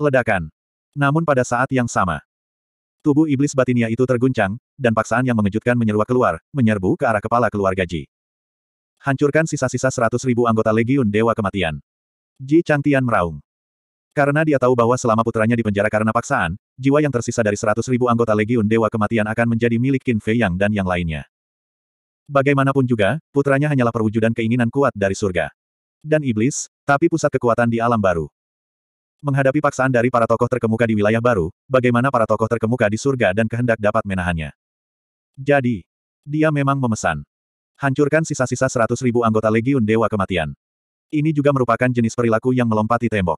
Ledakan. Namun pada saat yang sama, tubuh iblis batinia itu terguncang, dan paksaan yang mengejutkan menyeruak keluar, menyerbu ke arah kepala keluarga Ji. Hancurkan sisa-sisa seratus ribu anggota Legiun Dewa Kematian. Ji Changtian meraung. Karena dia tahu bahwa selama putranya dipenjara karena paksaan, jiwa yang tersisa dari seratus ribu anggota Legiun Dewa Kematian akan menjadi milik Qin Fei Yang dan yang lainnya. Bagaimanapun juga, putranya hanyalah perwujudan keinginan kuat dari surga. Dan iblis, tapi pusat kekuatan di alam baru. Menghadapi paksaan dari para tokoh terkemuka di wilayah baru, bagaimana para tokoh terkemuka di surga dan kehendak dapat menahannya. Jadi, dia memang memesan. Hancurkan sisa-sisa seratus ribu anggota Legiun Dewa Kematian. Ini juga merupakan jenis perilaku yang melompati tembok.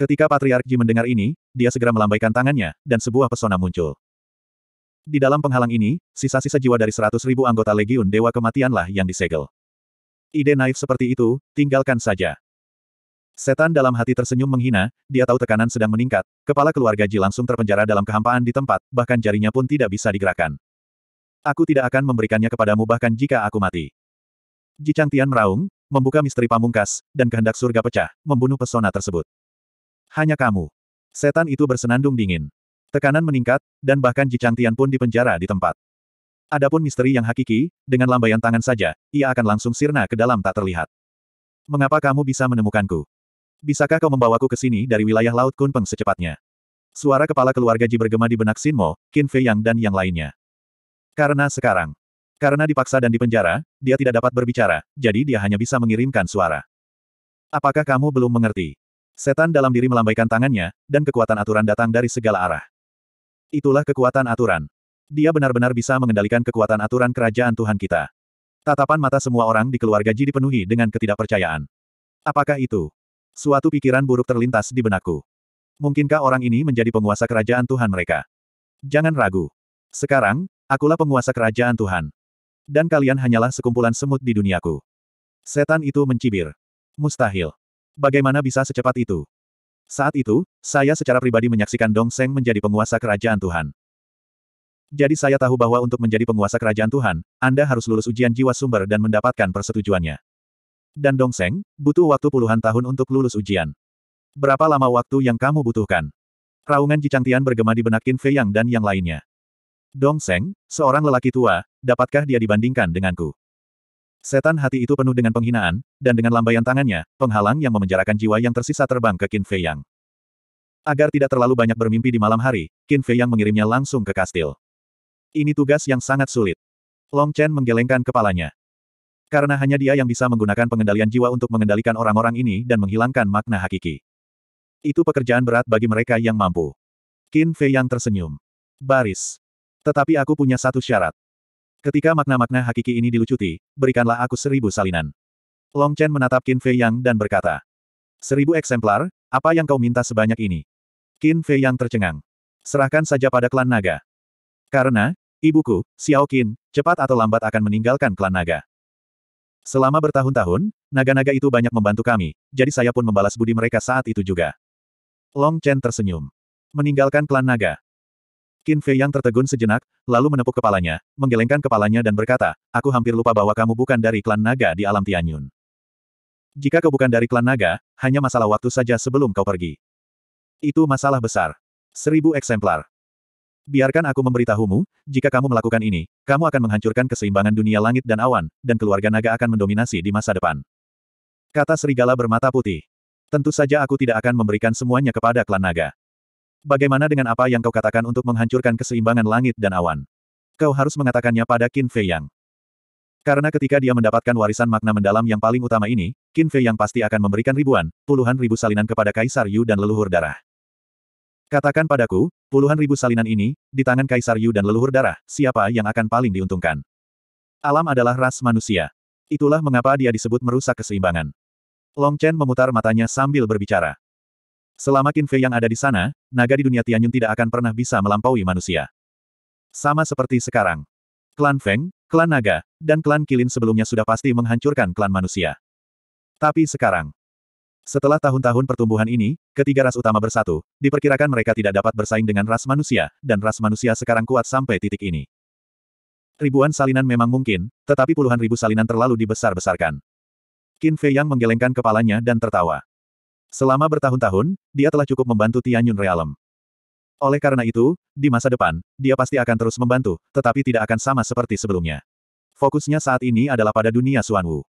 Ketika Patriark Ji mendengar ini, dia segera melambaikan tangannya, dan sebuah pesona muncul. Di dalam penghalang ini, sisa-sisa jiwa dari seratus ribu anggota Legiun Dewa Kematianlah yang disegel. Ide naif seperti itu, tinggalkan saja. Setan dalam hati tersenyum menghina, dia tahu tekanan sedang meningkat, kepala keluarga Ji langsung terpenjara dalam kehampaan di tempat, bahkan jarinya pun tidak bisa digerakkan. Aku tidak akan memberikannya kepadamu bahkan jika aku mati. Ji Changtian meraung, membuka misteri pamungkas, dan kehendak surga pecah, membunuh pesona tersebut. Hanya kamu. Setan itu bersenandung dingin. Tekanan meningkat, dan bahkan Ji Changtian pun dipenjara di tempat. Adapun misteri yang hakiki, dengan lambaian tangan saja, ia akan langsung sirna ke dalam tak terlihat. Mengapa kamu bisa menemukanku? bisakah kau membawaku ke sini dari wilayah Laut Kunpeng secepatnya? Suara kepala keluarga Ji bergema di benak Sinmo, Qin Fei Yang dan yang lainnya. Karena sekarang. Karena dipaksa dan dipenjara, dia tidak dapat berbicara, jadi dia hanya bisa mengirimkan suara. Apakah kamu belum mengerti? Setan dalam diri melambaikan tangannya, dan kekuatan aturan datang dari segala arah. Itulah kekuatan aturan. Dia benar-benar bisa mengendalikan kekuatan aturan kerajaan Tuhan kita. Tatapan mata semua orang di keluarga Ji dipenuhi dengan ketidakpercayaan. Apakah itu? Suatu pikiran buruk terlintas di benakku. Mungkinkah orang ini menjadi penguasa kerajaan Tuhan mereka? Jangan ragu. Sekarang, akulah penguasa kerajaan Tuhan. Dan kalian hanyalah sekumpulan semut di duniaku. Setan itu mencibir. Mustahil. Bagaimana bisa secepat itu? Saat itu, saya secara pribadi menyaksikan Dong Seng menjadi penguasa kerajaan Tuhan. Jadi saya tahu bahwa untuk menjadi penguasa kerajaan Tuhan, Anda harus lulus ujian jiwa sumber dan mendapatkan persetujuannya dan Dong Dongseng, butuh waktu puluhan tahun untuk lulus ujian. Berapa lama waktu yang kamu butuhkan? Raungan tian bergema di benak Qin Fei Yang dan yang lainnya. Dong Dongseng, seorang lelaki tua, dapatkah dia dibandingkan denganku? Setan hati itu penuh dengan penghinaan, dan dengan lambaian tangannya, penghalang yang memenjarakan jiwa yang tersisa terbang ke Qin Fei Yang. Agar tidak terlalu banyak bermimpi di malam hari, Qin Fei Yang mengirimnya langsung ke kastil. Ini tugas yang sangat sulit. Long Chen menggelengkan kepalanya. Karena hanya dia yang bisa menggunakan pengendalian jiwa untuk mengendalikan orang-orang ini dan menghilangkan makna hakiki. Itu pekerjaan berat bagi mereka yang mampu. Qin Fei yang tersenyum. Baris. Tetapi aku punya satu syarat. Ketika makna-makna hakiki ini dilucuti, berikanlah aku seribu salinan. Long Chen menatap Qin Fei Yang dan berkata. Seribu eksemplar, apa yang kau minta sebanyak ini? Qin Fei Yang tercengang. Serahkan saja pada klan naga. Karena, ibuku, Xiao Qin, cepat atau lambat akan meninggalkan klan naga. Selama bertahun-tahun, naga-naga itu banyak membantu kami, jadi saya pun membalas budi mereka saat itu juga. Long Chen tersenyum. Meninggalkan klan naga. Qin Fei yang tertegun sejenak, lalu menepuk kepalanya, menggelengkan kepalanya dan berkata, aku hampir lupa bahwa kamu bukan dari klan naga di alam Tianyun. Jika kau bukan dari klan naga, hanya masalah waktu saja sebelum kau pergi. Itu masalah besar. Seribu eksemplar. Biarkan aku memberitahumu, jika kamu melakukan ini, kamu akan menghancurkan keseimbangan dunia langit dan awan, dan keluarga naga akan mendominasi di masa depan. Kata serigala bermata putih. Tentu saja aku tidak akan memberikan semuanya kepada klan naga. Bagaimana dengan apa yang kau katakan untuk menghancurkan keseimbangan langit dan awan? Kau harus mengatakannya pada Qin Fei Yang. Karena ketika dia mendapatkan warisan makna mendalam yang paling utama ini, Qin Fei Yang pasti akan memberikan ribuan, puluhan ribu salinan kepada Kaisar Yu dan leluhur darah. Katakan padaku, puluhan ribu salinan ini, di tangan Kaisar Yu dan leluhur darah, siapa yang akan paling diuntungkan? Alam adalah ras manusia. Itulah mengapa dia disebut merusak keseimbangan. Long Chen memutar matanya sambil berbicara. Selama Qin Fei yang ada di sana, naga di dunia Tianyun tidak akan pernah bisa melampaui manusia. Sama seperti sekarang. Klan Feng, klan naga, dan klan Kilin sebelumnya sudah pasti menghancurkan klan manusia. Tapi sekarang, setelah tahun-tahun pertumbuhan ini, ketiga ras utama bersatu, diperkirakan mereka tidak dapat bersaing dengan ras manusia, dan ras manusia sekarang kuat sampai titik ini. Ribuan salinan memang mungkin, tetapi puluhan ribu salinan terlalu dibesar-besarkan. Qin Fei Yang menggelengkan kepalanya dan tertawa. Selama bertahun-tahun, dia telah cukup membantu Tianyun Realm. Oleh karena itu, di masa depan, dia pasti akan terus membantu, tetapi tidak akan sama seperti sebelumnya. Fokusnya saat ini adalah pada dunia Suanwu.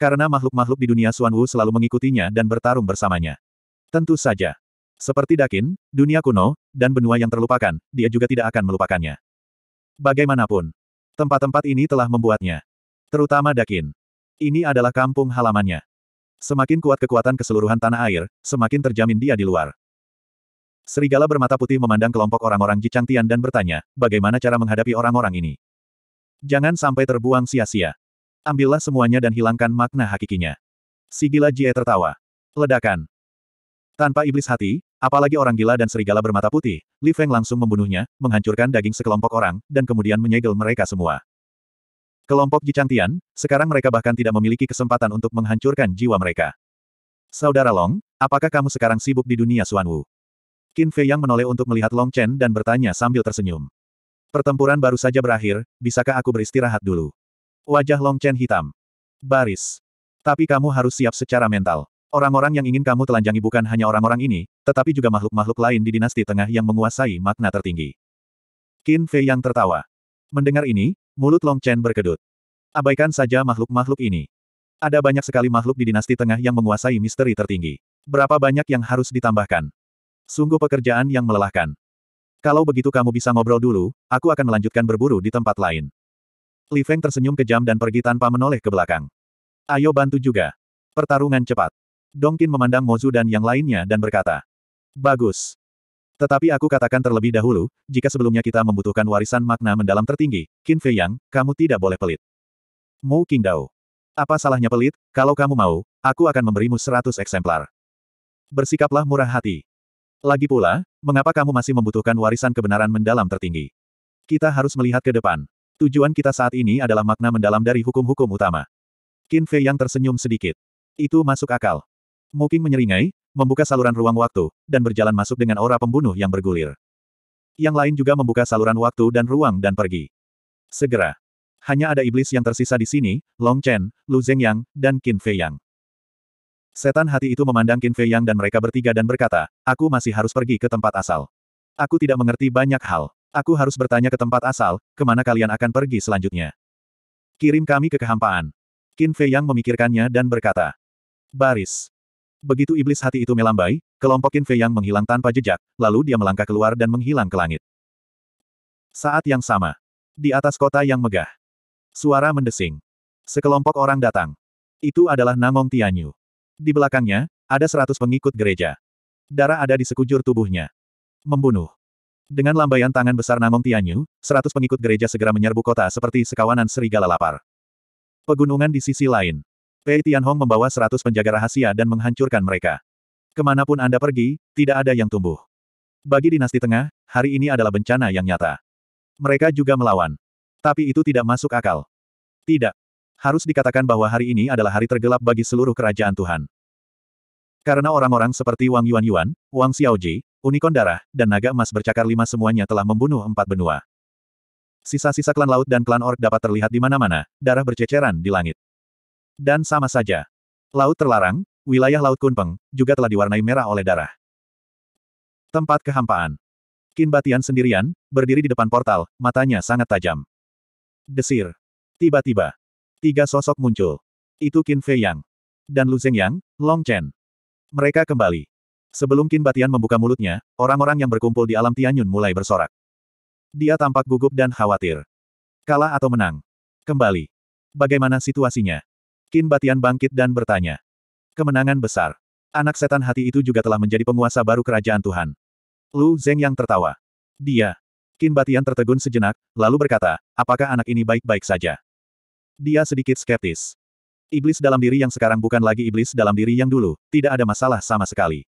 Karena makhluk-makhluk di dunia Suan Wu selalu mengikutinya dan bertarung bersamanya. Tentu saja. Seperti Dakin, dunia kuno, dan benua yang terlupakan, dia juga tidak akan melupakannya. Bagaimanapun, tempat-tempat ini telah membuatnya. Terutama Dakin. Ini adalah kampung halamannya. Semakin kuat kekuatan keseluruhan tanah air, semakin terjamin dia di luar. Serigala bermata putih memandang kelompok orang-orang Jicang Tian dan bertanya, bagaimana cara menghadapi orang-orang ini? Jangan sampai terbuang sia-sia. Ambillah semuanya dan hilangkan makna hakikinya. Si gila Jie tertawa. Ledakan. Tanpa iblis hati, apalagi orang gila dan serigala bermata putih, Li Feng langsung membunuhnya, menghancurkan daging sekelompok orang, dan kemudian menyegel mereka semua. Kelompok Jicangtian, sekarang mereka bahkan tidak memiliki kesempatan untuk menghancurkan jiwa mereka. Saudara Long, apakah kamu sekarang sibuk di dunia Suan Wu? Qin Fei yang menoleh untuk melihat Long Chen dan bertanya sambil tersenyum. Pertempuran baru saja berakhir, bisakah aku beristirahat dulu? Wajah Long Chen hitam. Baris. Tapi kamu harus siap secara mental. Orang-orang yang ingin kamu telanjangi bukan hanya orang-orang ini, tetapi juga makhluk-makhluk lain di dinasti tengah yang menguasai makna tertinggi. Qin Fei yang tertawa. Mendengar ini, mulut Long Chen berkedut. Abaikan saja makhluk-makhluk ini. Ada banyak sekali makhluk di dinasti tengah yang menguasai misteri tertinggi. Berapa banyak yang harus ditambahkan? Sungguh pekerjaan yang melelahkan. Kalau begitu kamu bisa ngobrol dulu, aku akan melanjutkan berburu di tempat lain. Li Feng tersenyum kejam dan pergi tanpa menoleh ke belakang. Ayo bantu juga. Pertarungan cepat. Dong Qin memandang Mozu dan yang lainnya dan berkata. Bagus. Tetapi aku katakan terlebih dahulu, jika sebelumnya kita membutuhkan warisan makna mendalam tertinggi, Qin Fei Yang, kamu tidak boleh pelit. Mu Qingdao. Apa salahnya pelit, kalau kamu mau, aku akan memberimu seratus eksemplar. Bersikaplah murah hati. Lagi pula, mengapa kamu masih membutuhkan warisan kebenaran mendalam tertinggi? Kita harus melihat ke depan. Tujuan kita saat ini adalah makna mendalam dari hukum-hukum utama. Qin Fei yang tersenyum sedikit. Itu masuk akal. Muking menyeringai, membuka saluran ruang waktu, dan berjalan masuk dengan aura pembunuh yang bergulir. Yang lain juga membuka saluran waktu dan ruang dan pergi. Segera. Hanya ada iblis yang tersisa di sini, Long Chen, Lu Zhengyang, dan Qin Fei Yang. Setan hati itu memandang Qin Fei Yang dan mereka bertiga dan berkata, aku masih harus pergi ke tempat asal. Aku tidak mengerti banyak hal. Aku harus bertanya ke tempat asal, kemana kalian akan pergi selanjutnya. Kirim kami ke kehampaan. Qin Fei Yang memikirkannya dan berkata. Baris. Begitu iblis hati itu melambai, kelompok Qin Fei Yang menghilang tanpa jejak, lalu dia melangkah keluar dan menghilang ke langit. Saat yang sama. Di atas kota yang megah. Suara mendesing. Sekelompok orang datang. Itu adalah Namong Tianyu. Di belakangnya, ada seratus pengikut gereja. Darah ada di sekujur tubuhnya. Membunuh. Dengan lambaian tangan besar Namong Tianyu, seratus pengikut gereja segera menyerbu kota seperti sekawanan serigala lapar. Pegunungan di sisi lain. Pei Tianhong membawa seratus penjaga rahasia dan menghancurkan mereka. Kemanapun Anda pergi, tidak ada yang tumbuh. Bagi dinasti tengah, hari ini adalah bencana yang nyata. Mereka juga melawan. Tapi itu tidak masuk akal. Tidak. Harus dikatakan bahwa hari ini adalah hari tergelap bagi seluruh kerajaan Tuhan. Karena orang-orang seperti Wang Yuan-Yuan, Wang Xiaoji, Unicorn darah, dan naga emas bercakar lima semuanya telah membunuh empat benua. Sisa-sisa klan laut dan klan ork dapat terlihat di mana-mana, darah berceceran di langit. Dan sama saja. Laut terlarang, wilayah Laut Kunpeng, juga telah diwarnai merah oleh darah. Tempat kehampaan. Qin Batian sendirian, berdiri di depan portal, matanya sangat tajam. Desir. Tiba-tiba. Tiga sosok muncul. Itu Qin Fei Yang. Dan Lu Zeng Yang, Long Chen. Mereka kembali. Sebelum Kin Batian membuka mulutnya, orang-orang yang berkumpul di alam Tianyun mulai bersorak. Dia tampak gugup dan khawatir. Kalah atau menang? Kembali. Bagaimana situasinya? Kin Batian bangkit dan bertanya. Kemenangan besar. Anak setan hati itu juga telah menjadi penguasa baru kerajaan Tuhan. Lu Zeng yang tertawa. Dia. Kin Batian tertegun sejenak, lalu berkata, apakah anak ini baik-baik saja? Dia sedikit skeptis. Iblis dalam diri yang sekarang bukan lagi iblis dalam diri yang dulu, tidak ada masalah sama sekali.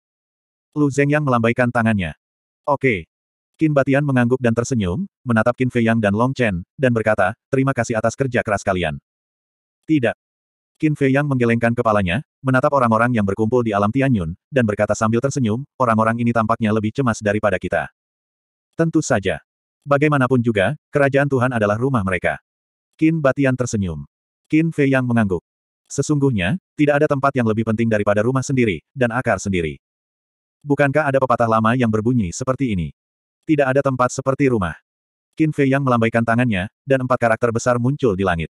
Lu Zhengyang melambaikan tangannya. Oke. Qin Batian mengangguk dan tersenyum, menatap Qin Feiyang dan Long Chen, dan berkata, terima kasih atas kerja keras kalian. Tidak. Qin Feiyang menggelengkan kepalanya, menatap orang-orang yang berkumpul di alam Tianyun, dan berkata sambil tersenyum, orang-orang ini tampaknya lebih cemas daripada kita. Tentu saja. Bagaimanapun juga, kerajaan Tuhan adalah rumah mereka. Qin Batian tersenyum. Qin Feiyang mengangguk. Sesungguhnya, tidak ada tempat yang lebih penting daripada rumah sendiri, dan akar sendiri. Bukankah ada pepatah lama yang berbunyi seperti ini? Tidak ada tempat seperti rumah. Qin Fei yang melambaikan tangannya, dan empat karakter besar muncul di langit.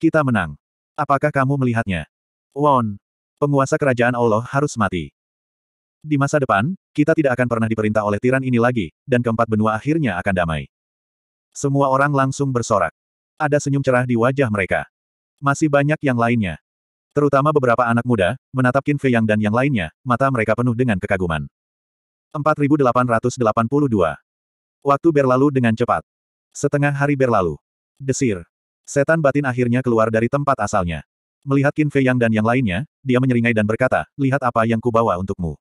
Kita menang. Apakah kamu melihatnya? Won. Penguasa kerajaan Allah harus mati. Di masa depan, kita tidak akan pernah diperintah oleh tiran ini lagi, dan keempat benua akhirnya akan damai. Semua orang langsung bersorak. Ada senyum cerah di wajah mereka. Masih banyak yang lainnya. Terutama beberapa anak muda, menatap Qin Fei Yang dan yang lainnya, mata mereka penuh dengan kekaguman. 4882. Waktu berlalu dengan cepat. Setengah hari berlalu. Desir. Setan batin akhirnya keluar dari tempat asalnya. Melihat Qin Fei Yang dan yang lainnya, dia menyeringai dan berkata, lihat apa yang kubawa untukmu.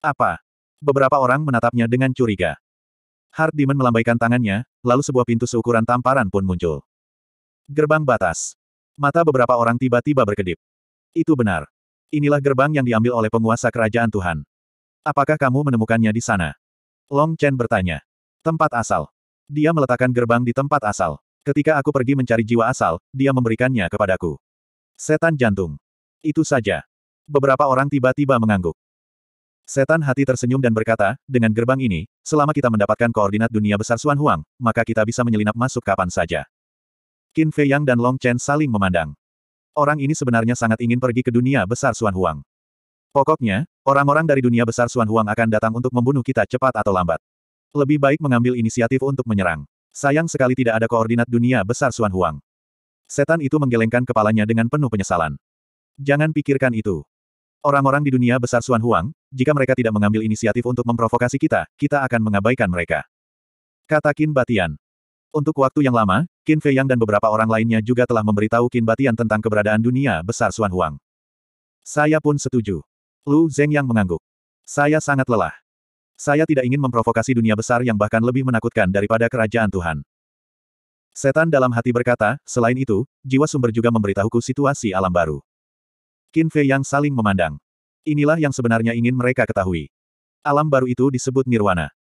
Apa? Beberapa orang menatapnya dengan curiga. Hard Demon melambaikan tangannya, lalu sebuah pintu seukuran tamparan pun muncul. Gerbang batas. Mata beberapa orang tiba-tiba berkedip. Itu benar. Inilah gerbang yang diambil oleh penguasa kerajaan Tuhan. Apakah kamu menemukannya di sana? Long Chen bertanya. Tempat asal. Dia meletakkan gerbang di tempat asal. Ketika aku pergi mencari jiwa asal, dia memberikannya kepadaku. Setan jantung. Itu saja. Beberapa orang tiba-tiba mengangguk. Setan hati tersenyum dan berkata, dengan gerbang ini, selama kita mendapatkan koordinat dunia besar Xuan Huang, maka kita bisa menyelinap masuk kapan saja. Qin Fei Yang dan Long Chen saling memandang. Orang ini sebenarnya sangat ingin pergi ke dunia besar Xuan Huang. Pokoknya, orang-orang dari dunia besar Xuan Huang akan datang untuk membunuh kita cepat atau lambat. Lebih baik mengambil inisiatif untuk menyerang. Sayang sekali tidak ada koordinat dunia besar Xuan Huang. Setan itu menggelengkan kepalanya dengan penuh penyesalan. Jangan pikirkan itu. Orang-orang di dunia besar Xuan Huang, jika mereka tidak mengambil inisiatif untuk memprovokasi kita, kita akan mengabaikan mereka. Katakin Batian. Untuk waktu yang lama, Qin Fei Yang dan beberapa orang lainnya juga telah memberitahu Qin Batian tentang keberadaan dunia besar Xuan Huang. Saya pun setuju. Lu Zeng Yang mengangguk. Saya sangat lelah. Saya tidak ingin memprovokasi dunia besar yang bahkan lebih menakutkan daripada kerajaan Tuhan. Setan dalam hati berkata, selain itu, jiwa sumber juga memberitahuku situasi alam baru. Qin Fei Yang saling memandang. Inilah yang sebenarnya ingin mereka ketahui. Alam baru itu disebut nirwana.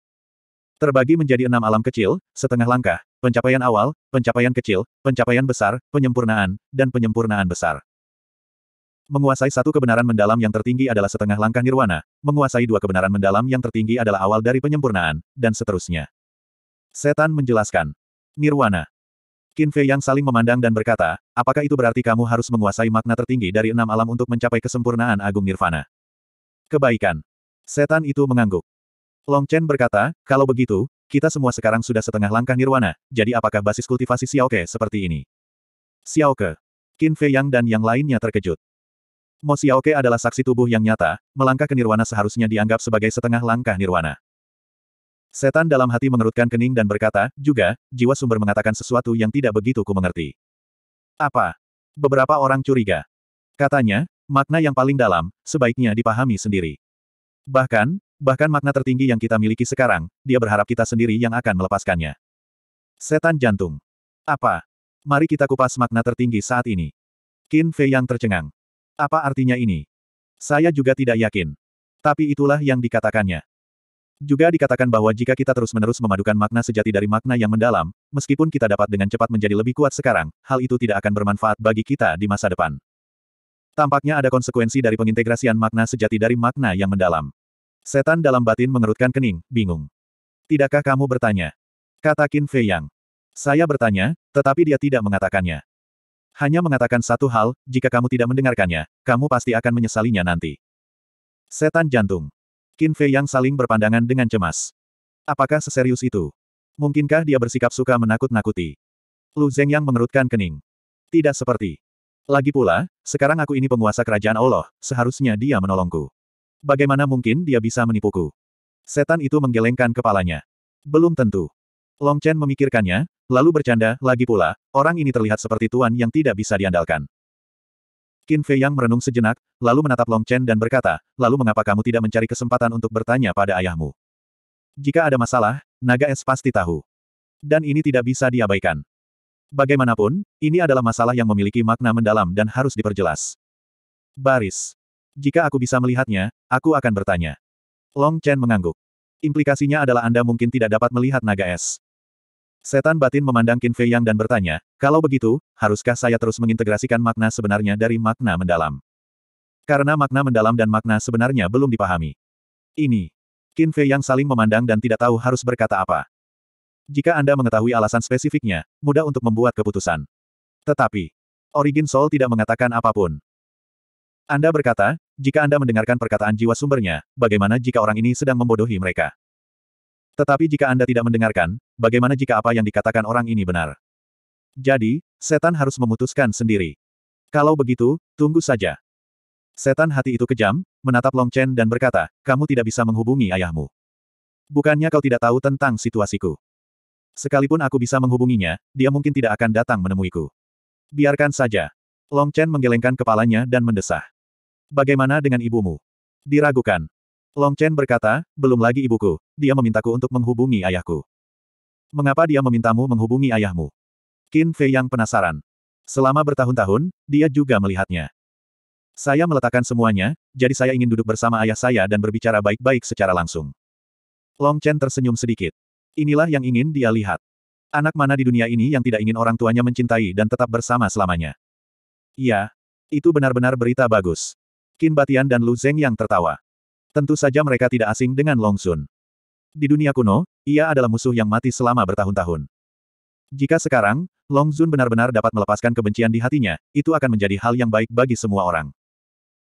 Terbagi menjadi enam alam kecil, setengah langkah, pencapaian awal, pencapaian kecil, pencapaian besar, penyempurnaan, dan penyempurnaan besar. Menguasai satu kebenaran mendalam yang tertinggi adalah setengah langkah nirwana, menguasai dua kebenaran mendalam yang tertinggi adalah awal dari penyempurnaan, dan seterusnya. Setan menjelaskan. Nirwana. Qin Fei yang saling memandang dan berkata, apakah itu berarti kamu harus menguasai makna tertinggi dari enam alam untuk mencapai kesempurnaan agung nirvana? Kebaikan. Setan itu mengangguk. Long Chen berkata, kalau begitu, kita semua sekarang sudah setengah langkah nirwana, jadi apakah basis kultivasi Xiao Ke seperti ini? Xiao Ke, Qin Fei Yang dan yang lainnya terkejut. Mo Ke adalah saksi tubuh yang nyata, melangkah ke nirwana seharusnya dianggap sebagai setengah langkah nirwana. Setan dalam hati mengerutkan kening dan berkata, juga, jiwa sumber mengatakan sesuatu yang tidak begitu ku mengerti. Apa? Beberapa orang curiga. Katanya, makna yang paling dalam, sebaiknya dipahami sendiri. Bahkan, Bahkan makna tertinggi yang kita miliki sekarang, dia berharap kita sendiri yang akan melepaskannya. Setan jantung. Apa? Mari kita kupas makna tertinggi saat ini. Qin Fei yang tercengang. Apa artinya ini? Saya juga tidak yakin. Tapi itulah yang dikatakannya. Juga dikatakan bahwa jika kita terus-menerus memadukan makna sejati dari makna yang mendalam, meskipun kita dapat dengan cepat menjadi lebih kuat sekarang, hal itu tidak akan bermanfaat bagi kita di masa depan. Tampaknya ada konsekuensi dari pengintegrasian makna sejati dari makna yang mendalam. Setan dalam batin mengerutkan kening, bingung. Tidakkah kamu bertanya? Kata Qin Fei Yang. Saya bertanya, tetapi dia tidak mengatakannya. Hanya mengatakan satu hal, jika kamu tidak mendengarkannya, kamu pasti akan menyesalinya nanti. Setan jantung. Qin Fei Yang saling berpandangan dengan cemas. Apakah seserius itu? Mungkinkah dia bersikap suka menakut-nakuti? Lu Zeng Yang mengerutkan kening. Tidak seperti. Lagi pula, sekarang aku ini penguasa kerajaan Allah, seharusnya dia menolongku. Bagaimana mungkin dia bisa menipuku? Setan itu menggelengkan kepalanya. Belum tentu. Long Chen memikirkannya, lalu bercanda, lagi pula, orang ini terlihat seperti tuan yang tidak bisa diandalkan. Qin Fei Yang merenung sejenak, lalu menatap Long Chen dan berkata, lalu mengapa kamu tidak mencari kesempatan untuk bertanya pada ayahmu? Jika ada masalah, naga es pasti tahu. Dan ini tidak bisa diabaikan. Bagaimanapun, ini adalah masalah yang memiliki makna mendalam dan harus diperjelas. Baris. Jika aku bisa melihatnya, aku akan bertanya. Long Chen mengangguk. Implikasinya adalah Anda mungkin tidak dapat melihat naga es. Setan batin memandang Qin Fei Yang dan bertanya, kalau begitu, haruskah saya terus mengintegrasikan makna sebenarnya dari makna mendalam? Karena makna mendalam dan makna sebenarnya belum dipahami. Ini. Qin Fei Yang saling memandang dan tidak tahu harus berkata apa. Jika Anda mengetahui alasan spesifiknya, mudah untuk membuat keputusan. Tetapi, Origin Soul tidak mengatakan apapun. Anda berkata, jika Anda mendengarkan perkataan jiwa sumbernya, bagaimana jika orang ini sedang membodohi mereka? Tetapi jika Anda tidak mendengarkan, bagaimana jika apa yang dikatakan orang ini benar? Jadi, setan harus memutuskan sendiri. Kalau begitu, tunggu saja. Setan hati itu kejam, menatap Long Chen dan berkata, kamu tidak bisa menghubungi ayahmu. Bukannya kau tidak tahu tentang situasiku. Sekalipun aku bisa menghubunginya, dia mungkin tidak akan datang menemuiku. Biarkan saja. Long Chen menggelengkan kepalanya dan mendesah. Bagaimana dengan ibumu? Diragukan. Long Chen berkata, belum lagi ibuku. Dia memintaku untuk menghubungi ayahku. Mengapa dia memintamu menghubungi ayahmu? Qin Fei yang penasaran. Selama bertahun-tahun, dia juga melihatnya. Saya meletakkan semuanya, jadi saya ingin duduk bersama ayah saya dan berbicara baik-baik secara langsung. Long Chen tersenyum sedikit. Inilah yang ingin dia lihat. Anak mana di dunia ini yang tidak ingin orang tuanya mencintai dan tetap bersama selamanya? Iya, itu benar-benar berita bagus. Qin Batian dan Lu Zeng yang tertawa. Tentu saja mereka tidak asing dengan Long Sun. Di dunia kuno, ia adalah musuh yang mati selama bertahun-tahun. Jika sekarang, Long Zun benar-benar dapat melepaskan kebencian di hatinya, itu akan menjadi hal yang baik bagi semua orang.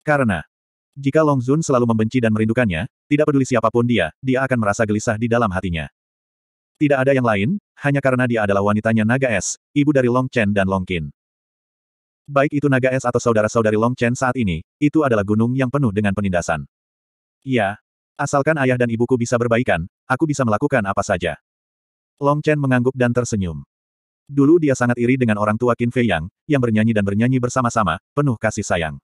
Karena, jika Long Zun selalu membenci dan merindukannya, tidak peduli siapapun dia, dia akan merasa gelisah di dalam hatinya. Tidak ada yang lain, hanya karena dia adalah wanitanya naga es, ibu dari Long Chen dan Long Qin. Baik itu naga es atau saudara-saudari Long Chen saat ini, itu adalah gunung yang penuh dengan penindasan. Iya. Asalkan ayah dan ibuku bisa berbaikan, aku bisa melakukan apa saja. Long Chen mengangguk dan tersenyum. Dulu dia sangat iri dengan orang tua Qin Fei Yang, yang bernyanyi dan bernyanyi bersama-sama, penuh kasih sayang.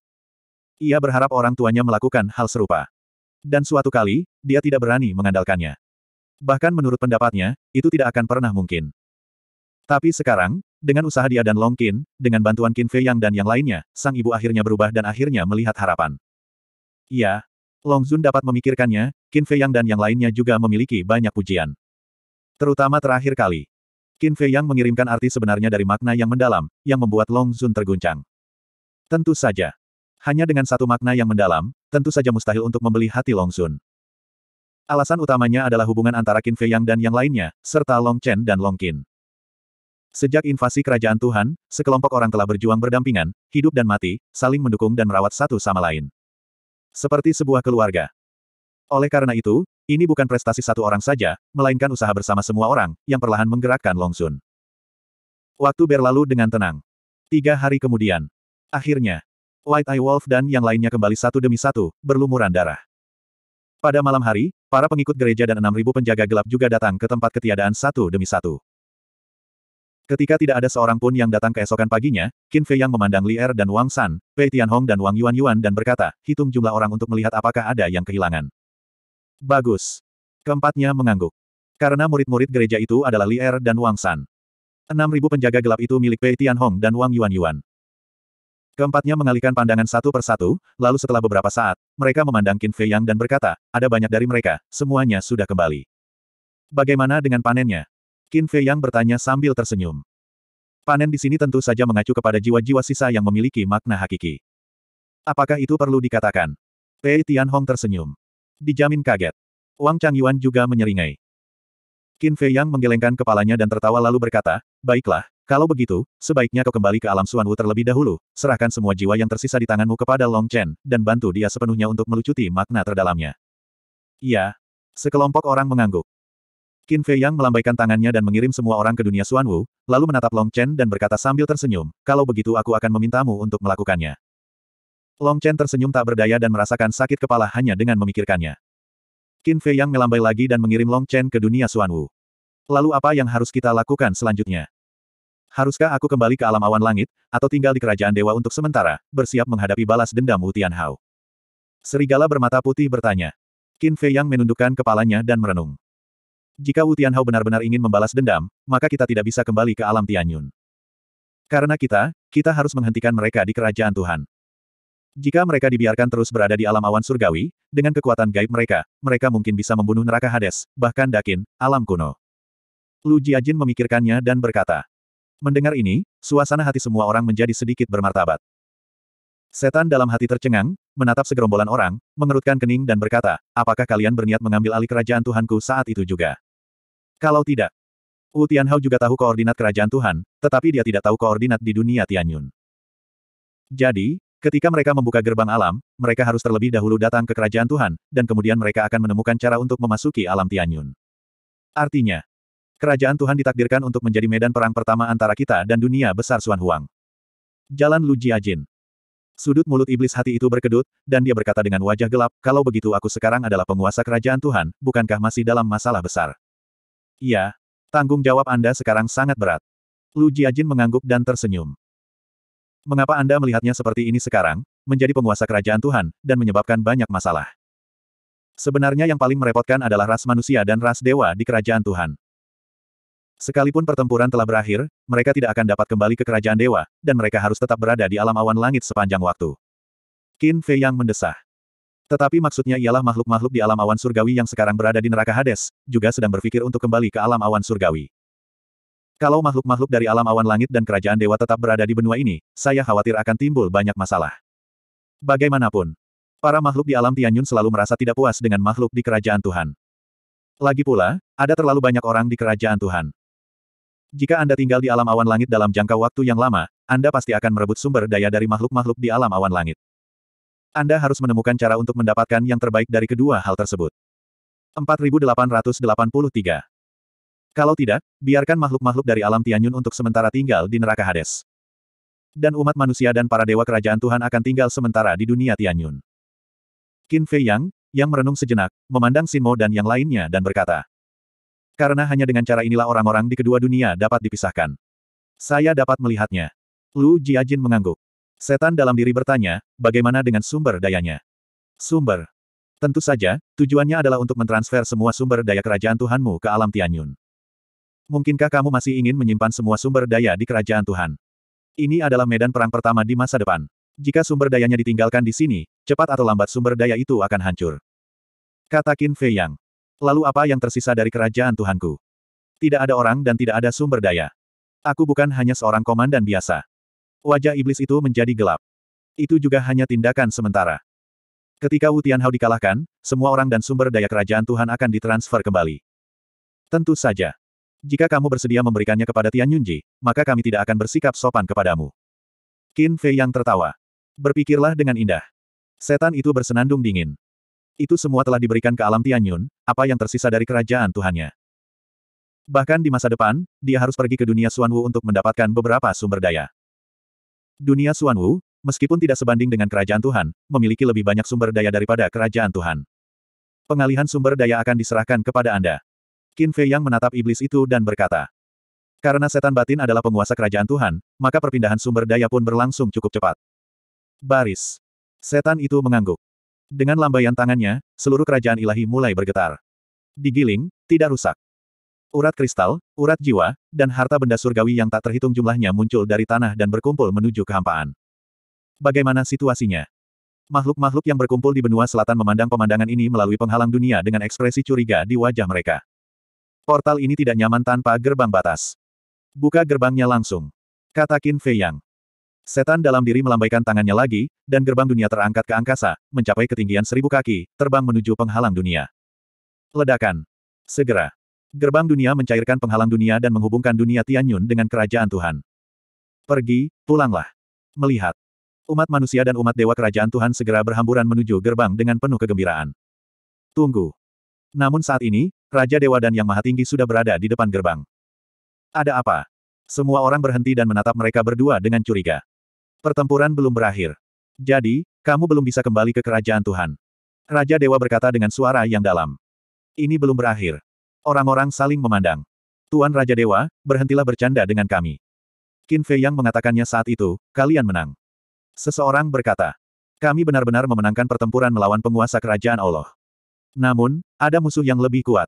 Ia berharap orang tuanya melakukan hal serupa. Dan suatu kali, dia tidak berani mengandalkannya. Bahkan menurut pendapatnya, itu tidak akan pernah mungkin. Tapi sekarang, dengan usaha dia dan Long Qin, dengan bantuan Qin Fei Yang dan yang lainnya, sang ibu akhirnya berubah dan akhirnya melihat harapan. Iya, Long Zun dapat memikirkannya, Qin Fei Yang dan yang lainnya juga memiliki banyak pujian. Terutama terakhir kali. Qin Fei Yang mengirimkan arti sebenarnya dari makna yang mendalam, yang membuat Long Zun terguncang. Tentu saja. Hanya dengan satu makna yang mendalam, tentu saja mustahil untuk membeli hati Long Zun. Alasan utamanya adalah hubungan antara Qin Fei Yang dan yang lainnya, serta Long Chen dan Long Qin. Sejak invasi kerajaan Tuhan, sekelompok orang telah berjuang berdampingan, hidup dan mati, saling mendukung dan merawat satu sama lain. Seperti sebuah keluarga. Oleh karena itu, ini bukan prestasi satu orang saja, melainkan usaha bersama semua orang, yang perlahan menggerakkan Longsun. Waktu berlalu dengan tenang. Tiga hari kemudian. Akhirnya, White Eye Wolf dan yang lainnya kembali satu demi satu, berlumuran darah. Pada malam hari, para pengikut gereja dan enam ribu penjaga gelap juga datang ke tempat ketiadaan satu demi satu. Ketika tidak ada seorang pun yang datang keesokan paginya, Qin Fei yang memandang Li Er dan Wang San, Pei Tianhong dan Wang Yuan Yuan dan berkata, hitung jumlah orang untuk melihat apakah ada yang kehilangan. Bagus. Keempatnya mengangguk. Karena murid-murid gereja itu adalah Li Er dan Wang San. Enam ribu penjaga gelap itu milik Pei Tianhong dan Wang Yuan Yuan. Keempatnya mengalihkan pandangan satu persatu, lalu setelah beberapa saat, mereka memandang Qin Fei Yang dan berkata, ada banyak dari mereka, semuanya sudah kembali. Bagaimana dengan panennya? Qin Fei Yang bertanya sambil tersenyum. Panen di sini tentu saja mengacu kepada jiwa-jiwa sisa yang memiliki makna hakiki. Apakah itu perlu dikatakan? Pei Tianhong tersenyum. Dijamin kaget. Wang Chang Yuan juga menyeringai. Qin Fei Yang menggelengkan kepalanya dan tertawa lalu berkata, Baiklah, kalau begitu, sebaiknya kau kembali ke alam Suan Wu terlebih dahulu, serahkan semua jiwa yang tersisa di tanganmu kepada Long Chen, dan bantu dia sepenuhnya untuk melucuti makna terdalamnya. Iya. Sekelompok orang mengangguk. Qin Fei Yang melambaikan tangannya dan mengirim semua orang ke dunia Xuan Wu, lalu menatap Long Chen dan berkata sambil tersenyum, kalau begitu aku akan memintamu untuk melakukannya. Long Chen tersenyum tak berdaya dan merasakan sakit kepala hanya dengan memikirkannya. Qin Fei Yang melambai lagi dan mengirim Long Chen ke dunia Xuan Wu. Lalu apa yang harus kita lakukan selanjutnya? Haruskah aku kembali ke alam awan langit, atau tinggal di kerajaan dewa untuk sementara, bersiap menghadapi balas dendam Wu Tianhao? Serigala bermata putih bertanya. Qin Fei Yang menundukkan kepalanya dan merenung. Jika Wu Tianhao benar-benar ingin membalas dendam, maka kita tidak bisa kembali ke alam Tianyun. Karena kita, kita harus menghentikan mereka di kerajaan Tuhan. Jika mereka dibiarkan terus berada di alam awan surgawi, dengan kekuatan gaib mereka, mereka mungkin bisa membunuh neraka Hades, bahkan Dakin, alam kuno. Lu Jiajin memikirkannya dan berkata. Mendengar ini, suasana hati semua orang menjadi sedikit bermartabat. Setan dalam hati tercengang, menatap segerombolan orang, mengerutkan kening dan berkata, apakah kalian berniat mengambil alih kerajaan Tuhanku saat itu juga? Kalau tidak, Wu Tianhao juga tahu koordinat kerajaan Tuhan, tetapi dia tidak tahu koordinat di dunia Tianyun. Jadi, ketika mereka membuka gerbang alam, mereka harus terlebih dahulu datang ke kerajaan Tuhan, dan kemudian mereka akan menemukan cara untuk memasuki alam Tianyun. Artinya, kerajaan Tuhan ditakdirkan untuk menjadi medan perang pertama antara kita dan dunia besar Suan Huang. Jalan Lu Jiajin. Sudut mulut iblis hati itu berkedut, dan dia berkata dengan wajah gelap, kalau begitu aku sekarang adalah penguasa kerajaan Tuhan, bukankah masih dalam masalah besar? Iya, tanggung jawab Anda sekarang sangat berat. Lu Jiajin mengangguk dan tersenyum. Mengapa Anda melihatnya seperti ini sekarang, menjadi penguasa kerajaan Tuhan, dan menyebabkan banyak masalah? Sebenarnya yang paling merepotkan adalah ras manusia dan ras dewa di kerajaan Tuhan. Sekalipun pertempuran telah berakhir, mereka tidak akan dapat kembali ke kerajaan dewa, dan mereka harus tetap berada di alam awan langit sepanjang waktu. Qin Fei yang mendesah. Tetapi maksudnya ialah makhluk-makhluk di alam awan surgawi yang sekarang berada di neraka Hades, juga sedang berpikir untuk kembali ke alam awan surgawi. Kalau makhluk-makhluk dari alam awan langit dan kerajaan dewa tetap berada di benua ini, saya khawatir akan timbul banyak masalah. Bagaimanapun, para makhluk di alam Tianyun selalu merasa tidak puas dengan makhluk di kerajaan Tuhan. Lagi pula, ada terlalu banyak orang di kerajaan Tuhan. Jika Anda tinggal di alam awan langit dalam jangka waktu yang lama, Anda pasti akan merebut sumber daya dari makhluk-makhluk di alam awan langit. Anda harus menemukan cara untuk mendapatkan yang terbaik dari kedua hal tersebut. 4883. Kalau tidak, biarkan makhluk-makhluk dari alam Tianyun untuk sementara tinggal di neraka Hades. Dan umat manusia dan para dewa kerajaan Tuhan akan tinggal sementara di dunia Tianyun. Qin Fei Yang, yang merenung sejenak, memandang Simo dan yang lainnya dan berkata, Karena hanya dengan cara inilah orang-orang di kedua dunia dapat dipisahkan. Saya dapat melihatnya. Lu Jiajin mengangguk. Setan dalam diri bertanya, bagaimana dengan sumber dayanya? Sumber. Tentu saja, tujuannya adalah untuk mentransfer semua sumber daya kerajaan Tuhanmu ke alam Tianyun. Mungkinkah kamu masih ingin menyimpan semua sumber daya di kerajaan Tuhan? Ini adalah medan perang pertama di masa depan. Jika sumber dayanya ditinggalkan di sini, cepat atau lambat sumber daya itu akan hancur. Kata Qin Fei Yang. Lalu apa yang tersisa dari kerajaan Tuhanku? Tidak ada orang dan tidak ada sumber daya. Aku bukan hanya seorang komandan biasa. Wajah iblis itu menjadi gelap. Itu juga hanya tindakan sementara. Ketika Wu Tianhao dikalahkan, semua orang dan sumber daya kerajaan Tuhan akan ditransfer kembali. Tentu saja. Jika kamu bersedia memberikannya kepada Tian Yunji, maka kami tidak akan bersikap sopan kepadamu. Qin Fei yang tertawa. Berpikirlah dengan indah. Setan itu bersenandung dingin. Itu semua telah diberikan ke alam Tian Yun. apa yang tersisa dari kerajaan Tuhannya. Bahkan di masa depan, dia harus pergi ke dunia Wu untuk mendapatkan beberapa sumber daya. Dunia Suanwu, meskipun tidak sebanding dengan kerajaan Tuhan, memiliki lebih banyak sumber daya daripada kerajaan Tuhan. Pengalihan sumber daya akan diserahkan kepada Anda. Qin Fei yang menatap iblis itu dan berkata, Karena setan batin adalah penguasa kerajaan Tuhan, maka perpindahan sumber daya pun berlangsung cukup cepat. Baris. Setan itu mengangguk. Dengan lambaian tangannya, seluruh kerajaan ilahi mulai bergetar. Digiling, tidak rusak. Urat kristal, urat jiwa, dan harta benda surgawi yang tak terhitung jumlahnya muncul dari tanah dan berkumpul menuju kehampaan. Bagaimana situasinya? Makhluk-makhluk yang berkumpul di benua selatan memandang pemandangan ini melalui penghalang dunia dengan ekspresi curiga di wajah mereka. Portal ini tidak nyaman tanpa gerbang batas. Buka gerbangnya langsung. Kata Qin Fei Yang. Setan dalam diri melambaikan tangannya lagi, dan gerbang dunia terangkat ke angkasa, mencapai ketinggian seribu kaki, terbang menuju penghalang dunia. Ledakan. Segera. Gerbang dunia mencairkan penghalang dunia dan menghubungkan dunia Tianyun dengan kerajaan Tuhan. Pergi, pulanglah. Melihat. Umat manusia dan umat dewa kerajaan Tuhan segera berhamburan menuju gerbang dengan penuh kegembiraan. Tunggu. Namun saat ini, Raja Dewa dan Yang Maha Tinggi sudah berada di depan gerbang. Ada apa? Semua orang berhenti dan menatap mereka berdua dengan curiga. Pertempuran belum berakhir. Jadi, kamu belum bisa kembali ke kerajaan Tuhan. Raja Dewa berkata dengan suara yang dalam. Ini belum berakhir. Orang-orang saling memandang. Tuan Raja Dewa, berhentilah bercanda dengan kami. Qin Fei yang mengatakannya saat itu, kalian menang. Seseorang berkata, kami benar-benar memenangkan pertempuran melawan penguasa kerajaan Allah. Namun, ada musuh yang lebih kuat.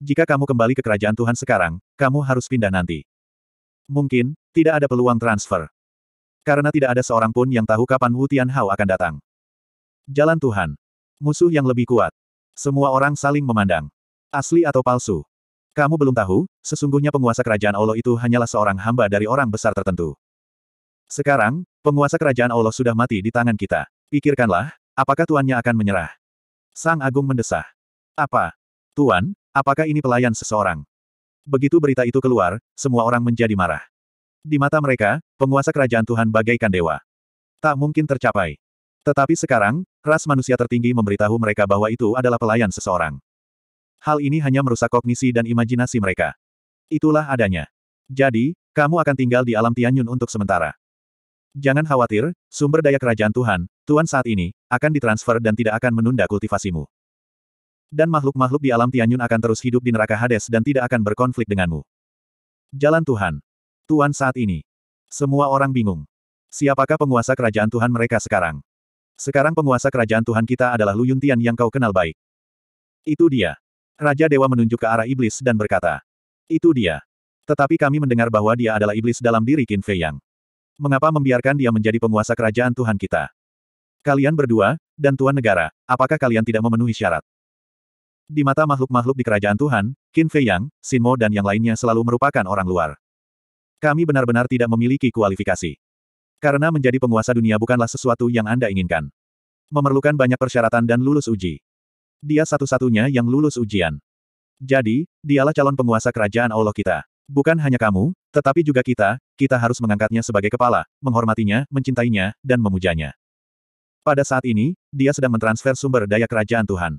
Jika kamu kembali ke kerajaan Tuhan sekarang, kamu harus pindah nanti. Mungkin, tidak ada peluang transfer. Karena tidak ada seorang pun yang tahu kapan Wu Hao akan datang. Jalan Tuhan. Musuh yang lebih kuat. Semua orang saling memandang. Asli atau palsu? Kamu belum tahu, sesungguhnya penguasa kerajaan Allah itu hanyalah seorang hamba dari orang besar tertentu. Sekarang, penguasa kerajaan Allah sudah mati di tangan kita. Pikirkanlah, apakah tuannya akan menyerah? Sang Agung mendesah. Apa? Tuan, apakah ini pelayan seseorang? Begitu berita itu keluar, semua orang menjadi marah. Di mata mereka, penguasa kerajaan Tuhan bagaikan dewa. Tak mungkin tercapai. Tetapi sekarang, ras manusia tertinggi memberitahu mereka bahwa itu adalah pelayan seseorang. Hal ini hanya merusak kognisi dan imajinasi mereka. Itulah adanya. Jadi, kamu akan tinggal di alam Tianyun untuk sementara. Jangan khawatir, sumber daya kerajaan Tuhan, Tuan saat ini, akan ditransfer dan tidak akan menunda kultivasimu. Dan makhluk-makhluk di alam Tianyun akan terus hidup di neraka Hades dan tidak akan berkonflik denganmu. Jalan Tuhan. Tuan saat ini. Semua orang bingung. Siapakah penguasa kerajaan Tuhan mereka sekarang? Sekarang penguasa kerajaan Tuhan kita adalah Lu Yuntian yang kau kenal baik. Itu dia. Raja Dewa menunjuk ke arah iblis dan berkata, Itu dia. Tetapi kami mendengar bahwa dia adalah iblis dalam diri Qin Fei Yang. Mengapa membiarkan dia menjadi penguasa kerajaan Tuhan kita? Kalian berdua, dan Tuan Negara, apakah kalian tidak memenuhi syarat? Di mata makhluk-makhluk di kerajaan Tuhan, Qin Fei Yang, Simo dan yang lainnya selalu merupakan orang luar. Kami benar-benar tidak memiliki kualifikasi. Karena menjadi penguasa dunia bukanlah sesuatu yang Anda inginkan. Memerlukan banyak persyaratan dan lulus uji. Dia satu-satunya yang lulus ujian. Jadi, dialah calon penguasa kerajaan Allah kita. Bukan hanya kamu, tetapi juga kita, kita harus mengangkatnya sebagai kepala, menghormatinya, mencintainya, dan memujanya. Pada saat ini, dia sedang mentransfer sumber daya kerajaan Tuhan.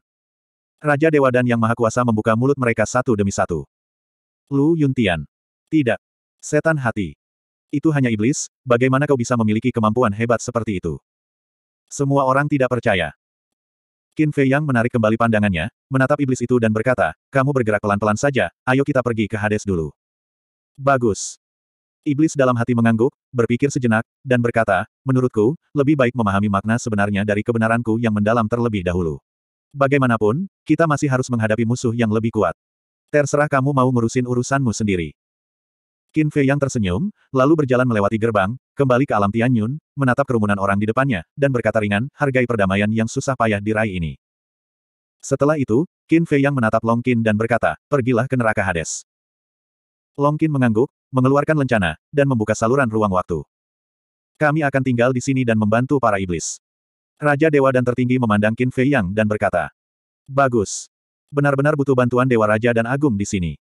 Raja Dewa dan Yang Maha Kuasa membuka mulut mereka satu demi satu. Lu Yuntian. Tidak. Setan hati. Itu hanya iblis, bagaimana kau bisa memiliki kemampuan hebat seperti itu? Semua orang tidak percaya. Qin Fei Yang menarik kembali pandangannya, menatap iblis itu dan berkata, kamu bergerak pelan-pelan saja, ayo kita pergi ke Hades dulu. Bagus. Iblis dalam hati mengangguk, berpikir sejenak, dan berkata, menurutku, lebih baik memahami makna sebenarnya dari kebenaranku yang mendalam terlebih dahulu. Bagaimanapun, kita masih harus menghadapi musuh yang lebih kuat. Terserah kamu mau ngurusin urusanmu sendiri. Qin Fei yang tersenyum, lalu berjalan melewati gerbang, kembali ke alam Tianyun, menatap kerumunan orang di depannya, dan berkata ringan, hargai perdamaian yang susah payah diraih ini. Setelah itu, Qin Fei yang menatap Long Qin dan berkata, pergilah ke neraka Hades. Long Qin mengangguk, mengeluarkan lencana, dan membuka saluran ruang waktu. Kami akan tinggal di sini dan membantu para iblis. Raja Dewa dan tertinggi memandang Qin Fei Yang dan berkata, Bagus. Benar-benar butuh bantuan Dewa Raja dan Agung di sini.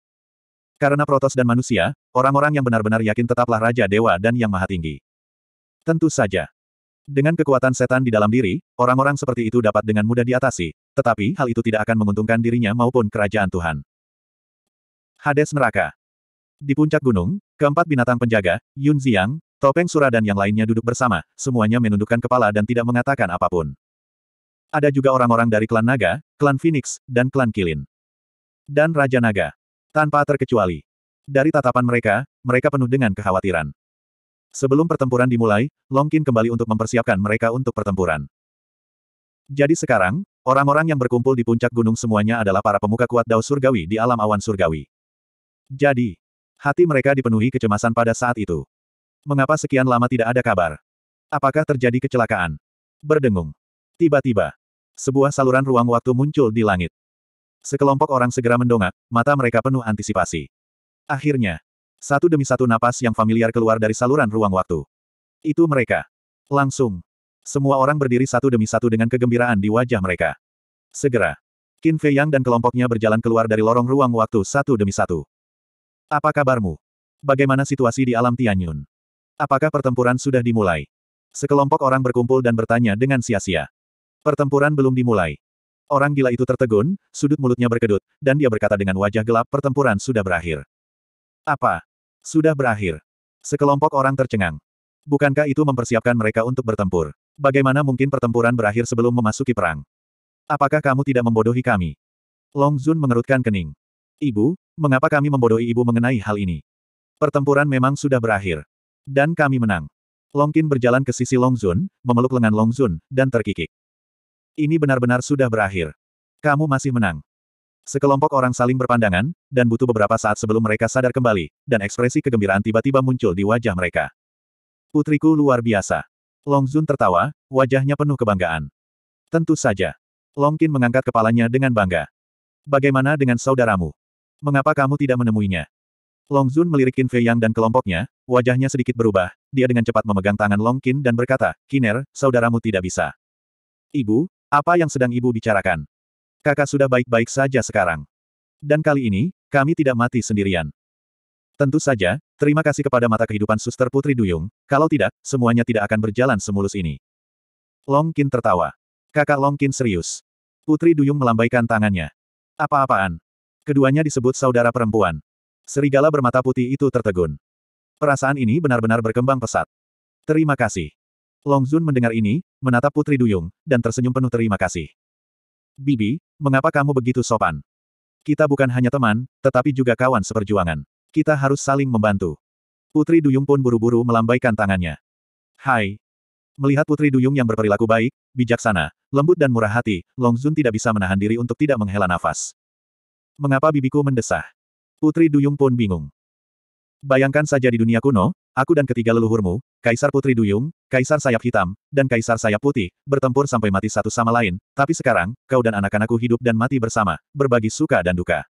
Karena Protos dan manusia, orang-orang yang benar-benar yakin tetaplah Raja Dewa dan Yang Maha Tinggi. Tentu saja. Dengan kekuatan setan di dalam diri, orang-orang seperti itu dapat dengan mudah diatasi, tetapi hal itu tidak akan menguntungkan dirinya maupun kerajaan Tuhan. Hades Neraka Di puncak gunung, keempat binatang penjaga, Yun Ziyang, Topeng Sura dan yang lainnya duduk bersama, semuanya menundukkan kepala dan tidak mengatakan apapun. Ada juga orang-orang dari klan Naga, klan Phoenix, dan klan Kilin. Dan Raja Naga. Tanpa terkecuali. Dari tatapan mereka, mereka penuh dengan kekhawatiran. Sebelum pertempuran dimulai, Longkin kembali untuk mempersiapkan mereka untuk pertempuran. Jadi sekarang, orang-orang yang berkumpul di puncak gunung semuanya adalah para pemuka kuat Dao Surgawi di alam awan surgawi. Jadi, hati mereka dipenuhi kecemasan pada saat itu. Mengapa sekian lama tidak ada kabar? Apakah terjadi kecelakaan? Berdengung. Tiba-tiba, sebuah saluran ruang waktu muncul di langit. Sekelompok orang segera mendongak, mata mereka penuh antisipasi. Akhirnya, satu demi satu napas yang familiar keluar dari saluran ruang waktu. Itu mereka. Langsung. Semua orang berdiri satu demi satu dengan kegembiraan di wajah mereka. Segera. Qin Fei Yang dan kelompoknya berjalan keluar dari lorong ruang waktu satu demi satu. Apa kabarmu? Bagaimana situasi di alam Tianyun? Apakah pertempuran sudah dimulai? Sekelompok orang berkumpul dan bertanya dengan sia-sia. Pertempuran belum dimulai. Orang gila itu tertegun, sudut mulutnya berkedut, dan dia berkata dengan wajah gelap pertempuran sudah berakhir. Apa? Sudah berakhir. Sekelompok orang tercengang. Bukankah itu mempersiapkan mereka untuk bertempur? Bagaimana mungkin pertempuran berakhir sebelum memasuki perang? Apakah kamu tidak membodohi kami? Long Zun mengerutkan kening. Ibu, mengapa kami membodohi ibu mengenai hal ini? Pertempuran memang sudah berakhir. Dan kami menang. Longkin berjalan ke sisi Long Zun, memeluk lengan Long Zun, dan terkikik. Ini benar-benar sudah berakhir. Kamu masih menang. Sekelompok orang saling berpandangan, dan butuh beberapa saat sebelum mereka sadar kembali, dan ekspresi kegembiraan tiba-tiba muncul di wajah mereka. Putriku luar biasa. Long Zun tertawa, wajahnya penuh kebanggaan. Tentu saja. Long Qin mengangkat kepalanya dengan bangga. Bagaimana dengan saudaramu? Mengapa kamu tidak menemuinya? Long Zun melirik Qin Fei Yang dan kelompoknya, wajahnya sedikit berubah, dia dengan cepat memegang tangan Long Qin dan berkata, Kiner, saudaramu tidak bisa. Ibu, apa yang sedang ibu bicarakan? Kakak sudah baik-baik saja sekarang. Dan kali ini, kami tidak mati sendirian. Tentu saja, terima kasih kepada mata kehidupan suster Putri Duyung, kalau tidak, semuanya tidak akan berjalan semulus ini. Long Longkin tertawa. Kakak Long Longkin serius. Putri Duyung melambaikan tangannya. Apa-apaan? Keduanya disebut saudara perempuan. Serigala bermata putih itu tertegun. Perasaan ini benar-benar berkembang pesat. Terima kasih. Long Zun mendengar ini, menatap Putri Duyung, dan tersenyum penuh terima kasih. Bibi, mengapa kamu begitu sopan? Kita bukan hanya teman, tetapi juga kawan seperjuangan. Kita harus saling membantu. Putri Duyung pun buru-buru melambaikan tangannya. Hai. Melihat Putri Duyung yang berperilaku baik, bijaksana, lembut dan murah hati, Long Zun tidak bisa menahan diri untuk tidak menghela nafas. Mengapa bibiku mendesah? Putri Duyung pun bingung. Bayangkan saja di dunia kuno, Aku dan ketiga leluhurmu, Kaisar Putri Duyung, Kaisar Sayap Hitam, dan Kaisar Sayap Putih, bertempur sampai mati satu sama lain, tapi sekarang, kau dan anak-anakku hidup dan mati bersama, berbagi suka dan duka.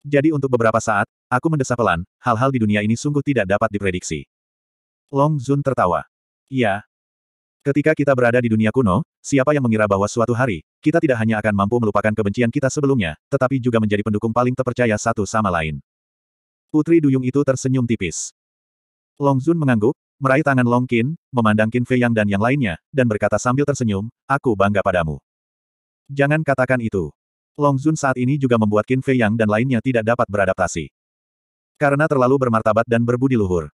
Jadi untuk beberapa saat, aku mendesah pelan, hal-hal di dunia ini sungguh tidak dapat diprediksi. Long Zun tertawa. Iya. Ketika kita berada di dunia kuno, siapa yang mengira bahwa suatu hari, kita tidak hanya akan mampu melupakan kebencian kita sebelumnya, tetapi juga menjadi pendukung paling terpercaya satu sama lain. Putri Duyung itu tersenyum tipis. Long Zun mengangguk, meraih tangan Long Qin, memandang Qin Fei Yang dan yang lainnya, dan berkata sambil tersenyum, aku bangga padamu. Jangan katakan itu. Long Zun saat ini juga membuat Qin Fei Yang dan lainnya tidak dapat beradaptasi. Karena terlalu bermartabat dan berbudi luhur.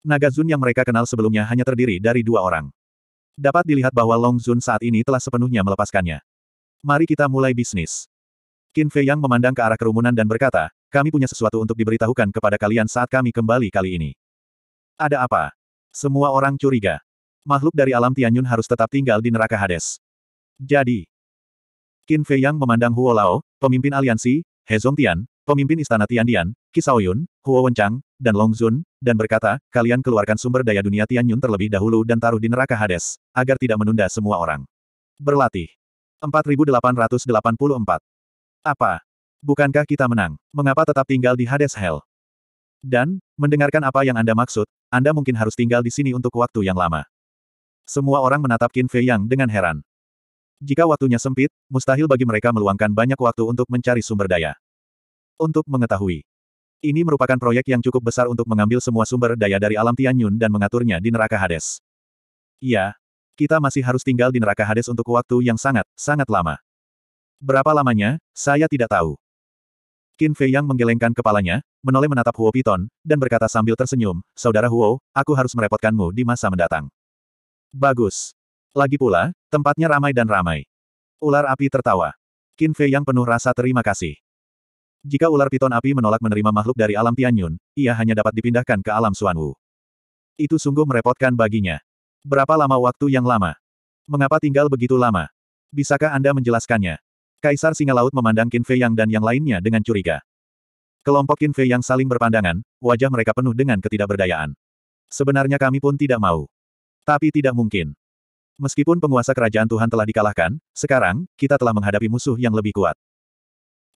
Naga Zun yang mereka kenal sebelumnya hanya terdiri dari dua orang. Dapat dilihat bahwa Long Zun saat ini telah sepenuhnya melepaskannya. Mari kita mulai bisnis. Qin Fei Yang memandang ke arah kerumunan dan berkata, kami punya sesuatu untuk diberitahukan kepada kalian saat kami kembali kali ini. Ada apa? Semua orang curiga. Makhluk dari alam Tianyun harus tetap tinggal di neraka Hades. Jadi, Qin Fei Yang memandang Huo Lao, pemimpin aliansi, He Tian, pemimpin istana Tiandian, Kisao Yun, Huo Wenchang, dan Long Zun, dan berkata, kalian keluarkan sumber daya dunia Tianyun terlebih dahulu dan taruh di neraka Hades, agar tidak menunda semua orang. Berlatih. 4884. Apa? Bukankah kita menang? Mengapa tetap tinggal di Hades Hell? Dan, mendengarkan apa yang Anda maksud, anda mungkin harus tinggal di sini untuk waktu yang lama. Semua orang menatap Qin Fei Yang dengan heran. Jika waktunya sempit, mustahil bagi mereka meluangkan banyak waktu untuk mencari sumber daya. Untuk mengetahui, ini merupakan proyek yang cukup besar untuk mengambil semua sumber daya dari alam Tianyun dan mengaturnya di neraka Hades. Iya, kita masih harus tinggal di neraka Hades untuk waktu yang sangat, sangat lama. Berapa lamanya, saya tidak tahu. Qin Fei Yang menggelengkan kepalanya, menoleh menatap Huo Piton, dan berkata sambil tersenyum, Saudara Huo, aku harus merepotkanmu di masa mendatang. Bagus. Lagi pula, tempatnya ramai dan ramai. Ular api tertawa. Qin Fei Yang penuh rasa terima kasih. Jika ular piton api menolak menerima makhluk dari alam Tianyun, ia hanya dapat dipindahkan ke alam Suanwu. Itu sungguh merepotkan baginya. Berapa lama waktu yang lama? Mengapa tinggal begitu lama? Bisakah Anda menjelaskannya? Kaisar Singa Laut memandang Qin Fei Yang dan yang lainnya dengan curiga. Kelompok Qin Fei Yang saling berpandangan, wajah mereka penuh dengan ketidakberdayaan. Sebenarnya kami pun tidak mau. Tapi tidak mungkin. Meskipun penguasa kerajaan Tuhan telah dikalahkan, sekarang, kita telah menghadapi musuh yang lebih kuat.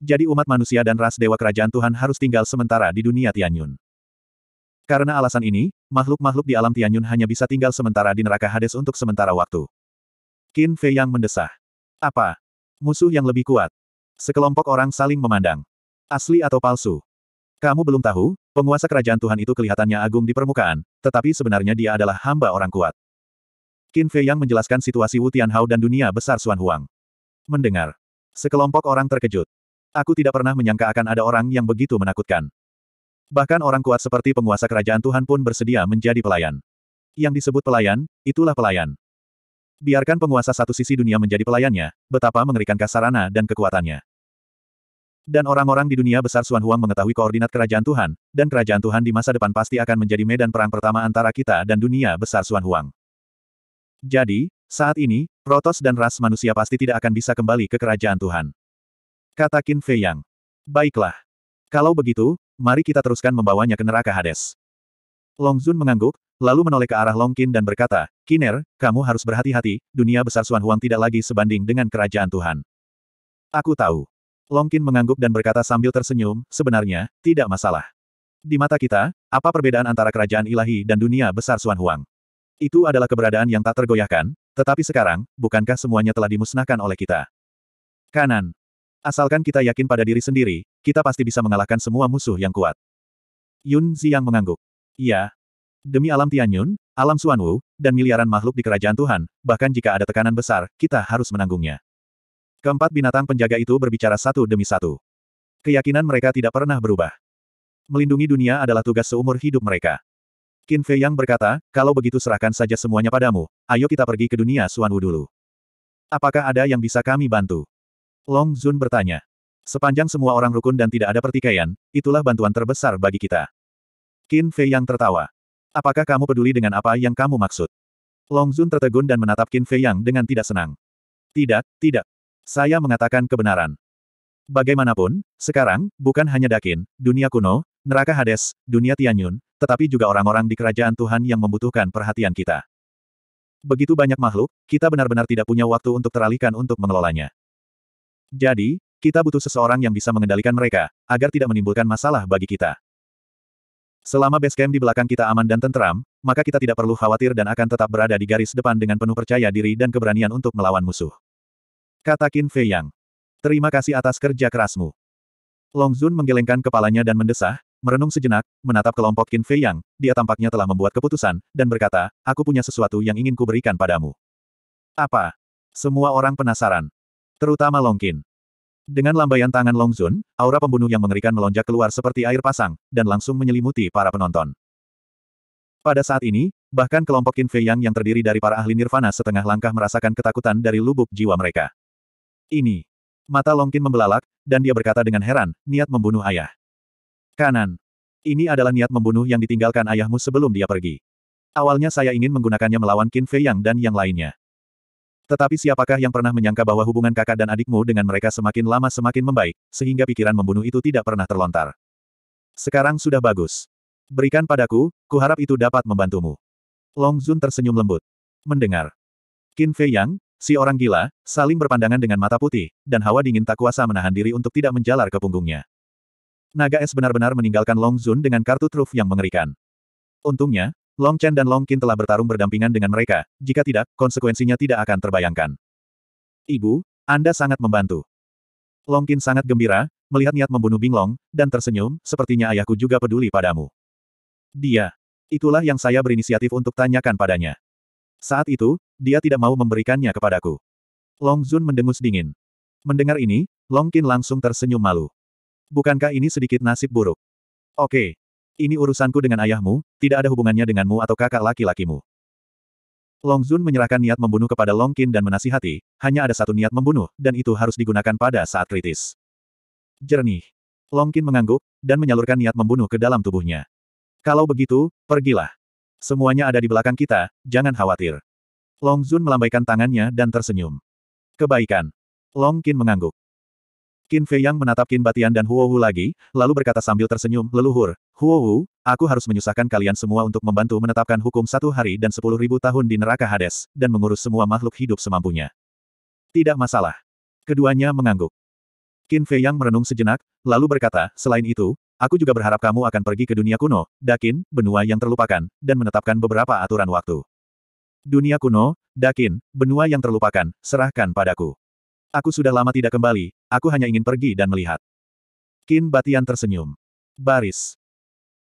Jadi umat manusia dan ras dewa kerajaan Tuhan harus tinggal sementara di dunia Tianyun. Karena alasan ini, makhluk-makhluk di alam Tianyun hanya bisa tinggal sementara di neraka Hades untuk sementara waktu. Qin Fei Yang mendesah. Apa? Musuh yang lebih kuat. Sekelompok orang saling memandang. Asli atau palsu? Kamu belum tahu, penguasa kerajaan Tuhan itu kelihatannya agung di permukaan, tetapi sebenarnya dia adalah hamba orang kuat. Qin Fei Yang menjelaskan situasi Wu Tianhao dan dunia besar Xuan Huang. Mendengar. Sekelompok orang terkejut. Aku tidak pernah menyangka akan ada orang yang begitu menakutkan. Bahkan orang kuat seperti penguasa kerajaan Tuhan pun bersedia menjadi pelayan. Yang disebut pelayan, itulah pelayan. Biarkan penguasa satu sisi dunia menjadi pelayannya, betapa mengerikan kasarana dan kekuatannya. Dan orang-orang di dunia besar Suan Huang mengetahui koordinat kerajaan Tuhan, dan kerajaan Tuhan di masa depan pasti akan menjadi medan perang pertama antara kita dan dunia besar Suan Huang. Jadi, saat ini, Protos dan ras manusia pasti tidak akan bisa kembali ke kerajaan Tuhan. Kata Qin Fei Yang. Baiklah. Kalau begitu, mari kita teruskan membawanya ke neraka Hades. Long Zun mengangguk, lalu menoleh ke arah Longkin dan berkata, Kiner, kamu harus berhati-hati, dunia besar Suan Huang tidak lagi sebanding dengan kerajaan Tuhan. Aku tahu. Longkin mengangguk dan berkata sambil tersenyum, sebenarnya, tidak masalah. Di mata kita, apa perbedaan antara kerajaan ilahi dan dunia besar Suan Huang? Itu adalah keberadaan yang tak tergoyahkan, tetapi sekarang, bukankah semuanya telah dimusnahkan oleh kita? Kanan. Asalkan kita yakin pada diri sendiri, kita pasti bisa mengalahkan semua musuh yang kuat. Yun Ziyang mengangguk. Iya, Demi alam Tianyun, alam Suanwu, dan miliaran makhluk di kerajaan Tuhan, bahkan jika ada tekanan besar, kita harus menanggungnya. Keempat binatang penjaga itu berbicara satu demi satu. Keyakinan mereka tidak pernah berubah. Melindungi dunia adalah tugas seumur hidup mereka. Qin Fei Yang berkata, kalau begitu serahkan saja semuanya padamu, ayo kita pergi ke dunia Suanwu dulu. Apakah ada yang bisa kami bantu? Long Zun bertanya. Sepanjang semua orang rukun dan tidak ada pertikaian, itulah bantuan terbesar bagi kita. Qin Fei Yang tertawa. Apakah kamu peduli dengan apa yang kamu maksud? Long Zun tertegun dan menatap Qin Fei Yang dengan tidak senang. Tidak, tidak. Saya mengatakan kebenaran. Bagaimanapun, sekarang, bukan hanya Dakin, dunia kuno, neraka Hades, dunia Tianyun, tetapi juga orang-orang di kerajaan Tuhan yang membutuhkan perhatian kita. Begitu banyak makhluk, kita benar-benar tidak punya waktu untuk teralihkan untuk mengelolanya. Jadi, kita butuh seseorang yang bisa mengendalikan mereka, agar tidak menimbulkan masalah bagi kita. Selama base camp di belakang kita aman dan tentram, maka kita tidak perlu khawatir dan akan tetap berada di garis depan dengan penuh percaya diri dan keberanian untuk melawan musuh. Kata Qin Fei Yang. Terima kasih atas kerja kerasmu. Long Zun menggelengkan kepalanya dan mendesah, merenung sejenak, menatap kelompok Qin Fei Yang, dia tampaknya telah membuat keputusan, dan berkata, aku punya sesuatu yang ingin kuberikan padamu. Apa? Semua orang penasaran. Terutama Long Qin. Dengan lambaian tangan Long Zun, aura pembunuh yang mengerikan melonjak keluar seperti air pasang, dan langsung menyelimuti para penonton. Pada saat ini, bahkan kelompok Qin Fei Yang yang terdiri dari para ahli nirvana setengah langkah merasakan ketakutan dari lubuk jiwa mereka. Ini. Mata Long Qin membelalak, dan dia berkata dengan heran, niat membunuh ayah. Kanan. Ini adalah niat membunuh yang ditinggalkan ayahmu sebelum dia pergi. Awalnya saya ingin menggunakannya melawan Qin Fei Yang dan yang lainnya. Tetapi siapakah yang pernah menyangka bahwa hubungan kakak dan adikmu dengan mereka semakin lama semakin membaik, sehingga pikiran membunuh itu tidak pernah terlontar. Sekarang sudah bagus. Berikan padaku, kuharap itu dapat membantumu. Long Zun tersenyum lembut. Mendengar. Qin Fei Yang, si orang gila, saling berpandangan dengan mata putih, dan hawa dingin tak kuasa menahan diri untuk tidak menjalar ke punggungnya. Naga es benar-benar meninggalkan Long Zun dengan kartu truf yang mengerikan. Untungnya, Long Chen dan Long Qin telah bertarung berdampingan dengan mereka, jika tidak, konsekuensinya tidak akan terbayangkan. Ibu, Anda sangat membantu. Long Qin sangat gembira, melihat niat membunuh Binglong, dan tersenyum, sepertinya ayahku juga peduli padamu. Dia. Itulah yang saya berinisiatif untuk tanyakan padanya. Saat itu, dia tidak mau memberikannya kepadaku. Long Zun mendengus dingin. Mendengar ini, Long Qin langsung tersenyum malu. Bukankah ini sedikit nasib buruk? Oke, ini urusanku dengan ayahmu, tidak ada hubungannya denganmu atau kakak laki-lakimu. Long Zun menyerahkan niat membunuh kepada Long Qin dan menasihati, hanya ada satu niat membunuh, dan itu harus digunakan pada saat kritis. Jernih. Long Qin mengangguk, dan menyalurkan niat membunuh ke dalam tubuhnya. Kalau begitu, pergilah. Semuanya ada di belakang kita, jangan khawatir. Long Zun melambaikan tangannya dan tersenyum. Kebaikan. Long Qin mengangguk. Qin Fei Yang menatap Qin Batian dan Huo Wu lagi, lalu berkata sambil tersenyum, leluhur, Huo Wu, aku harus menyusahkan kalian semua untuk membantu menetapkan hukum satu hari dan sepuluh ribu tahun di neraka Hades, dan mengurus semua makhluk hidup semampunya. Tidak masalah. Keduanya mengangguk. Qin Fei Yang merenung sejenak, lalu berkata, selain itu, aku juga berharap kamu akan pergi ke dunia kuno, Dakin, benua yang terlupakan, dan menetapkan beberapa aturan waktu. Dunia kuno, Dakin, benua yang terlupakan, serahkan padaku. Aku sudah lama tidak kembali, aku hanya ingin pergi dan melihat. Kin Batian tersenyum. Baris.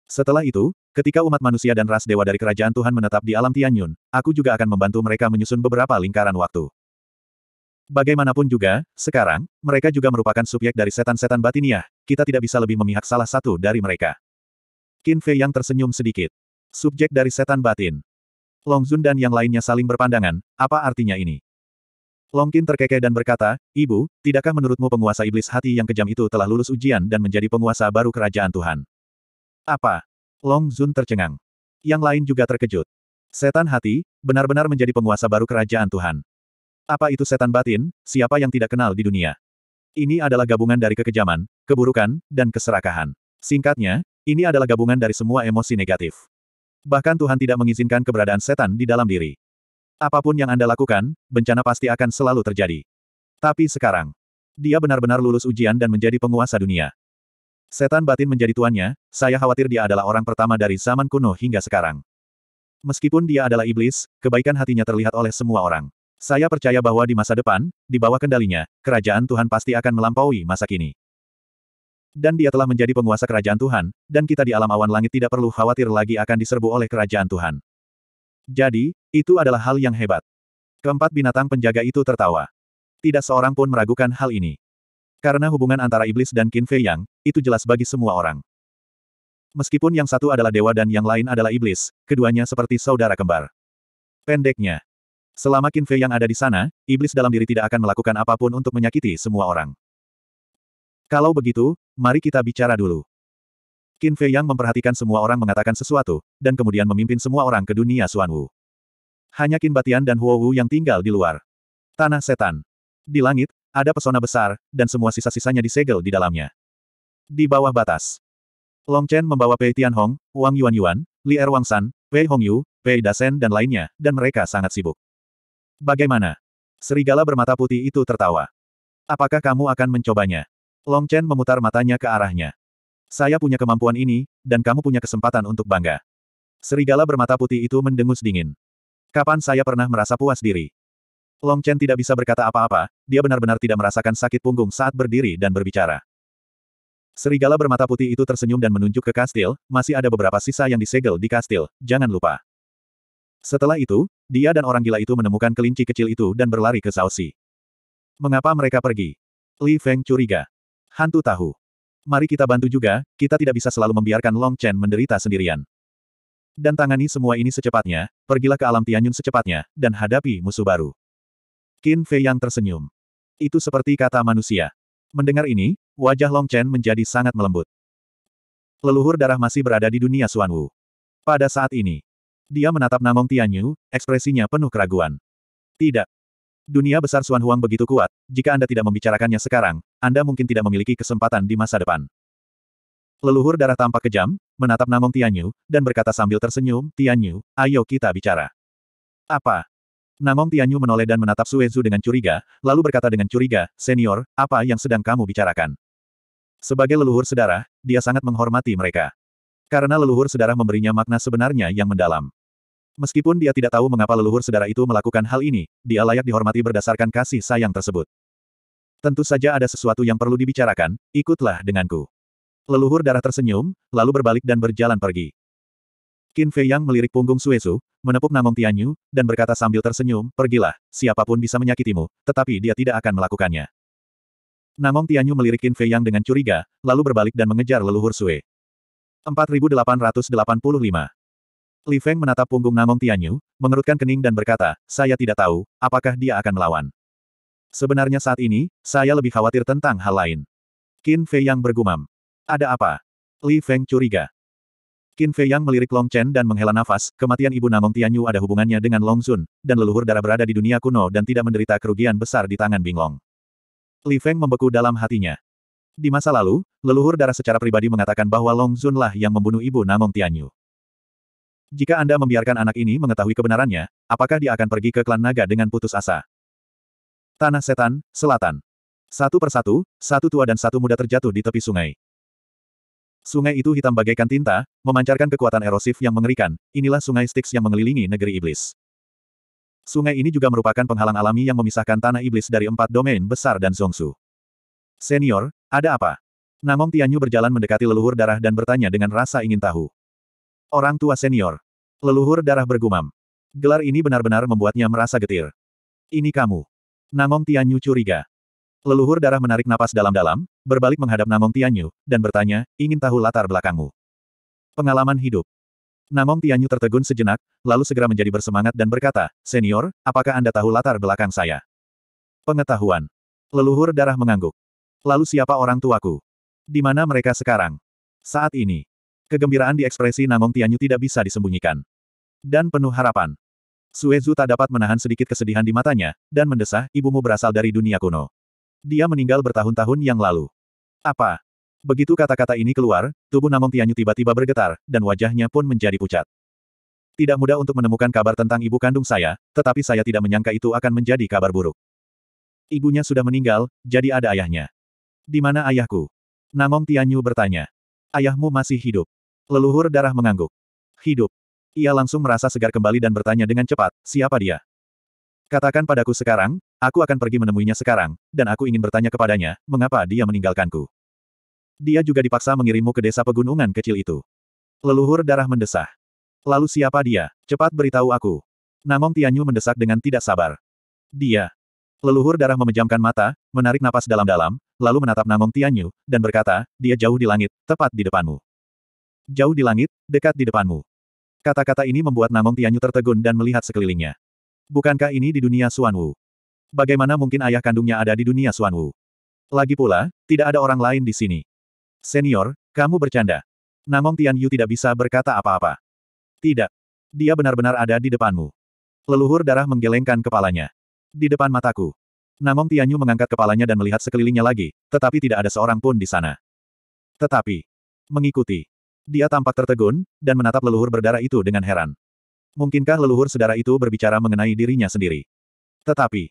Setelah itu, ketika umat manusia dan ras dewa dari kerajaan Tuhan menetap di alam Tianyun, aku juga akan membantu mereka menyusun beberapa lingkaran waktu. Bagaimanapun juga, sekarang, mereka juga merupakan subjek dari setan-setan batiniah, kita tidak bisa lebih memihak salah satu dari mereka. Qin Fei yang tersenyum sedikit. Subjek dari setan batin. Long Zun dan yang lainnya saling berpandangan, apa artinya ini? Longkin terkekeh dan berkata, Ibu, tidakkah menurutmu penguasa iblis hati yang kejam itu telah lulus ujian dan menjadi penguasa baru kerajaan Tuhan? Apa? Long Zun tercengang. Yang lain juga terkejut. Setan hati, benar-benar menjadi penguasa baru kerajaan Tuhan. Apa itu setan batin, siapa yang tidak kenal di dunia? Ini adalah gabungan dari kekejaman, keburukan, dan keserakahan. Singkatnya, ini adalah gabungan dari semua emosi negatif. Bahkan Tuhan tidak mengizinkan keberadaan setan di dalam diri. Apapun yang Anda lakukan, bencana pasti akan selalu terjadi. Tapi sekarang, dia benar-benar lulus ujian dan menjadi penguasa dunia. Setan batin menjadi tuannya, saya khawatir dia adalah orang pertama dari zaman kuno hingga sekarang. Meskipun dia adalah iblis, kebaikan hatinya terlihat oleh semua orang. Saya percaya bahwa di masa depan, di bawah kendalinya, kerajaan Tuhan pasti akan melampaui masa kini. Dan dia telah menjadi penguasa kerajaan Tuhan, dan kita di alam awan langit tidak perlu khawatir lagi akan diserbu oleh kerajaan Tuhan. Jadi, itu adalah hal yang hebat. Keempat binatang penjaga itu tertawa. Tidak seorang pun meragukan hal ini. Karena hubungan antara iblis dan Qin Fei Yang, itu jelas bagi semua orang. Meskipun yang satu adalah dewa dan yang lain adalah iblis, keduanya seperti saudara kembar. Pendeknya, selama Qin Fei Yang ada di sana, iblis dalam diri tidak akan melakukan apapun untuk menyakiti semua orang. Kalau begitu, mari kita bicara dulu. Qin Fei yang memperhatikan semua orang mengatakan sesuatu, dan kemudian memimpin semua orang ke dunia Xuan Wu. Hanya Qin Batian dan Huo Wu yang tinggal di luar. Tanah setan. Di langit, ada pesona besar, dan semua sisa-sisanya disegel di dalamnya. Di bawah batas. Long Chen membawa Pei Tianhong, Wang Yuan Yuan, Li Er San, Pei Hong Yu, Pei Dasen dan lainnya, dan mereka sangat sibuk. Bagaimana? Serigala bermata putih itu tertawa. Apakah kamu akan mencobanya? Long Chen memutar matanya ke arahnya. Saya punya kemampuan ini, dan kamu punya kesempatan untuk bangga. Serigala bermata putih itu mendengus dingin. Kapan saya pernah merasa puas diri? Long Chen tidak bisa berkata apa-apa, dia benar-benar tidak merasakan sakit punggung saat berdiri dan berbicara. Serigala bermata putih itu tersenyum dan menunjuk ke kastil, masih ada beberapa sisa yang disegel di kastil, jangan lupa. Setelah itu, dia dan orang gila itu menemukan kelinci kecil itu dan berlari ke sausi. Mengapa mereka pergi? Li Feng curiga. Hantu tahu mari kita bantu juga, kita tidak bisa selalu membiarkan Long Chen menderita sendirian. Dan tangani semua ini secepatnya, pergilah ke alam Tianyun secepatnya, dan hadapi musuh baru. Qin Fei yang tersenyum. Itu seperti kata manusia. Mendengar ini, wajah Long Chen menjadi sangat melembut. Leluhur darah masih berada di dunia Wu. Pada saat ini, dia menatap Namong Tianyu, ekspresinya penuh keraguan. Tidak, Dunia besar Suan Huang begitu kuat, jika Anda tidak membicarakannya sekarang, Anda mungkin tidak memiliki kesempatan di masa depan. Leluhur darah tampak kejam, menatap Namong Tianyu, dan berkata sambil tersenyum, Tianyu, ayo kita bicara. Apa? Namong Tianyu menoleh dan menatap Suezu dengan curiga, lalu berkata dengan curiga, Senior, apa yang sedang kamu bicarakan? Sebagai leluhur sedarah, dia sangat menghormati mereka. Karena leluhur sedarah memberinya makna sebenarnya yang mendalam. Meskipun dia tidak tahu mengapa leluhur sedara itu melakukan hal ini, dia layak dihormati berdasarkan kasih sayang tersebut. Tentu saja ada sesuatu yang perlu dibicarakan, ikutlah denganku. Leluhur darah tersenyum, lalu berbalik dan berjalan pergi. Qin Fei Yang melirik punggung Suezu, menepuk Namong Tianyu, dan berkata sambil tersenyum, pergilah, siapapun bisa menyakitimu, tetapi dia tidak akan melakukannya. Namong Tianyu melirik Qin Fei Yang dengan curiga, lalu berbalik dan mengejar leluhur Sue. 4885 Li Feng menatap punggung Namong Tianyu, mengerutkan kening dan berkata, saya tidak tahu, apakah dia akan melawan. Sebenarnya saat ini, saya lebih khawatir tentang hal lain. Qin Fei Yang bergumam. Ada apa? Li Feng curiga. Qin Fei Yang melirik Long Chen dan menghela nafas, kematian ibu Namong Tianyu ada hubungannya dengan Long Zun, dan leluhur darah berada di dunia kuno dan tidak menderita kerugian besar di tangan Binglong. Li Feng membeku dalam hatinya. Di masa lalu, leluhur darah secara pribadi mengatakan bahwa Long Zun lah yang membunuh ibu Namong Tianyu. Jika Anda membiarkan anak ini mengetahui kebenarannya, apakah dia akan pergi ke klan naga dengan putus asa? Tanah Setan, Selatan. Satu persatu, satu tua dan satu muda terjatuh di tepi sungai. Sungai itu hitam bagaikan tinta, memancarkan kekuatan erosif yang mengerikan, inilah sungai Styx yang mengelilingi negeri iblis. Sungai ini juga merupakan penghalang alami yang memisahkan tanah iblis dari empat domain besar dan Zongsu. Senior, ada apa? Namong Tianyu berjalan mendekati leluhur darah dan bertanya dengan rasa ingin tahu. Orang tua senior. Leluhur darah bergumam. Gelar ini benar-benar membuatnya merasa getir. Ini kamu. Nangong Tianyu curiga. Leluhur darah menarik napas dalam-dalam, berbalik menghadap Nangong Tianyu, dan bertanya, ingin tahu latar belakangmu. Pengalaman hidup. Nangong Tianyu tertegun sejenak, lalu segera menjadi bersemangat dan berkata, Senior, apakah Anda tahu latar belakang saya? Pengetahuan. Leluhur darah mengangguk. Lalu siapa orang tuaku? Di mana mereka sekarang? Saat ini, Kegembiraan di ekspresi Namong Tianyu tidak bisa disembunyikan. Dan penuh harapan. Suezu tak dapat menahan sedikit kesedihan di matanya, dan mendesah, ibumu berasal dari dunia kuno. Dia meninggal bertahun-tahun yang lalu. Apa? Begitu kata-kata ini keluar, tubuh Namong Tianyu tiba-tiba bergetar, dan wajahnya pun menjadi pucat. Tidak mudah untuk menemukan kabar tentang ibu kandung saya, tetapi saya tidak menyangka itu akan menjadi kabar buruk. Ibunya sudah meninggal, jadi ada ayahnya. Di mana ayahku? Namong Tianyu bertanya. Ayahmu masih hidup. Leluhur darah mengangguk. Hidup. Ia langsung merasa segar kembali dan bertanya dengan cepat, siapa dia? Katakan padaku sekarang, aku akan pergi menemuinya sekarang, dan aku ingin bertanya kepadanya, mengapa dia meninggalkanku. Dia juga dipaksa mengirimmu ke desa pegunungan kecil itu. Leluhur darah mendesah. Lalu siapa dia? Cepat beritahu aku. Namong Tianyu mendesak dengan tidak sabar. Dia. Leluhur darah memejamkan mata, menarik napas dalam-dalam, lalu menatap Namong Tianyu, dan berkata, dia jauh di langit, tepat di depanmu. Jauh di langit, dekat di depanmu. Kata-kata ini membuat Namong Tianyu tertegun dan melihat sekelilingnya. Bukankah ini di dunia Suanwu? Bagaimana mungkin ayah kandungnya ada di dunia Suanwu? Lagi pula, tidak ada orang lain di sini. Senior, kamu bercanda. Namong Tianyu tidak bisa berkata apa-apa. Tidak. Dia benar-benar ada di depanmu. Leluhur darah menggelengkan kepalanya. Di depan mataku. Namong Tianyu mengangkat kepalanya dan melihat sekelilingnya lagi, tetapi tidak ada seorang pun di sana. Tetapi, mengikuti. Dia tampak tertegun, dan menatap leluhur berdarah itu dengan heran. Mungkinkah leluhur sedara itu berbicara mengenai dirinya sendiri? Tetapi,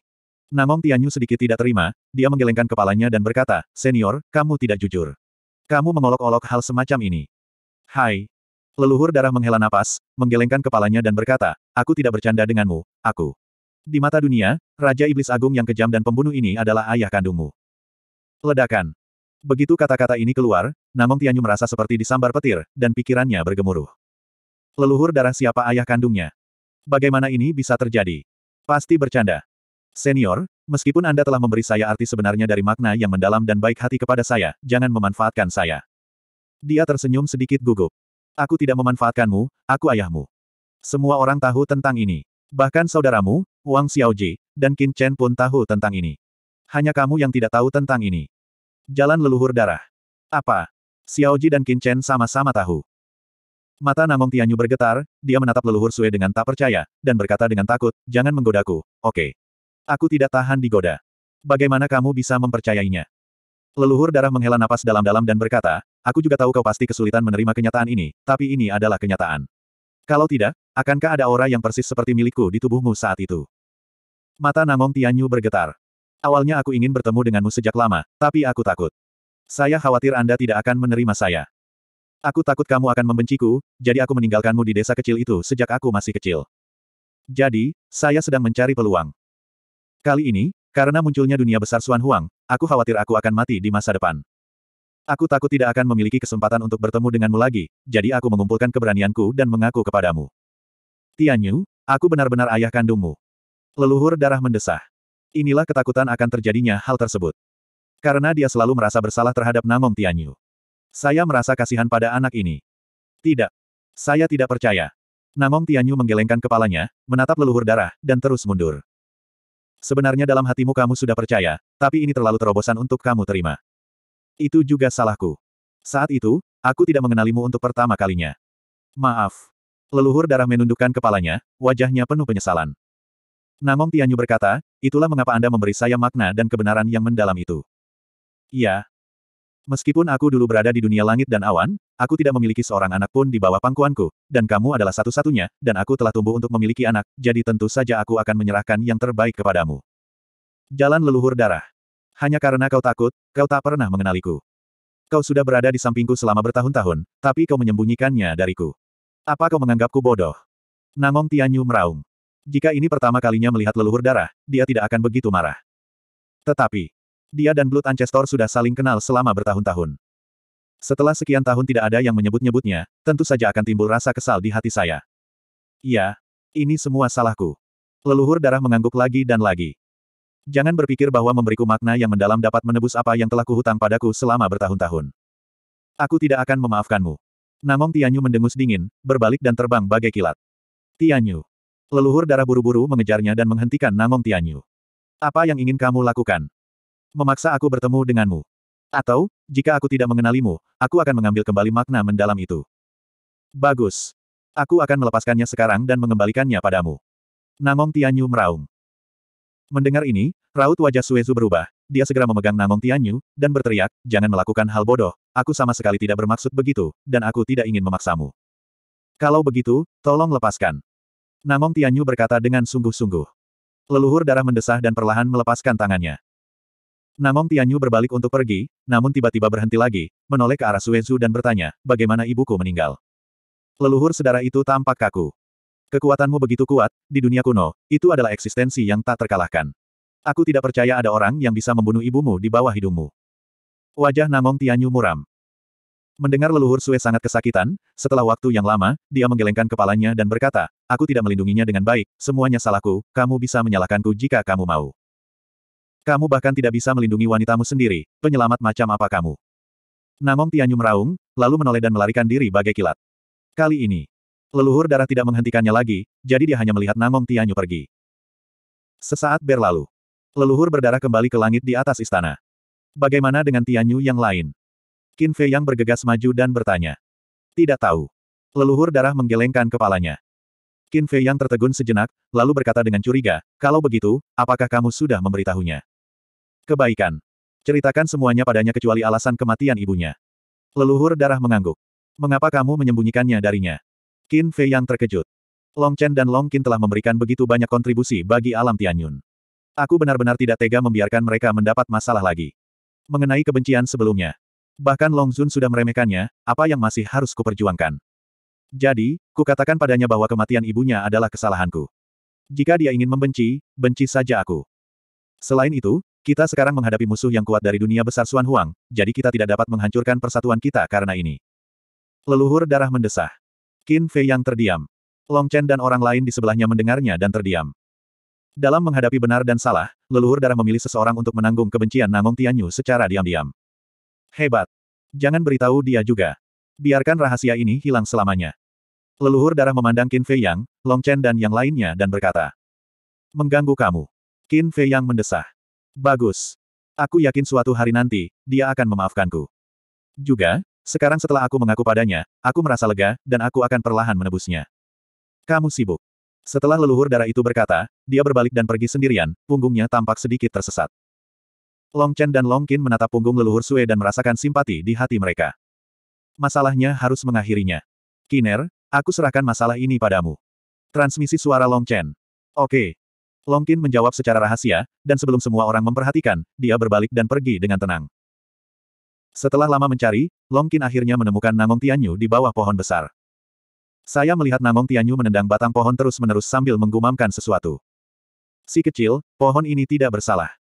Namong Tianyu sedikit tidak terima, dia menggelengkan kepalanya dan berkata, Senior, kamu tidak jujur. Kamu mengolok-olok hal semacam ini. Hai. Leluhur darah menghela napas, menggelengkan kepalanya dan berkata, Aku tidak bercanda denganmu, aku. Di mata dunia, Raja Iblis Agung yang kejam dan pembunuh ini adalah ayah kandungmu. Ledakan. Begitu kata-kata ini keluar, Namong Tianyu merasa seperti disambar petir, dan pikirannya bergemuruh. Leluhur darah siapa ayah kandungnya? Bagaimana ini bisa terjadi? Pasti bercanda. Senior, meskipun Anda telah memberi saya arti sebenarnya dari makna yang mendalam dan baik hati kepada saya, jangan memanfaatkan saya. Dia tersenyum sedikit gugup. Aku tidak memanfaatkanmu, aku ayahmu. Semua orang tahu tentang ini. Bahkan saudaramu, Wang Xiaoji, dan Qin Chen pun tahu tentang ini. Hanya kamu yang tidak tahu tentang ini. Jalan leluhur darah. Apa? Xiao Ji dan Qin Chen sama-sama tahu. Mata Namong Tianyu bergetar, dia menatap leluhur Sue dengan tak percaya, dan berkata dengan takut, jangan menggodaku, oke. Okay. Aku tidak tahan digoda. Bagaimana kamu bisa mempercayainya? Leluhur darah menghela napas dalam-dalam dan berkata, aku juga tahu kau pasti kesulitan menerima kenyataan ini, tapi ini adalah kenyataan. Kalau tidak, akankah ada aura yang persis seperti milikku di tubuhmu saat itu? Mata Namong Tianyu bergetar. Awalnya aku ingin bertemu denganmu sejak lama, tapi aku takut. Saya khawatir Anda tidak akan menerima saya. Aku takut kamu akan membenciku, jadi aku meninggalkanmu di desa kecil itu sejak aku masih kecil. Jadi, saya sedang mencari peluang. Kali ini, karena munculnya dunia besar Suan Huang, aku khawatir aku akan mati di masa depan. Aku takut tidak akan memiliki kesempatan untuk bertemu denganmu lagi, jadi aku mengumpulkan keberanianku dan mengaku kepadamu. Tianyu, aku benar-benar ayah kandungmu. Leluhur darah mendesah. Inilah ketakutan akan terjadinya hal tersebut. Karena dia selalu merasa bersalah terhadap Namong Tianyu. Saya merasa kasihan pada anak ini. Tidak. Saya tidak percaya. Namong Tianyu menggelengkan kepalanya, menatap leluhur darah, dan terus mundur. Sebenarnya dalam hatimu kamu sudah percaya, tapi ini terlalu terobosan untuk kamu terima. Itu juga salahku. Saat itu, aku tidak mengenalimu untuk pertama kalinya. Maaf. Leluhur darah menundukkan kepalanya, wajahnya penuh penyesalan. Namong Tianyu berkata, Itulah mengapa Anda memberi saya makna dan kebenaran yang mendalam itu. Iya. Meskipun aku dulu berada di dunia langit dan awan, aku tidak memiliki seorang anak pun di bawah pangkuanku, dan kamu adalah satu-satunya, dan aku telah tumbuh untuk memiliki anak, jadi tentu saja aku akan menyerahkan yang terbaik kepadamu. Jalan leluhur darah. Hanya karena kau takut, kau tak pernah mengenaliku. Kau sudah berada di sampingku selama bertahun-tahun, tapi kau menyembunyikannya dariku. Apa kau menganggapku bodoh? Nangong Tianyu meraung. Jika ini pertama kalinya melihat leluhur darah, dia tidak akan begitu marah. Tetapi, dia dan Blood Ancestor sudah saling kenal selama bertahun-tahun. Setelah sekian tahun tidak ada yang menyebut-nyebutnya, tentu saja akan timbul rasa kesal di hati saya. Iya, ini semua salahku. Leluhur darah mengangguk lagi dan lagi. Jangan berpikir bahwa memberiku makna yang mendalam dapat menebus apa yang telah kuhutang padaku selama bertahun-tahun. Aku tidak akan memaafkanmu. Namong Tianyu mendengus dingin, berbalik dan terbang bagai kilat. Tianyu, Leluhur darah buru-buru mengejarnya dan menghentikan Namong Tianyu. Apa yang ingin kamu lakukan? Memaksa aku bertemu denganmu. Atau, jika aku tidak mengenalimu, aku akan mengambil kembali makna mendalam itu. Bagus. Aku akan melepaskannya sekarang dan mengembalikannya padamu. Namong Tianyu meraung. Mendengar ini, raut wajah Suezu berubah. Dia segera memegang Namong Tianyu, dan berteriak, jangan melakukan hal bodoh, aku sama sekali tidak bermaksud begitu, dan aku tidak ingin memaksamu. Kalau begitu, tolong lepaskan. Namong Tianyu berkata dengan sungguh-sungguh. Leluhur darah mendesah dan perlahan melepaskan tangannya. Namong Tianyu berbalik untuk pergi, namun tiba-tiba berhenti lagi, menoleh ke arah Suezu dan bertanya, bagaimana ibuku meninggal? Leluhur sedara itu tampak kaku. Kekuatanmu begitu kuat, di dunia kuno, itu adalah eksistensi yang tak terkalahkan. Aku tidak percaya ada orang yang bisa membunuh ibumu di bawah hidungmu. Wajah Namong Tianyu muram. Mendengar leluhur Sue sangat kesakitan, setelah waktu yang lama, dia menggelengkan kepalanya dan berkata, Aku tidak melindunginya dengan baik, semuanya salahku, kamu bisa menyalahkanku jika kamu mau. Kamu bahkan tidak bisa melindungi wanitamu sendiri, penyelamat macam apa kamu? Namong Tianyu meraung, lalu menoleh dan melarikan diri bagai kilat. Kali ini, leluhur darah tidak menghentikannya lagi, jadi dia hanya melihat Namong Tianyu pergi. Sesaat berlalu, leluhur berdarah kembali ke langit di atas istana. Bagaimana dengan Tianyu yang lain? Qin Fei yang bergegas maju dan bertanya. Tidak tahu. Leluhur darah menggelengkan kepalanya. Qin Fei yang tertegun sejenak, lalu berkata dengan curiga, kalau begitu, apakah kamu sudah memberitahunya? Kebaikan. Ceritakan semuanya padanya kecuali alasan kematian ibunya. Leluhur darah mengangguk. Mengapa kamu menyembunyikannya darinya? Qin Fei yang terkejut. Long Chen dan Long Qin telah memberikan begitu banyak kontribusi bagi alam Tianyun. Aku benar-benar tidak tega membiarkan mereka mendapat masalah lagi. Mengenai kebencian sebelumnya, Bahkan Long Zun sudah meremehkannya, apa yang masih harus kuperjuangkan? Jadi, kukatakan padanya bahwa kematian ibunya adalah kesalahanku. Jika dia ingin membenci, benci saja aku. Selain itu, kita sekarang menghadapi musuh yang kuat dari dunia besar Suan Huang, jadi kita tidak dapat menghancurkan persatuan kita karena ini. Leluhur darah mendesah. Qin Fei yang terdiam. Long Chen dan orang lain di sebelahnya mendengarnya dan terdiam. Dalam menghadapi benar dan salah, leluhur darah memilih seseorang untuk menanggung kebencian Nangong Tianyu secara diam-diam. Hebat. Jangan beritahu dia juga. Biarkan rahasia ini hilang selamanya. Leluhur darah memandang Qin Fei Yang, Long Chen dan yang lainnya dan berkata. Mengganggu kamu. Qin Fei Yang mendesah. Bagus. Aku yakin suatu hari nanti, dia akan memaafkanku. Juga, sekarang setelah aku mengaku padanya, aku merasa lega, dan aku akan perlahan menebusnya. Kamu sibuk. Setelah leluhur darah itu berkata, dia berbalik dan pergi sendirian, punggungnya tampak sedikit tersesat. Long Chen dan Long Qin menatap punggung leluhur Sue dan merasakan simpati di hati mereka. Masalahnya harus mengakhirinya. Kiner, aku serahkan masalah ini padamu. Transmisi suara Long Chen. Oke. Long Qin menjawab secara rahasia, dan sebelum semua orang memperhatikan, dia berbalik dan pergi dengan tenang. Setelah lama mencari, Long Qin akhirnya menemukan Nangong Tianyu di bawah pohon besar. Saya melihat Nangong Tianyu menendang batang pohon terus-menerus sambil menggumamkan sesuatu. Si kecil, pohon ini tidak bersalah.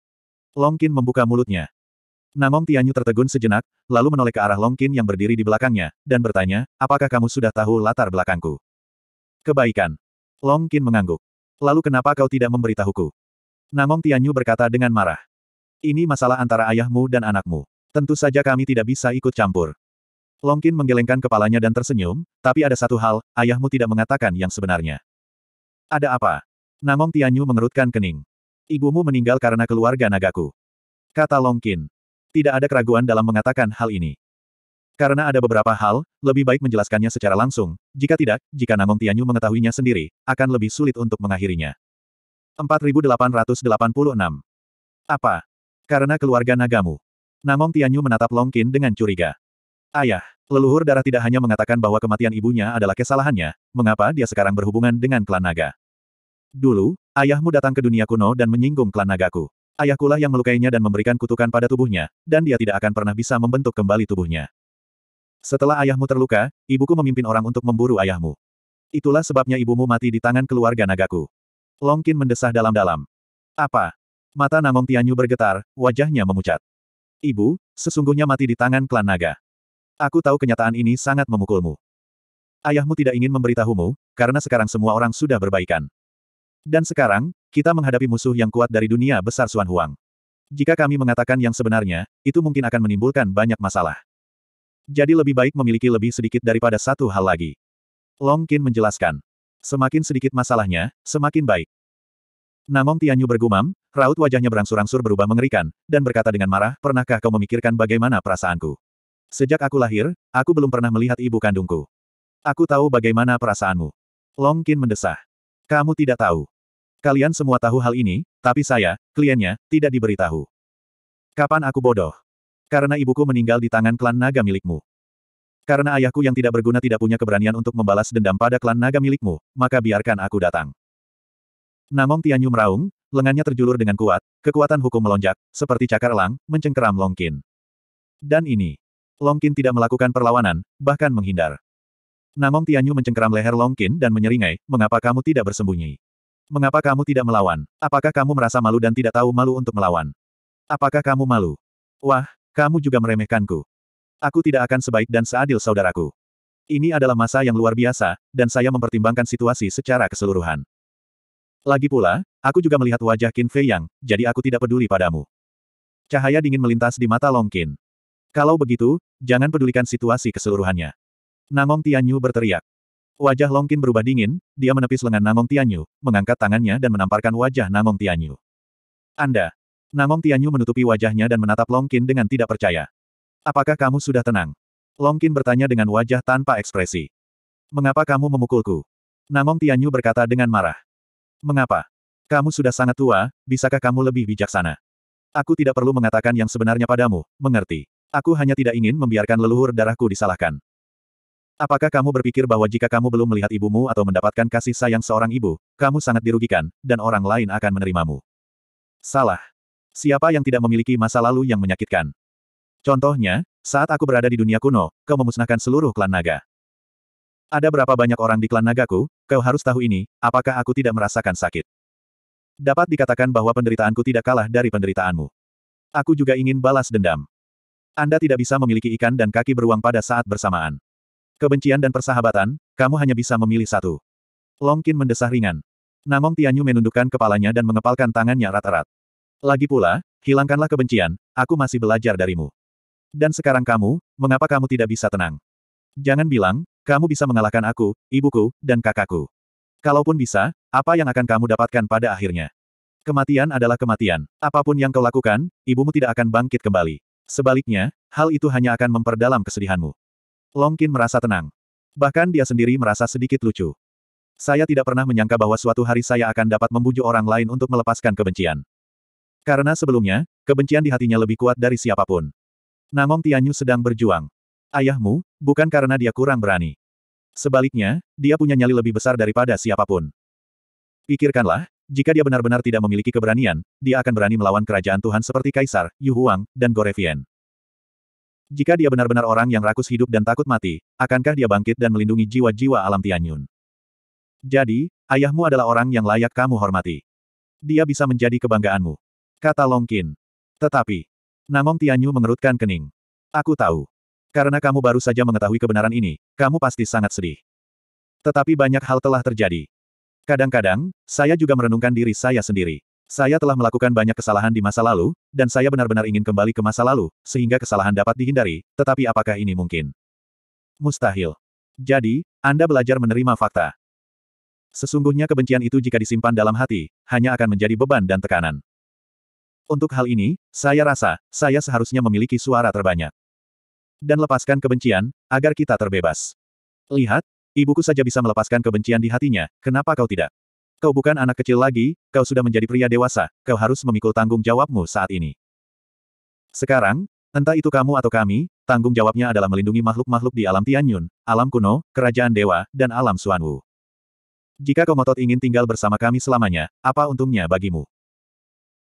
Longkin membuka mulutnya. Namong Tianyu tertegun sejenak, lalu menoleh ke arah Longkin yang berdiri di belakangnya, dan bertanya, apakah kamu sudah tahu latar belakangku? Kebaikan. Longkin mengangguk. Lalu kenapa kau tidak memberitahuku? Namong Tianyu berkata dengan marah. Ini masalah antara ayahmu dan anakmu. Tentu saja kami tidak bisa ikut campur. Longkin menggelengkan kepalanya dan tersenyum, tapi ada satu hal, ayahmu tidak mengatakan yang sebenarnya. Ada apa? Namong Tianyu mengerutkan kening. Ibumu meninggal karena keluarga nagaku. Kata Longkin. Tidak ada keraguan dalam mengatakan hal ini. Karena ada beberapa hal, lebih baik menjelaskannya secara langsung, jika tidak, jika Nangong Tianyu mengetahuinya sendiri, akan lebih sulit untuk mengakhirinya. 4886. Apa? Karena keluarga nagamu. Nangong Tianyu menatap Longkin dengan curiga. Ayah, leluhur darah tidak hanya mengatakan bahwa kematian ibunya adalah kesalahannya, mengapa dia sekarang berhubungan dengan klan naga? Dulu, Ayahmu datang ke dunia kuno dan menyinggung klan nagaku. Ayahkulah yang melukainya dan memberikan kutukan pada tubuhnya, dan dia tidak akan pernah bisa membentuk kembali tubuhnya. Setelah ayahmu terluka, ibuku memimpin orang untuk memburu ayahmu. Itulah sebabnya ibumu mati di tangan keluarga nagaku. Longkin mendesah dalam-dalam. Apa? Mata Namong Tianyu bergetar, wajahnya memucat. Ibu, sesungguhnya mati di tangan klan naga. Aku tahu kenyataan ini sangat memukulmu. Ayahmu tidak ingin memberitahumu, karena sekarang semua orang sudah berbaikan. Dan sekarang, kita menghadapi musuh yang kuat dari dunia besar Suan Huang. Jika kami mengatakan yang sebenarnya, itu mungkin akan menimbulkan banyak masalah. Jadi lebih baik memiliki lebih sedikit daripada satu hal lagi. Long Qin menjelaskan. Semakin sedikit masalahnya, semakin baik. Namong Tianyu bergumam, raut wajahnya berangsur-angsur berubah mengerikan, dan berkata dengan marah, pernahkah kau memikirkan bagaimana perasaanku? Sejak aku lahir, aku belum pernah melihat ibu kandungku. Aku tahu bagaimana perasaanmu. Long Qin mendesah. Kamu tidak tahu. Kalian semua tahu hal ini, tapi saya, kliennya, tidak diberitahu. Kapan aku bodoh? Karena ibuku meninggal di tangan klan naga milikmu. Karena ayahku yang tidak berguna tidak punya keberanian untuk membalas dendam pada klan naga milikmu, maka biarkan aku datang. Namong Tianyu meraung, lengannya terjulur dengan kuat, kekuatan hukum melonjak, seperti cakar elang, mencengkeram Longkin. Dan ini. Longkin tidak melakukan perlawanan, bahkan menghindar. Namong Tianyu mencengkeram leher Longkin dan menyeringai, mengapa kamu tidak bersembunyi? Mengapa kamu tidak melawan? Apakah kamu merasa malu dan tidak tahu malu untuk melawan? Apakah kamu malu? Wah, kamu juga meremehkanku. Aku tidak akan sebaik dan seadil saudaraku. Ini adalah masa yang luar biasa, dan saya mempertimbangkan situasi secara keseluruhan. Lagi pula, aku juga melihat wajah Qin Fei Yang, jadi aku tidak peduli padamu. Cahaya dingin melintas di mata Long Qin. Kalau begitu, jangan pedulikan situasi keseluruhannya. Nangong Tianyu berteriak. Wajah Longkin berubah dingin, dia menepis lengan Nangong Tianyu, mengangkat tangannya dan menamparkan wajah Nangong Tianyu. Anda. Nangong Tianyu menutupi wajahnya dan menatap Longkin dengan tidak percaya. Apakah kamu sudah tenang? Longkin bertanya dengan wajah tanpa ekspresi. Mengapa kamu memukulku? Nangong Tianyu berkata dengan marah. Mengapa? Kamu sudah sangat tua, bisakah kamu lebih bijaksana? Aku tidak perlu mengatakan yang sebenarnya padamu, mengerti. Aku hanya tidak ingin membiarkan leluhur darahku disalahkan. Apakah kamu berpikir bahwa jika kamu belum melihat ibumu atau mendapatkan kasih sayang seorang ibu, kamu sangat dirugikan, dan orang lain akan menerimamu? Salah. Siapa yang tidak memiliki masa lalu yang menyakitkan? Contohnya, saat aku berada di dunia kuno, kau memusnahkan seluruh klan naga. Ada berapa banyak orang di klan nagaku, kau harus tahu ini, apakah aku tidak merasakan sakit? Dapat dikatakan bahwa penderitaanku tidak kalah dari penderitaanmu. Aku juga ingin balas dendam. Anda tidak bisa memiliki ikan dan kaki beruang pada saat bersamaan. Kebencian dan persahabatan, kamu hanya bisa memilih satu. Longkin mendesah ringan. Namong Tianyu menundukkan kepalanya dan mengepalkan tangannya rata rata Lagi pula, hilangkanlah kebencian, aku masih belajar darimu. Dan sekarang kamu, mengapa kamu tidak bisa tenang? Jangan bilang, kamu bisa mengalahkan aku, ibuku, dan kakakku. Kalaupun bisa, apa yang akan kamu dapatkan pada akhirnya? Kematian adalah kematian. Apapun yang kau lakukan, ibumu tidak akan bangkit kembali. Sebaliknya, hal itu hanya akan memperdalam kesedihanmu. Longkin merasa tenang. Bahkan dia sendiri merasa sedikit lucu. Saya tidak pernah menyangka bahwa suatu hari saya akan dapat membujuk orang lain untuk melepaskan kebencian. Karena sebelumnya, kebencian di hatinya lebih kuat dari siapapun. Namong Tianyu sedang berjuang. Ayahmu, bukan karena dia kurang berani. Sebaliknya, dia punya nyali lebih besar daripada siapapun. Pikirkanlah, jika dia benar-benar tidak memiliki keberanian, dia akan berani melawan kerajaan Tuhan seperti Kaisar, Yu Huang, dan Gorevian. Jika dia benar-benar orang yang rakus hidup dan takut mati, akankah dia bangkit dan melindungi jiwa-jiwa alam Tianyun? Jadi, ayahmu adalah orang yang layak kamu hormati. Dia bisa menjadi kebanggaanmu. Kata Longkin. Tetapi, Namong Tianyu mengerutkan kening. Aku tahu. Karena kamu baru saja mengetahui kebenaran ini, kamu pasti sangat sedih. Tetapi banyak hal telah terjadi. Kadang-kadang, saya juga merenungkan diri saya sendiri. Saya telah melakukan banyak kesalahan di masa lalu, dan saya benar-benar ingin kembali ke masa lalu, sehingga kesalahan dapat dihindari, tetapi apakah ini mungkin? Mustahil. Jadi, Anda belajar menerima fakta. Sesungguhnya kebencian itu jika disimpan dalam hati, hanya akan menjadi beban dan tekanan. Untuk hal ini, saya rasa, saya seharusnya memiliki suara terbanyak. Dan lepaskan kebencian, agar kita terbebas. Lihat, ibuku saja bisa melepaskan kebencian di hatinya, kenapa kau tidak? Kau bukan anak kecil lagi, kau sudah menjadi pria dewasa, kau harus memikul tanggung jawabmu saat ini. Sekarang, entah itu kamu atau kami, tanggung jawabnya adalah melindungi makhluk-makhluk di alam Tianyun, alam kuno, kerajaan dewa, dan alam Suanwu. Jika kau motot ingin tinggal bersama kami selamanya, apa untungnya bagimu?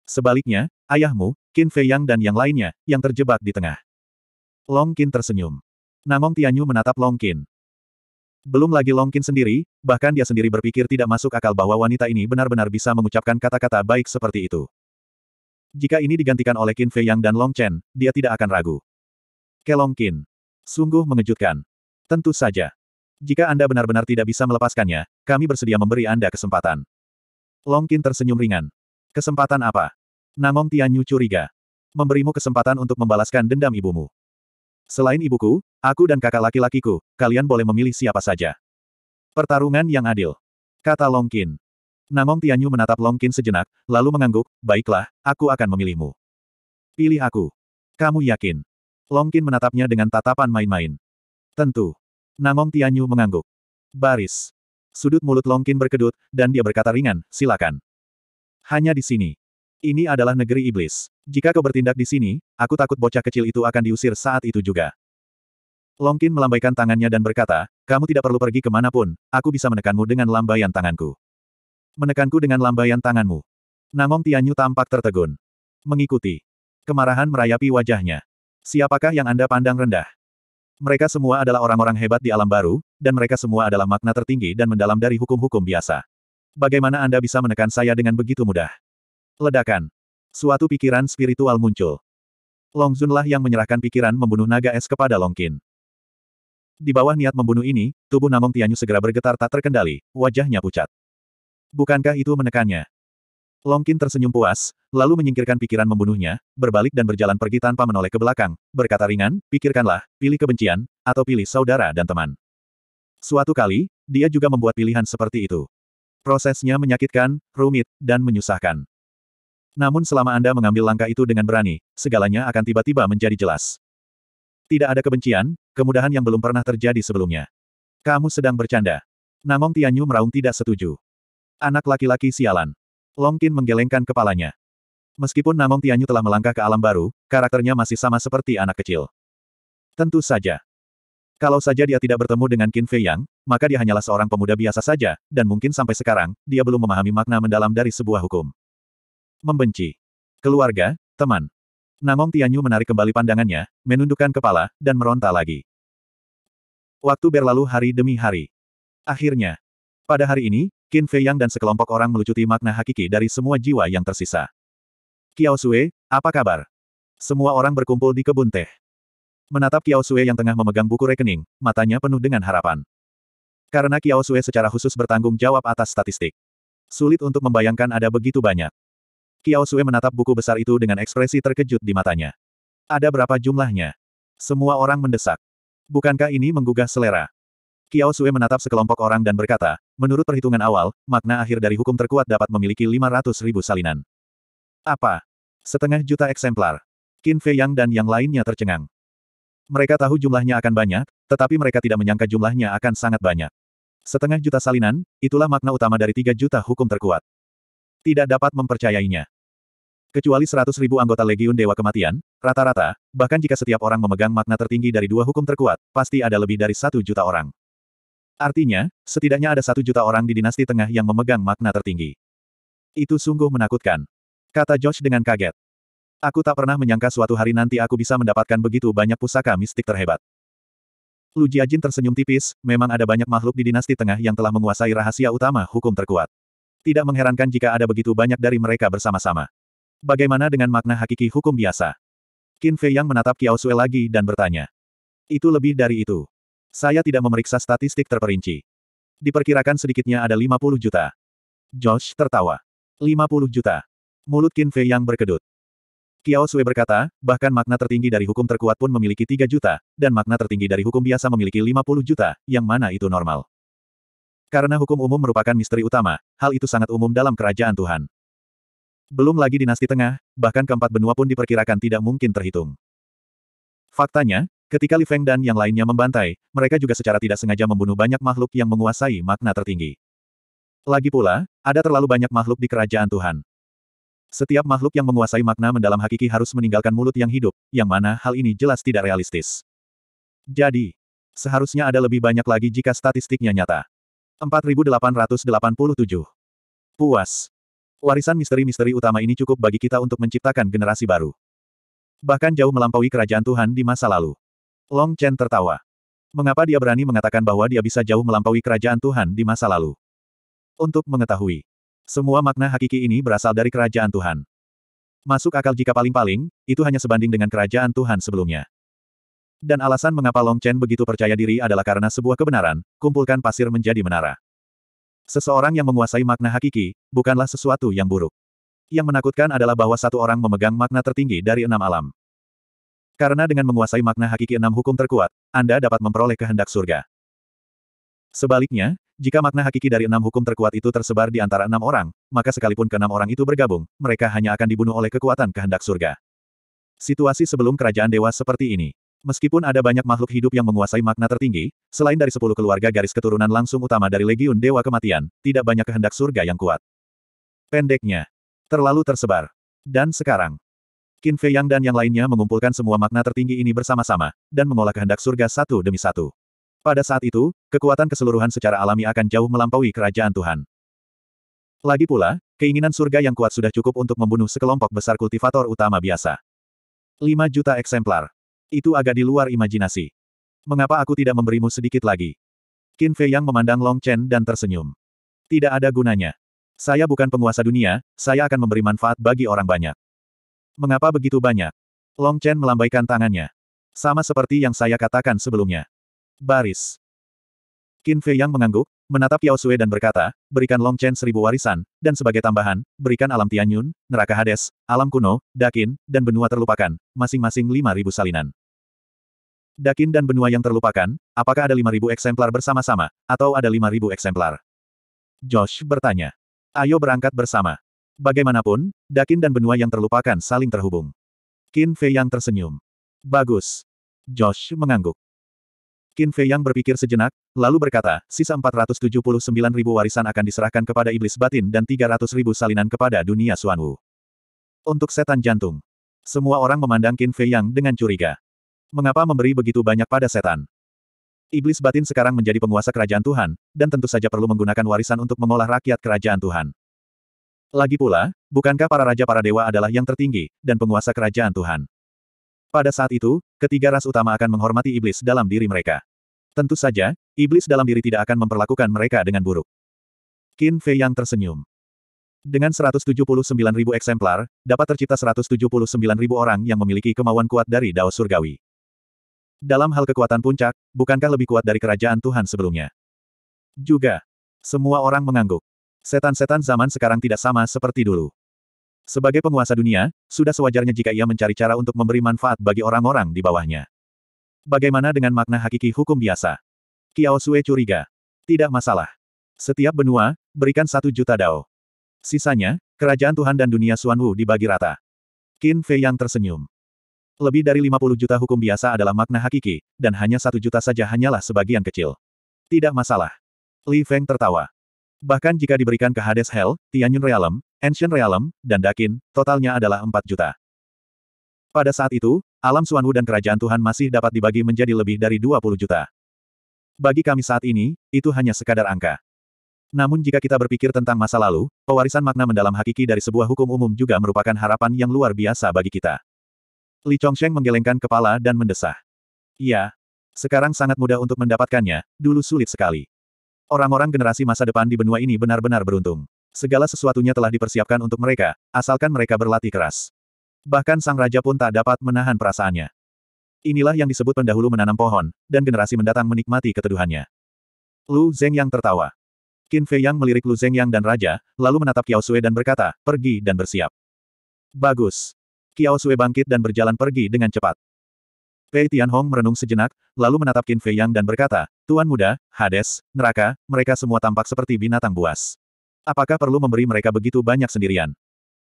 Sebaliknya, ayahmu, Qin Fei dan yang lainnya, yang terjebak di tengah. Long Qin tersenyum. Namong Tianyu menatap Long Qin. Belum lagi Longkin sendiri, bahkan dia sendiri berpikir tidak masuk akal bahwa wanita ini benar-benar bisa mengucapkan kata-kata baik seperti itu. Jika ini digantikan oleh Qin Fei Yang dan Long Chen, dia tidak akan ragu. Kelong Qin. Sungguh mengejutkan. Tentu saja. Jika Anda benar-benar tidak bisa melepaskannya, kami bersedia memberi Anda kesempatan. Long Qin tersenyum ringan. Kesempatan apa? Namong Tianyu curiga. Memberimu kesempatan untuk membalaskan dendam ibumu. Selain ibuku, aku dan kakak laki-lakiku, kalian boleh memilih siapa saja. Pertarungan yang adil. Kata Longkin. Namong Tianyu menatap Longkin sejenak, lalu mengangguk, baiklah, aku akan memilihmu. Pilih aku. Kamu yakin? Longkin menatapnya dengan tatapan main-main. Tentu. Namong Tianyu mengangguk. Baris. Sudut mulut Longkin berkedut, dan dia berkata ringan, silakan. Hanya di sini. Ini adalah negeri iblis. Jika kau bertindak di sini, aku takut bocah kecil itu akan diusir saat itu juga. Longkin melambaikan tangannya dan berkata, kamu tidak perlu pergi kemanapun, aku bisa menekanmu dengan lambaian tanganku. Menekanku dengan lambaian tanganmu. Namong Tianyu tampak tertegun. Mengikuti. Kemarahan merayapi wajahnya. Siapakah yang Anda pandang rendah? Mereka semua adalah orang-orang hebat di alam baru, dan mereka semua adalah makna tertinggi dan mendalam dari hukum-hukum biasa. Bagaimana Anda bisa menekan saya dengan begitu mudah? Ledakan. Suatu pikiran spiritual muncul. Long Zunlah yang menyerahkan pikiran membunuh naga es kepada Long Qin. Di bawah niat membunuh ini, tubuh Namong Tianyu segera bergetar tak terkendali, wajahnya pucat. Bukankah itu menekannya? Long Qin tersenyum puas, lalu menyingkirkan pikiran membunuhnya, berbalik dan berjalan pergi tanpa menoleh ke belakang, berkata ringan, pikirkanlah, pilih kebencian, atau pilih saudara dan teman. Suatu kali, dia juga membuat pilihan seperti itu. Prosesnya menyakitkan, rumit, dan menyusahkan. Namun selama Anda mengambil langkah itu dengan berani, segalanya akan tiba-tiba menjadi jelas. Tidak ada kebencian, kemudahan yang belum pernah terjadi sebelumnya. Kamu sedang bercanda. Namong Tianyu meraung tidak setuju. Anak laki-laki sialan. Longkin menggelengkan kepalanya. Meskipun Namong Tianyu telah melangkah ke alam baru, karakternya masih sama seperti anak kecil. Tentu saja. Kalau saja dia tidak bertemu dengan Qin Fei Yang, maka dia hanyalah seorang pemuda biasa saja, dan mungkin sampai sekarang, dia belum memahami makna mendalam dari sebuah hukum membenci. Keluarga, teman. Nangong Tianyu menarik kembali pandangannya, menundukkan kepala, dan meronta lagi. Waktu berlalu hari demi hari. Akhirnya. Pada hari ini, Qin Fei Yang dan sekelompok orang melucuti makna hakiki dari semua jiwa yang tersisa. Kiao Sui apa kabar? Semua orang berkumpul di kebun teh. Menatap Kiao Sui yang tengah memegang buku rekening, matanya penuh dengan harapan. Karena Kiao Sui secara khusus bertanggung jawab atas statistik. Sulit untuk membayangkan ada begitu banyak. Kiao Sue menatap buku besar itu dengan ekspresi terkejut di matanya. Ada berapa jumlahnya? Semua orang mendesak. Bukankah ini menggugah selera? Kiao Sue menatap sekelompok orang dan berkata, menurut perhitungan awal, makna akhir dari hukum terkuat dapat memiliki 500 ribu salinan. Apa? Setengah juta eksemplar. Qin Fei Yang dan yang lainnya tercengang. Mereka tahu jumlahnya akan banyak, tetapi mereka tidak menyangka jumlahnya akan sangat banyak. Setengah juta salinan, itulah makna utama dari tiga juta hukum terkuat. Tidak dapat mempercayainya. Kecuali seratus ribu anggota Legiun Dewa Kematian, rata-rata, bahkan jika setiap orang memegang makna tertinggi dari dua hukum terkuat, pasti ada lebih dari satu juta orang. Artinya, setidaknya ada satu juta orang di dinasti tengah yang memegang makna tertinggi. Itu sungguh menakutkan. Kata Josh dengan kaget. Aku tak pernah menyangka suatu hari nanti aku bisa mendapatkan begitu banyak pusaka mistik terhebat. Lu Jiajin tersenyum tipis, memang ada banyak makhluk di dinasti tengah yang telah menguasai rahasia utama hukum terkuat. Tidak mengherankan jika ada begitu banyak dari mereka bersama-sama. Bagaimana dengan makna hakiki hukum biasa? Qin Fei Yang menatap Kiao Sue lagi dan bertanya. Itu lebih dari itu. Saya tidak memeriksa statistik terperinci. Diperkirakan sedikitnya ada 50 juta. Josh tertawa. 50 juta. Mulut Qin Fei Yang berkedut. Kiao Sui berkata, bahkan makna tertinggi dari hukum terkuat pun memiliki 3 juta, dan makna tertinggi dari hukum biasa memiliki 50 juta, yang mana itu normal. Karena hukum umum merupakan misteri utama, hal itu sangat umum dalam kerajaan Tuhan. Belum lagi dinasti tengah, bahkan keempat benua pun diperkirakan tidak mungkin terhitung. Faktanya, ketika Li Feng dan yang lainnya membantai, mereka juga secara tidak sengaja membunuh banyak makhluk yang menguasai makna tertinggi. Lagi pula, ada terlalu banyak makhluk di kerajaan Tuhan. Setiap makhluk yang menguasai makna mendalam hakiki harus meninggalkan mulut yang hidup, yang mana hal ini jelas tidak realistis. Jadi, seharusnya ada lebih banyak lagi jika statistiknya nyata. 4887. Puas. Warisan misteri-misteri utama ini cukup bagi kita untuk menciptakan generasi baru. Bahkan jauh melampaui kerajaan Tuhan di masa lalu. Long Chen tertawa. Mengapa dia berani mengatakan bahwa dia bisa jauh melampaui kerajaan Tuhan di masa lalu? Untuk mengetahui, semua makna hakiki ini berasal dari kerajaan Tuhan. Masuk akal jika paling-paling, itu hanya sebanding dengan kerajaan Tuhan sebelumnya. Dan alasan mengapa Long Chen begitu percaya diri adalah karena sebuah kebenaran, kumpulkan pasir menjadi menara. Seseorang yang menguasai makna hakiki, bukanlah sesuatu yang buruk. Yang menakutkan adalah bahwa satu orang memegang makna tertinggi dari enam alam. Karena dengan menguasai makna hakiki enam hukum terkuat, Anda dapat memperoleh kehendak surga. Sebaliknya, jika makna hakiki dari enam hukum terkuat itu tersebar di antara enam orang, maka sekalipun keenam orang itu bergabung, mereka hanya akan dibunuh oleh kekuatan kehendak surga. Situasi sebelum kerajaan dewa seperti ini. Meskipun ada banyak makhluk hidup yang menguasai makna tertinggi, selain dari sepuluh keluarga garis keturunan langsung utama dari Legiun Dewa Kematian, tidak banyak kehendak surga yang kuat. Pendeknya. Terlalu tersebar. Dan sekarang. Qin Fei Yang dan yang lainnya mengumpulkan semua makna tertinggi ini bersama-sama, dan mengolah kehendak surga satu demi satu. Pada saat itu, kekuatan keseluruhan secara alami akan jauh melampaui kerajaan Tuhan. Lagi pula, keinginan surga yang kuat sudah cukup untuk membunuh sekelompok besar kultivator utama biasa. 5 juta eksemplar. Itu agak di luar imajinasi. Mengapa aku tidak memberimu sedikit lagi? Qin Fei Yang memandang Long Chen dan tersenyum. Tidak ada gunanya. Saya bukan penguasa dunia, saya akan memberi manfaat bagi orang banyak. Mengapa begitu banyak? Long Chen melambaikan tangannya. Sama seperti yang saya katakan sebelumnya. Baris. Qin Fei Yang mengangguk, menatap Yao Sui dan berkata, berikan Long Chen seribu warisan, dan sebagai tambahan, berikan alam Tianyun, neraka Hades, alam kuno, Dakin, dan benua terlupakan, masing-masing lima ribu salinan. Dakin dan benua yang terlupakan, apakah ada 5.000 eksemplar bersama-sama, atau ada 5.000 eksemplar? Josh bertanya. Ayo berangkat bersama. Bagaimanapun, Dakin dan benua yang terlupakan saling terhubung. Qin Fei yang tersenyum. Bagus. Josh mengangguk. Qin Fei yang berpikir sejenak, lalu berkata, sisa 479 ribu warisan akan diserahkan kepada iblis batin dan 300 ribu salinan kepada dunia Suanwu. Untuk setan jantung. Semua orang memandang Qin Fei yang dengan curiga. Mengapa memberi begitu banyak pada setan? Iblis batin sekarang menjadi penguasa kerajaan Tuhan, dan tentu saja perlu menggunakan warisan untuk mengolah rakyat kerajaan Tuhan. Lagi pula, bukankah para raja para dewa adalah yang tertinggi, dan penguasa kerajaan Tuhan? Pada saat itu, ketiga ras utama akan menghormati iblis dalam diri mereka. Tentu saja, iblis dalam diri tidak akan memperlakukan mereka dengan buruk. Qin Fei yang tersenyum. Dengan 179.000 eksemplar, dapat tercipta 179.000 orang yang memiliki kemauan kuat dari Dao Surgawi. Dalam hal kekuatan puncak, bukankah lebih kuat dari kerajaan Tuhan sebelumnya? Juga. Semua orang mengangguk. Setan-setan zaman sekarang tidak sama seperti dulu. Sebagai penguasa dunia, sudah sewajarnya jika ia mencari cara untuk memberi manfaat bagi orang-orang di bawahnya. Bagaimana dengan makna hakiki hukum biasa? Kiao Sue curiga. Tidak masalah. Setiap benua, berikan satu juta dao. Sisanya, kerajaan Tuhan dan dunia Suan Wu dibagi rata. Qin Fei yang tersenyum. Lebih dari 50 juta hukum biasa adalah makna hakiki, dan hanya satu juta saja hanyalah sebagian kecil. Tidak masalah. Li Feng tertawa. Bahkan jika diberikan ke Hades Hell, Tianyun Realm, Ancient Realm, dan Dakin, totalnya adalah 4 juta. Pada saat itu, alam Suanwu dan kerajaan Tuhan masih dapat dibagi menjadi lebih dari 20 juta. Bagi kami saat ini, itu hanya sekadar angka. Namun jika kita berpikir tentang masa lalu, pewarisan makna mendalam hakiki dari sebuah hukum umum juga merupakan harapan yang luar biasa bagi kita. Li Chongsheng menggelengkan kepala dan mendesah. Iya. Sekarang sangat mudah untuk mendapatkannya, dulu sulit sekali. Orang-orang generasi masa depan di benua ini benar-benar beruntung. Segala sesuatunya telah dipersiapkan untuk mereka, asalkan mereka berlatih keras. Bahkan sang raja pun tak dapat menahan perasaannya. Inilah yang disebut pendahulu menanam pohon, dan generasi mendatang menikmati keteduhannya. Lu Zeng yang tertawa. Qin Fei Yang melirik Lu Zeng Yang dan raja, lalu menatap Yao Sui dan berkata, pergi dan bersiap. Bagus. Kiao Sui bangkit dan berjalan pergi dengan cepat. Pei Tianhong merenung sejenak, lalu menatap Qin Fei Yang dan berkata, Tuan muda, Hades, neraka, mereka semua tampak seperti binatang buas. Apakah perlu memberi mereka begitu banyak sendirian?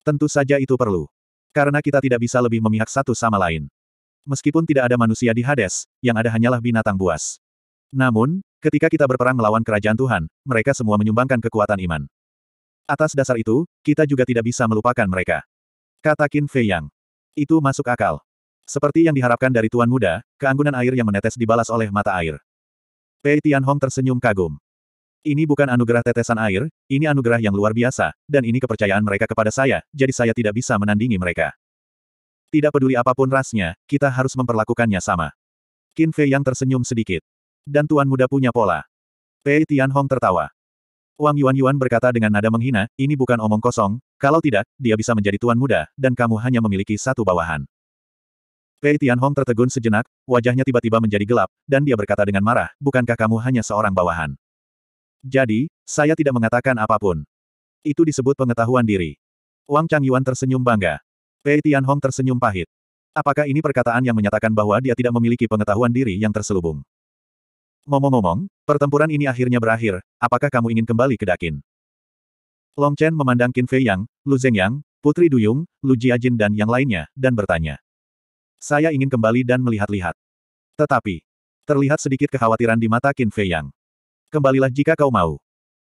Tentu saja itu perlu. Karena kita tidak bisa lebih memihak satu sama lain. Meskipun tidak ada manusia di Hades, yang ada hanyalah binatang buas. Namun, ketika kita berperang melawan kerajaan Tuhan, mereka semua menyumbangkan kekuatan iman. Atas dasar itu, kita juga tidak bisa melupakan mereka. Kata Qin Fei Yang. Itu masuk akal. Seperti yang diharapkan dari tuan muda, keanggunan air yang menetes dibalas oleh mata air. Pei Tianhong tersenyum kagum. Ini bukan anugerah tetesan air, ini anugerah yang luar biasa, dan ini kepercayaan mereka kepada saya, jadi saya tidak bisa menandingi mereka. Tidak peduli apapun rasnya, kita harus memperlakukannya sama. Qin Fei yang tersenyum sedikit. Dan tuan muda punya pola. Pei Tianhong tertawa. Wang Yuan-Yuan berkata dengan nada menghina, ini bukan omong kosong, kalau tidak, dia bisa menjadi tuan muda, dan kamu hanya memiliki satu bawahan. Pei Tianhong tertegun sejenak, wajahnya tiba-tiba menjadi gelap, dan dia berkata dengan marah, bukankah kamu hanya seorang bawahan? Jadi, saya tidak mengatakan apapun. Itu disebut pengetahuan diri. Wang Yuan tersenyum bangga. Pei Tianhong tersenyum pahit. Apakah ini perkataan yang menyatakan bahwa dia tidak memiliki pengetahuan diri yang terselubung? momo ngomong pertempuran ini akhirnya berakhir, apakah kamu ingin kembali ke Dakin? Long Chen memandang Qin Fei Yang, Lu Zeng Yang, Putri Duyung, Lu Jiajin dan yang lainnya, dan bertanya. Saya ingin kembali dan melihat-lihat. Tetapi, terlihat sedikit kekhawatiran di mata Qin Fei Yang. Kembalilah jika kau mau.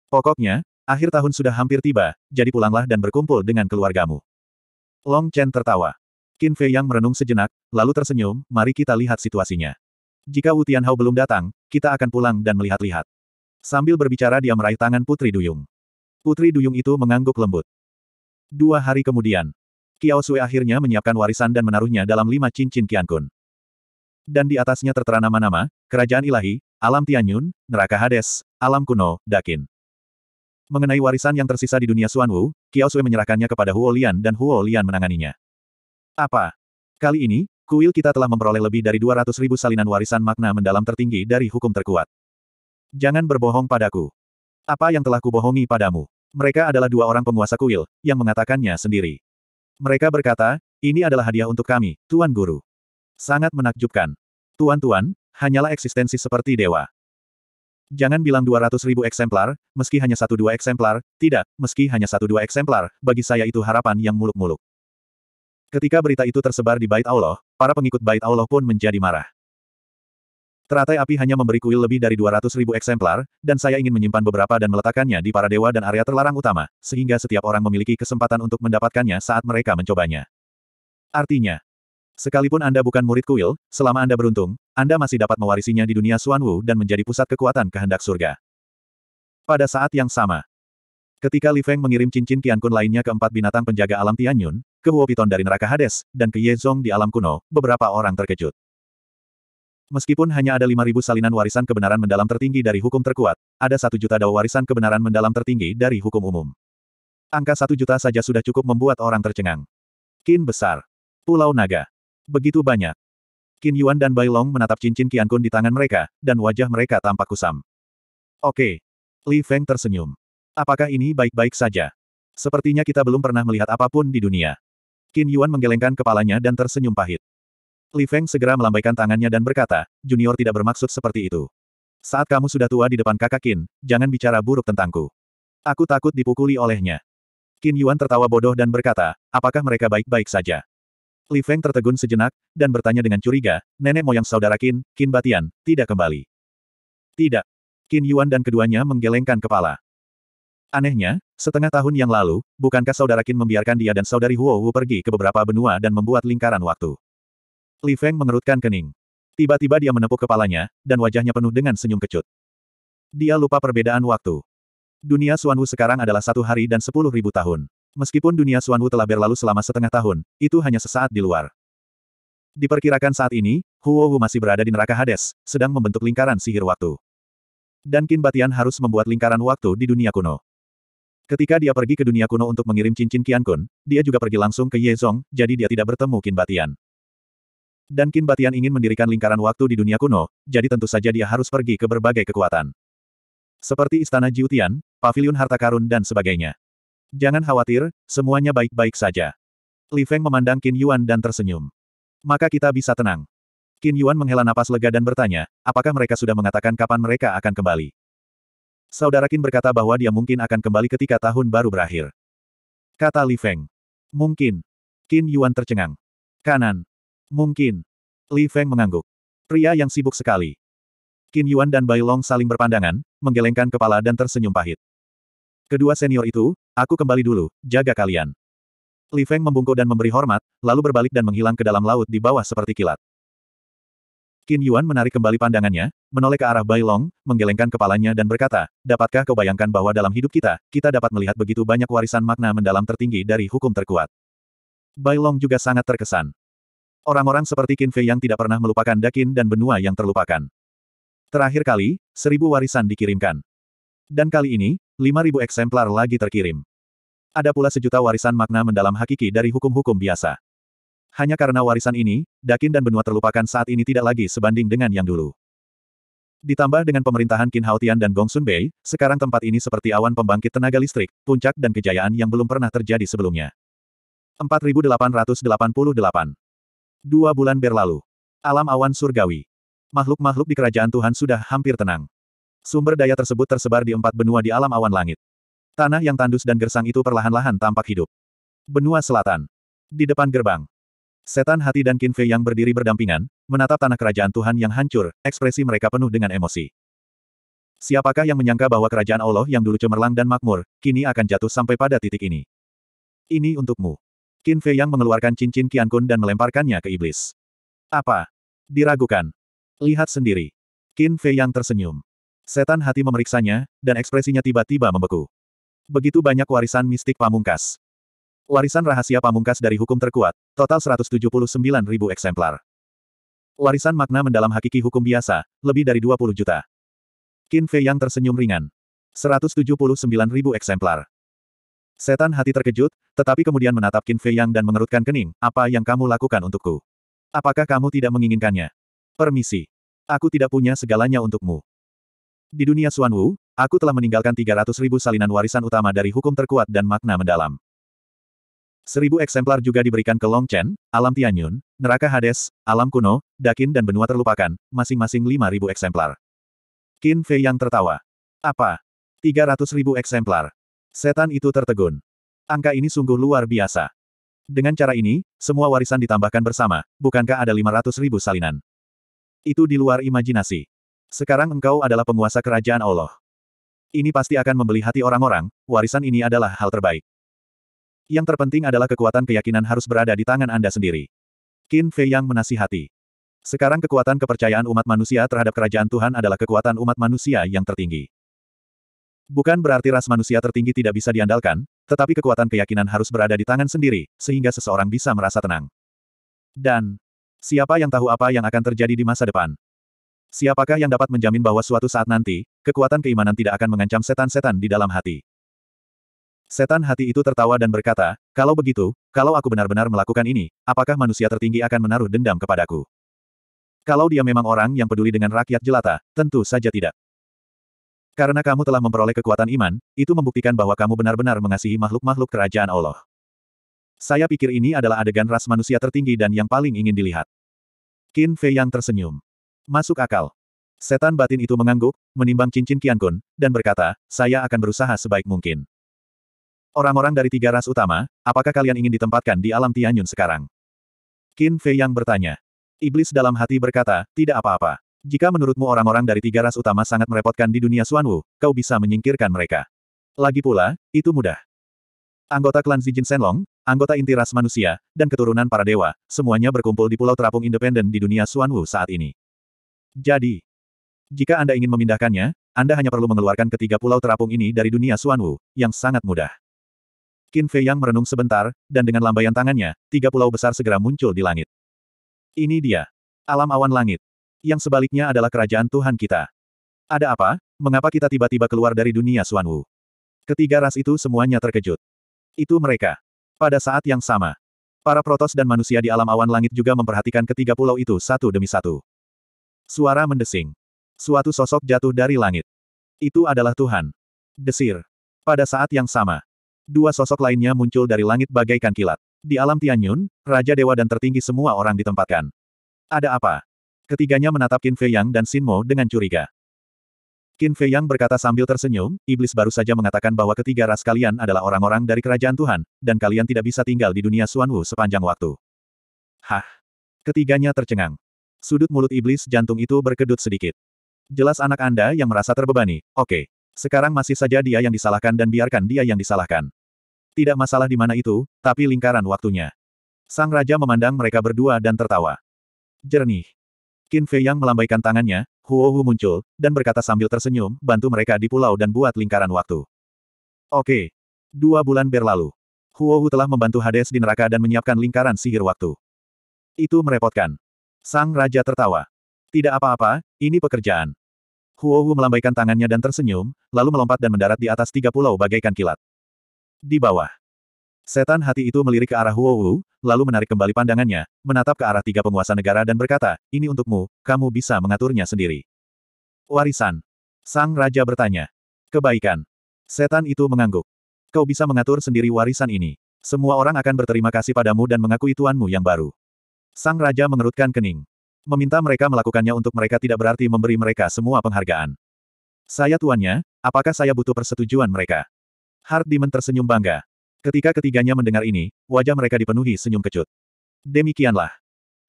Pokoknya, akhir tahun sudah hampir tiba, jadi pulanglah dan berkumpul dengan keluargamu. Long Chen tertawa. Qin Fei Yang merenung sejenak, lalu tersenyum, mari kita lihat situasinya. Jika Wu Tianhao belum datang, kita akan pulang dan melihat-lihat. Sambil berbicara dia meraih tangan Putri Duyung. Putri Duyung itu mengangguk lembut. Dua hari kemudian, Kiao Sui akhirnya menyiapkan warisan dan menaruhnya dalam lima cincin Kun. Dan di atasnya tertera nama-nama, kerajaan ilahi, alam Tianyun, neraka Hades, alam kuno, Dakin. Mengenai warisan yang tersisa di dunia Suanwu, Wu, Kiao Sui menyerahkannya kepada Huo Lian dan Huo Lian menanganinya. Apa? Kali ini, kuil kita telah memperoleh lebih dari 200 ribu salinan warisan makna mendalam tertinggi dari hukum terkuat. Jangan berbohong padaku. Apa yang telah kubohongi padamu? Mereka adalah dua orang penguasa kuil, yang mengatakannya sendiri. Mereka berkata, ini adalah hadiah untuk kami, Tuan Guru. Sangat menakjubkan. Tuan-tuan, hanyalah eksistensi seperti dewa. Jangan bilang 200 ribu eksemplar, meski hanya satu dua eksemplar, tidak, meski hanya satu dua eksemplar, bagi saya itu harapan yang muluk-muluk. Ketika berita itu tersebar di bait Allah, Para pengikut bait Allah pun menjadi marah. Teratai api hanya memberi kuil lebih dari 200 ribu eksemplar, dan saya ingin menyimpan beberapa dan meletakkannya di para dewa dan area terlarang utama, sehingga setiap orang memiliki kesempatan untuk mendapatkannya saat mereka mencobanya. Artinya, sekalipun Anda bukan murid kuil, selama Anda beruntung, Anda masih dapat mewarisinya di dunia Suanwu dan menjadi pusat kekuatan kehendak surga. Pada saat yang sama, ketika Li Feng mengirim cincin Kun lainnya ke empat binatang penjaga alam Tianyun, ke Huopiton dari neraka Hades, dan ke Yezong di alam kuno, beberapa orang terkejut. Meskipun hanya ada 5.000 salinan warisan kebenaran mendalam tertinggi dari hukum terkuat, ada satu juta dao warisan kebenaran mendalam tertinggi dari hukum umum. Angka satu juta saja sudah cukup membuat orang tercengang. Kin besar. Pulau Naga. Begitu banyak. Qin Yuan dan Bai Long menatap cincin Qian Kun di tangan mereka, dan wajah mereka tampak kusam. Oke. Li Feng tersenyum. Apakah ini baik-baik saja? Sepertinya kita belum pernah melihat apapun di dunia. Qin Yuan menggelengkan kepalanya dan tersenyum pahit. Li Feng segera melambaikan tangannya dan berkata, Junior tidak bermaksud seperti itu. Saat kamu sudah tua di depan kakak Qin, jangan bicara buruk tentangku. Aku takut dipukuli olehnya. Qin Yuan tertawa bodoh dan berkata, apakah mereka baik-baik saja? Li Feng tertegun sejenak, dan bertanya dengan curiga, nenek moyang saudara Qin, Qin Batian, tidak kembali. Tidak. Qin Yuan dan keduanya menggelengkan kepala. Anehnya, setengah tahun yang lalu, bukankah saudara Qin membiarkan dia dan saudari Huo Wu pergi ke beberapa benua dan membuat lingkaran waktu? Li Feng mengerutkan kening. Tiba-tiba dia menepuk kepalanya, dan wajahnya penuh dengan senyum kecut. Dia lupa perbedaan waktu. Dunia Suanwu sekarang adalah satu hari dan sepuluh ribu tahun. Meskipun dunia Suanwu telah berlalu selama setengah tahun, itu hanya sesaat di luar. Diperkirakan saat ini, Huo Wu masih berada di neraka Hades, sedang membentuk lingkaran sihir waktu. Dan Qin Batian harus membuat lingkaran waktu di dunia kuno. Ketika dia pergi ke dunia kuno untuk mengirim cincin Qian Kun, dia juga pergi langsung ke Ye Zong, jadi dia tidak bertemu Qin Batian. Dan Qin Batian ingin mendirikan lingkaran waktu di dunia kuno, jadi tentu saja dia harus pergi ke berbagai kekuatan. Seperti Istana Jiutian, Paviliun Harta Karun dan sebagainya. Jangan khawatir, semuanya baik-baik saja. Li Feng memandang Qin Yuan dan tersenyum. Maka kita bisa tenang. Qin Yuan menghela napas lega dan bertanya, apakah mereka sudah mengatakan kapan mereka akan kembali. Saudara Qin berkata bahwa dia mungkin akan kembali ketika tahun baru berakhir. Kata Li Feng. Mungkin. Qin Yuan tercengang. Kanan. Mungkin. Li Feng mengangguk. Pria yang sibuk sekali. Qin Yuan dan Bai Long saling berpandangan, menggelengkan kepala dan tersenyum pahit. Kedua senior itu, aku kembali dulu, jaga kalian. Li Feng membungkuk dan memberi hormat, lalu berbalik dan menghilang ke dalam laut di bawah seperti kilat. Qin Yuan menarik kembali pandangannya, menoleh ke arah Bai Long, menggelengkan kepalanya dan berkata, dapatkah kau bayangkan bahwa dalam hidup kita, kita dapat melihat begitu banyak warisan makna mendalam tertinggi dari hukum terkuat. Bai Long juga sangat terkesan. Orang-orang seperti Qin Fei yang tidak pernah melupakan Dakin dan benua yang terlupakan. Terakhir kali, seribu warisan dikirimkan. Dan kali ini, lima ribu eksemplar lagi terkirim. Ada pula sejuta warisan makna mendalam hakiki dari hukum-hukum biasa. Hanya karena warisan ini, Dakin dan benua terlupakan saat ini tidak lagi sebanding dengan yang dulu. Ditambah dengan pemerintahan Qin Haotian dan Gongsun Bei, sekarang tempat ini seperti awan pembangkit tenaga listrik, puncak dan kejayaan yang belum pernah terjadi sebelumnya. 4888 Dua bulan berlalu. Alam awan surgawi. Makhluk-makhluk di kerajaan Tuhan sudah hampir tenang. Sumber daya tersebut tersebar di empat benua di alam awan langit. Tanah yang tandus dan gersang itu perlahan-lahan tampak hidup. Benua Selatan. Di depan gerbang, Setan hati dan Kinfe yang berdiri berdampingan, menatap tanah kerajaan Tuhan yang hancur, ekspresi mereka penuh dengan emosi. Siapakah yang menyangka bahwa kerajaan Allah yang dulu cemerlang dan makmur, kini akan jatuh sampai pada titik ini? Ini untukmu. Qin Fei yang mengeluarkan cincin Qian Kun dan melemparkannya ke iblis. Apa? Diragukan. Lihat sendiri. Qin Fei yang tersenyum. Setan hati memeriksanya, dan ekspresinya tiba-tiba membeku. Begitu banyak warisan mistik pamungkas. Warisan rahasia pamungkas dari hukum terkuat, total 179.000 eksemplar. Warisan makna mendalam hakiki hukum biasa, lebih dari 20 juta. Qin Fei yang tersenyum ringan. 179.000 eksemplar. Setan hati terkejut, tetapi kemudian menatap Qin Fei Yang dan mengerutkan kening, apa yang kamu lakukan untukku? Apakah kamu tidak menginginkannya? Permisi. Aku tidak punya segalanya untukmu. Di dunia Suan Wu, aku telah meninggalkan 300 ribu salinan warisan utama dari hukum terkuat dan makna mendalam. Seribu eksemplar juga diberikan ke Long Chen, Alam Tianyun, Neraka Hades, Alam Kuno, Dakin dan Benua Terlupakan, masing-masing lima ribu eksemplar. Qin Fei yang tertawa. Apa? Tiga ratus ribu eksemplar. Setan itu tertegun. Angka ini sungguh luar biasa. Dengan cara ini, semua warisan ditambahkan bersama, bukankah ada lima ratus ribu salinan? Itu di luar imajinasi. Sekarang engkau adalah penguasa kerajaan Allah. Ini pasti akan membeli hati orang-orang, warisan ini adalah hal terbaik. Yang terpenting adalah kekuatan keyakinan harus berada di tangan Anda sendiri. Qin Fei yang menasihati. Sekarang kekuatan kepercayaan umat manusia terhadap kerajaan Tuhan adalah kekuatan umat manusia yang tertinggi. Bukan berarti ras manusia tertinggi tidak bisa diandalkan, tetapi kekuatan keyakinan harus berada di tangan sendiri, sehingga seseorang bisa merasa tenang. Dan, siapa yang tahu apa yang akan terjadi di masa depan? Siapakah yang dapat menjamin bahwa suatu saat nanti, kekuatan keimanan tidak akan mengancam setan-setan di dalam hati? Setan hati itu tertawa dan berkata, kalau begitu, kalau aku benar-benar melakukan ini, apakah manusia tertinggi akan menaruh dendam kepadaku? Kalau dia memang orang yang peduli dengan rakyat jelata, tentu saja tidak. Karena kamu telah memperoleh kekuatan iman, itu membuktikan bahwa kamu benar-benar mengasihi makhluk-makhluk kerajaan Allah. Saya pikir ini adalah adegan ras manusia tertinggi dan yang paling ingin dilihat. Qin Fei yang tersenyum. Masuk akal. Setan batin itu mengangguk, menimbang cincin Qian Kun, dan berkata, saya akan berusaha sebaik mungkin. Orang-orang dari tiga ras utama, apakah kalian ingin ditempatkan di alam Tianyun sekarang? Qin Fei yang bertanya. Iblis dalam hati berkata, tidak apa-apa. Jika menurutmu orang-orang dari tiga ras utama sangat merepotkan di dunia Suanwu, kau bisa menyingkirkan mereka. Lagi pula, itu mudah. Anggota klan Zijin Senlong, anggota inti ras manusia, dan keturunan para dewa, semuanya berkumpul di Pulau Terapung Independen di dunia Suanwu saat ini. Jadi, jika Anda ingin memindahkannya, Anda hanya perlu mengeluarkan ketiga pulau terapung ini dari dunia Suanwu, yang sangat mudah. Qin Fei Yang merenung sebentar, dan dengan lambaian tangannya, tiga pulau besar segera muncul di langit. Ini dia. Alam awan langit. Yang sebaliknya adalah kerajaan Tuhan kita. Ada apa? Mengapa kita tiba-tiba keluar dari dunia Wu? Ketiga ras itu semuanya terkejut. Itu mereka. Pada saat yang sama, para protos dan manusia di alam awan langit juga memperhatikan ketiga pulau itu satu demi satu. Suara mendesing. Suatu sosok jatuh dari langit. Itu adalah Tuhan. Desir. Pada saat yang sama, Dua sosok lainnya muncul dari langit bagaikan kilat. Di alam Tianyun, Raja Dewa dan tertinggi semua orang ditempatkan. Ada apa? Ketiganya menatap Qin Fei Yang dan Mo dengan curiga. Qin Fei Yang berkata sambil tersenyum, iblis baru saja mengatakan bahwa ketiga ras kalian adalah orang-orang dari kerajaan Tuhan, dan kalian tidak bisa tinggal di dunia Xuan sepanjang waktu. Hah? Ketiganya tercengang. Sudut mulut iblis jantung itu berkedut sedikit. Jelas anak Anda yang merasa terbebani, oke. Sekarang masih saja dia yang disalahkan dan biarkan dia yang disalahkan. Tidak masalah di mana itu, tapi lingkaran waktunya. Sang Raja memandang mereka berdua dan tertawa. Jernih. Qin Fei yang melambaikan tangannya, Huo Hu muncul, dan berkata sambil tersenyum, bantu mereka di pulau dan buat lingkaran waktu. Oke. Dua bulan berlalu. Huo Hu telah membantu Hades di neraka dan menyiapkan lingkaran sihir waktu. Itu merepotkan. Sang Raja tertawa. Tidak apa-apa, ini pekerjaan. Huo Hu melambaikan tangannya dan tersenyum, lalu melompat dan mendarat di atas tiga pulau bagaikan kilat. Di bawah. Setan hati itu melirik ke arah Huo Wu, lalu menarik kembali pandangannya, menatap ke arah tiga penguasa negara dan berkata, ini untukmu, kamu bisa mengaturnya sendiri. Warisan. Sang Raja bertanya. Kebaikan. Setan itu mengangguk. Kau bisa mengatur sendiri warisan ini. Semua orang akan berterima kasih padamu dan mengakui tuanmu yang baru. Sang Raja mengerutkan kening. Meminta mereka melakukannya untuk mereka tidak berarti memberi mereka semua penghargaan. Saya tuannya, apakah saya butuh persetujuan mereka? Hard Demon tersenyum bangga. Ketika ketiganya mendengar ini, wajah mereka dipenuhi senyum kecut. Demikianlah.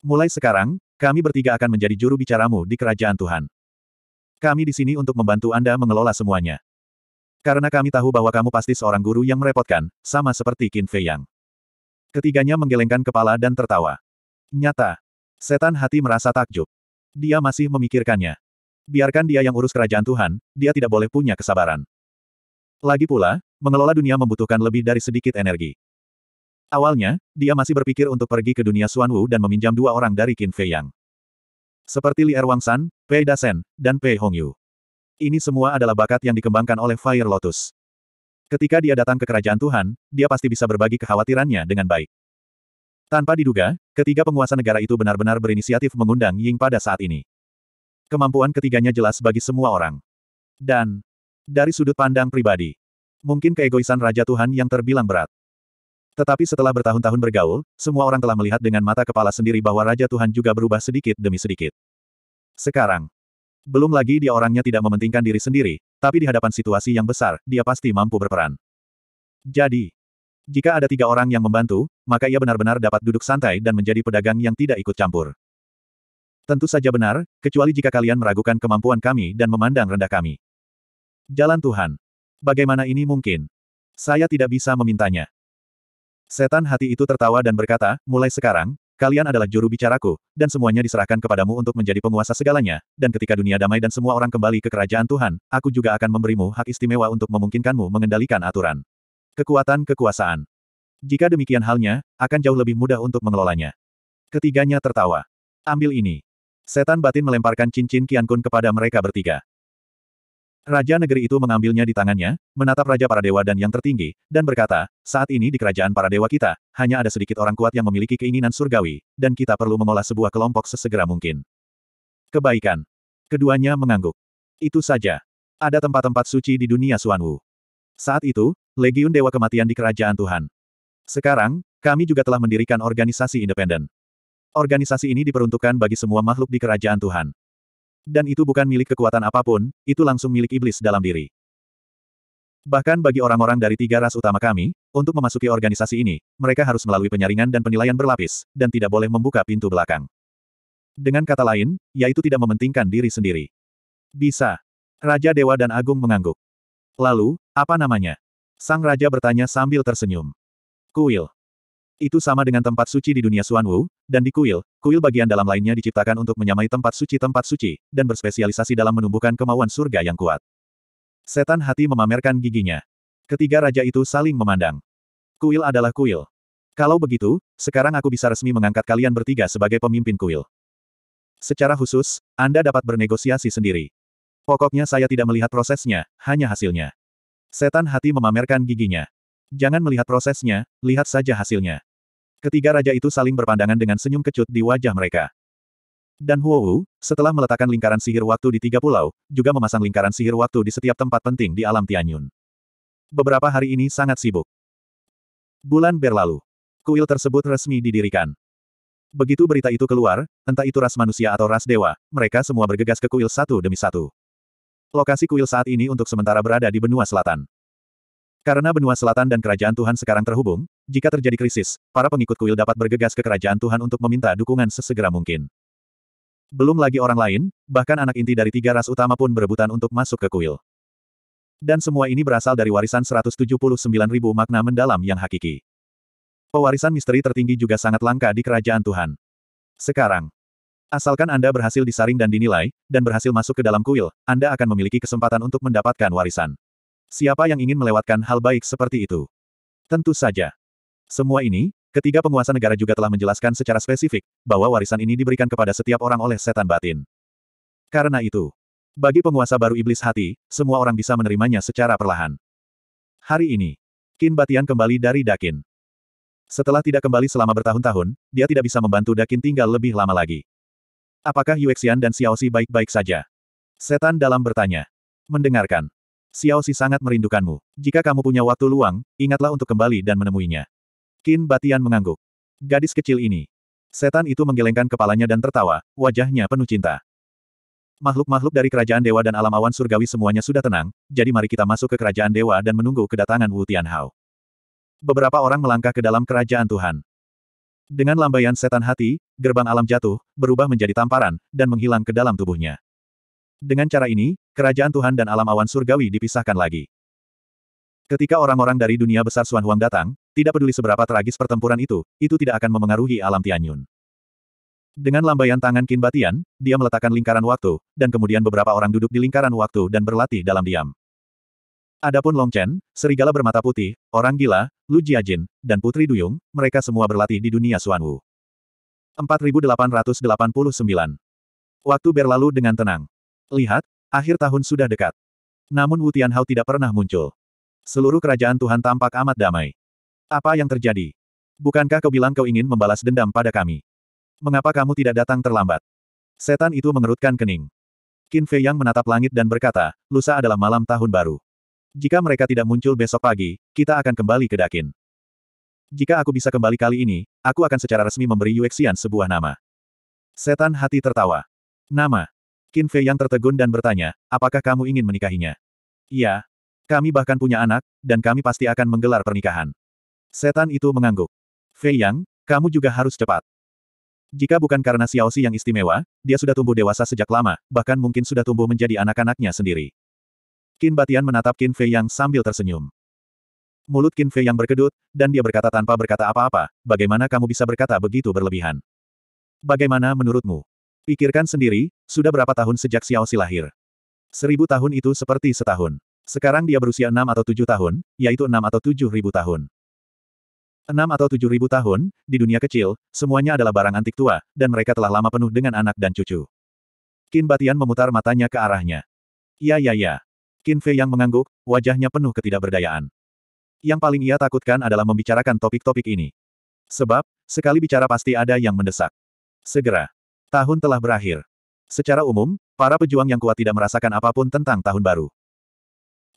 Mulai sekarang, kami bertiga akan menjadi juru bicaramu di kerajaan Tuhan. Kami di sini untuk membantu Anda mengelola semuanya. Karena kami tahu bahwa kamu pasti seorang guru yang merepotkan, sama seperti Qin Fei Yang. Ketiganya menggelengkan kepala dan tertawa. Nyata. Setan hati merasa takjub. Dia masih memikirkannya. Biarkan dia yang urus kerajaan Tuhan, dia tidak boleh punya kesabaran. Lagi pula, mengelola dunia membutuhkan lebih dari sedikit energi. Awalnya, dia masih berpikir untuk pergi ke dunia Xuan Wu dan meminjam dua orang dari Qin Fei Yang. Seperti Li San, Pei Dasen, dan Pei Hongyu. Ini semua adalah bakat yang dikembangkan oleh Fire Lotus. Ketika dia datang ke kerajaan Tuhan, dia pasti bisa berbagi kekhawatirannya dengan baik. Tanpa diduga, ketiga penguasa negara itu benar-benar berinisiatif mengundang Ying pada saat ini. Kemampuan ketiganya jelas bagi semua orang. Dan, dari sudut pandang pribadi, Mungkin keegoisan Raja Tuhan yang terbilang berat. Tetapi setelah bertahun-tahun bergaul, semua orang telah melihat dengan mata kepala sendiri bahwa Raja Tuhan juga berubah sedikit demi sedikit. Sekarang, belum lagi dia orangnya tidak mementingkan diri sendiri, tapi di hadapan situasi yang besar, dia pasti mampu berperan. Jadi, jika ada tiga orang yang membantu, maka ia benar-benar dapat duduk santai dan menjadi pedagang yang tidak ikut campur. Tentu saja benar, kecuali jika kalian meragukan kemampuan kami dan memandang rendah kami. Jalan Tuhan. Bagaimana ini mungkin? Saya tidak bisa memintanya. Setan hati itu tertawa dan berkata, mulai sekarang, kalian adalah juru bicaraku, dan semuanya diserahkan kepadamu untuk menjadi penguasa segalanya, dan ketika dunia damai dan semua orang kembali ke kerajaan Tuhan, aku juga akan memberimu hak istimewa untuk memungkinkanmu mengendalikan aturan. Kekuatan kekuasaan. Jika demikian halnya, akan jauh lebih mudah untuk mengelolanya. Ketiganya tertawa. Ambil ini. Setan batin melemparkan cincin Kian kepada mereka bertiga. Raja negeri itu mengambilnya di tangannya, menatap Raja para dewa dan yang tertinggi, dan berkata, saat ini di kerajaan para dewa kita, hanya ada sedikit orang kuat yang memiliki keinginan surgawi, dan kita perlu mengolah sebuah kelompok sesegera mungkin. Kebaikan. Keduanya mengangguk. Itu saja. Ada tempat-tempat suci di dunia Suanwu. Saat itu, Legiun Dewa Kematian di Kerajaan Tuhan. Sekarang, kami juga telah mendirikan organisasi independen. Organisasi ini diperuntukkan bagi semua makhluk di Kerajaan Tuhan. Dan itu bukan milik kekuatan apapun, itu langsung milik iblis dalam diri. Bahkan bagi orang-orang dari tiga ras utama kami, untuk memasuki organisasi ini, mereka harus melalui penyaringan dan penilaian berlapis, dan tidak boleh membuka pintu belakang. Dengan kata lain, yaitu tidak mementingkan diri sendiri. Bisa. Raja Dewa dan Agung mengangguk. Lalu, apa namanya? Sang Raja bertanya sambil tersenyum. Kuil. Itu sama dengan tempat suci di dunia Suan Wu, dan di kuil, kuil bagian dalam lainnya diciptakan untuk menyamai tempat suci-tempat suci, dan berspesialisasi dalam menumbuhkan kemauan surga yang kuat. Setan hati memamerkan giginya. Ketiga raja itu saling memandang. Kuil adalah kuil. Kalau begitu, sekarang aku bisa resmi mengangkat kalian bertiga sebagai pemimpin kuil. Secara khusus, Anda dapat bernegosiasi sendiri. Pokoknya saya tidak melihat prosesnya, hanya hasilnya. Setan hati memamerkan giginya. Jangan melihat prosesnya, lihat saja hasilnya. Ketiga raja itu saling berpandangan dengan senyum kecut di wajah mereka. Dan Huo Wu, setelah meletakkan lingkaran sihir waktu di tiga pulau, juga memasang lingkaran sihir waktu di setiap tempat penting di alam Tianyun. Beberapa hari ini sangat sibuk. Bulan berlalu. Kuil tersebut resmi didirikan. Begitu berita itu keluar, entah itu ras manusia atau ras dewa, mereka semua bergegas ke kuil satu demi satu. Lokasi kuil saat ini untuk sementara berada di benua selatan. Karena benua selatan dan kerajaan Tuhan sekarang terhubung, jika terjadi krisis, para pengikut kuil dapat bergegas ke kerajaan Tuhan untuk meminta dukungan sesegera mungkin. Belum lagi orang lain, bahkan anak inti dari tiga ras utama pun berebutan untuk masuk ke kuil. Dan semua ini berasal dari warisan 179.000 makna mendalam yang hakiki. Pewarisan misteri tertinggi juga sangat langka di kerajaan Tuhan. Sekarang, asalkan Anda berhasil disaring dan dinilai, dan berhasil masuk ke dalam kuil, Anda akan memiliki kesempatan untuk mendapatkan warisan. Siapa yang ingin melewatkan hal baik seperti itu? Tentu saja. Semua ini, ketiga penguasa negara juga telah menjelaskan secara spesifik, bahwa warisan ini diberikan kepada setiap orang oleh setan batin. Karena itu, bagi penguasa baru iblis hati, semua orang bisa menerimanya secara perlahan. Hari ini, Kin Batian kembali dari Dakin. Setelah tidak kembali selama bertahun-tahun, dia tidak bisa membantu Dakin tinggal lebih lama lagi. Apakah Yuexian dan Xiaoxi baik-baik saja? Setan dalam bertanya. Mendengarkan. Xiao Si sangat merindukanmu. Jika kamu punya waktu luang, ingatlah untuk kembali dan menemuinya. Qin Batian mengangguk. Gadis kecil ini. Setan itu menggelengkan kepalanya dan tertawa, wajahnya penuh cinta. Makhluk-makhluk dari kerajaan dewa dan alam awan surgawi semuanya sudah tenang, jadi mari kita masuk ke kerajaan dewa dan menunggu kedatangan Wu Tianhao. Beberapa orang melangkah ke dalam kerajaan Tuhan. Dengan lambaian setan hati, gerbang alam jatuh, berubah menjadi tamparan, dan menghilang ke dalam tubuhnya. Dengan cara ini, kerajaan Tuhan dan alam awan surgawi dipisahkan lagi. Ketika orang-orang dari dunia besar Suan Huang datang, tidak peduli seberapa tragis pertempuran itu, itu tidak akan memengaruhi alam Tianyun. Dengan lambaian tangan Qin Batian, dia meletakkan lingkaran waktu, dan kemudian beberapa orang duduk di lingkaran waktu dan berlatih dalam diam. Adapun Long Chen, serigala bermata putih, orang gila, Lu Jiajin, dan Putri Duyung, mereka semua berlatih di dunia Suan Wu. 4889. Waktu berlalu dengan tenang. Lihat, akhir tahun sudah dekat. Namun Wu Tianhao tidak pernah muncul. Seluruh kerajaan Tuhan tampak amat damai. Apa yang terjadi? Bukankah kau bilang kau ingin membalas dendam pada kami? Mengapa kamu tidak datang terlambat? Setan itu mengerutkan kening. Qin Fei Yang menatap langit dan berkata, lusa adalah malam tahun baru. Jika mereka tidak muncul besok pagi, kita akan kembali ke Dakin. Jika aku bisa kembali kali ini, aku akan secara resmi memberi Yuexian sebuah nama. Setan hati tertawa. Nama. Qin Fei yang tertegun dan bertanya, apakah kamu ingin menikahinya? Iya. Kami bahkan punya anak, dan kami pasti akan menggelar pernikahan. Setan itu mengangguk. Fei Yang, kamu juga harus cepat. Jika bukan karena Xiao Xi yang istimewa, dia sudah tumbuh dewasa sejak lama, bahkan mungkin sudah tumbuh menjadi anak-anaknya sendiri. Qin Batian menatap Qin Fei Yang sambil tersenyum. Mulut Qin Fei Yang berkedut, dan dia berkata tanpa berkata apa-apa, bagaimana kamu bisa berkata begitu berlebihan? Bagaimana menurutmu? Pikirkan sendiri, sudah berapa tahun sejak Xiao Si lahir? Seribu tahun itu seperti setahun. Sekarang dia berusia enam atau tujuh tahun, yaitu enam atau tujuh ribu tahun. Enam atau tujuh ribu tahun, di dunia kecil, semuanya adalah barang antik tua, dan mereka telah lama penuh dengan anak dan cucu. Qin Batian memutar matanya ke arahnya. Ya ya ya. Qin Fei yang mengangguk, wajahnya penuh ketidakberdayaan. Yang paling ia takutkan adalah membicarakan topik-topik ini. Sebab, sekali bicara pasti ada yang mendesak. Segera, Tahun telah berakhir. Secara umum, para pejuang yang kuat tidak merasakan apapun tentang tahun baru.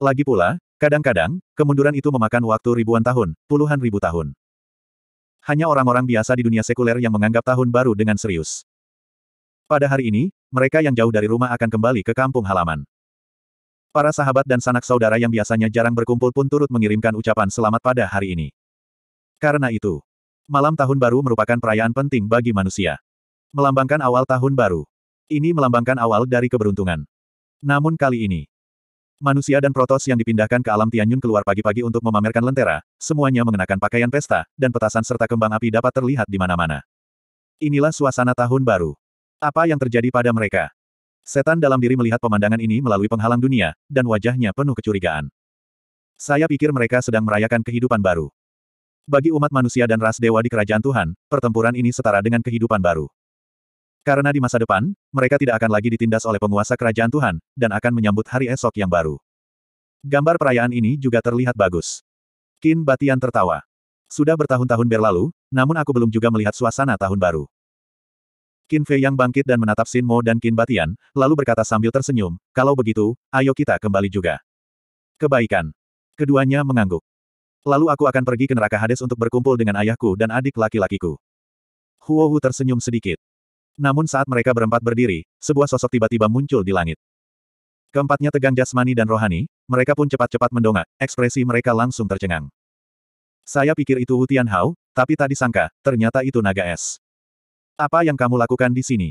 Lagi pula, kadang-kadang, kemunduran itu memakan waktu ribuan tahun, puluhan ribu tahun. Hanya orang-orang biasa di dunia sekuler yang menganggap tahun baru dengan serius. Pada hari ini, mereka yang jauh dari rumah akan kembali ke kampung halaman. Para sahabat dan sanak saudara yang biasanya jarang berkumpul pun turut mengirimkan ucapan selamat pada hari ini. Karena itu, malam tahun baru merupakan perayaan penting bagi manusia. Melambangkan awal tahun baru. Ini melambangkan awal dari keberuntungan. Namun kali ini, manusia dan protos yang dipindahkan ke alam Tianyun keluar pagi-pagi untuk memamerkan lentera, semuanya mengenakan pakaian pesta, dan petasan serta kembang api dapat terlihat di mana-mana. Inilah suasana tahun baru. Apa yang terjadi pada mereka? Setan dalam diri melihat pemandangan ini melalui penghalang dunia, dan wajahnya penuh kecurigaan. Saya pikir mereka sedang merayakan kehidupan baru. Bagi umat manusia dan ras dewa di kerajaan Tuhan, pertempuran ini setara dengan kehidupan baru. Karena di masa depan, mereka tidak akan lagi ditindas oleh penguasa kerajaan Tuhan, dan akan menyambut hari esok yang baru. Gambar perayaan ini juga terlihat bagus. Kin Batian tertawa. Sudah bertahun-tahun berlalu, namun aku belum juga melihat suasana tahun baru. Kin Fei yang bangkit dan menatap Sin Mo dan Kin Batian, lalu berkata sambil tersenyum, kalau begitu, ayo kita kembali juga. Kebaikan. Keduanya mengangguk. Lalu aku akan pergi ke neraka Hades untuk berkumpul dengan ayahku dan adik laki-lakiku. Huo Hu tersenyum sedikit. Namun saat mereka berempat berdiri, sebuah sosok tiba-tiba muncul di langit. Keempatnya tegang jasmani dan rohani, mereka pun cepat-cepat mendongak, ekspresi mereka langsung tercengang. Saya pikir itu Hutian Hao, tapi tak disangka, ternyata itu naga es. Apa yang kamu lakukan di sini?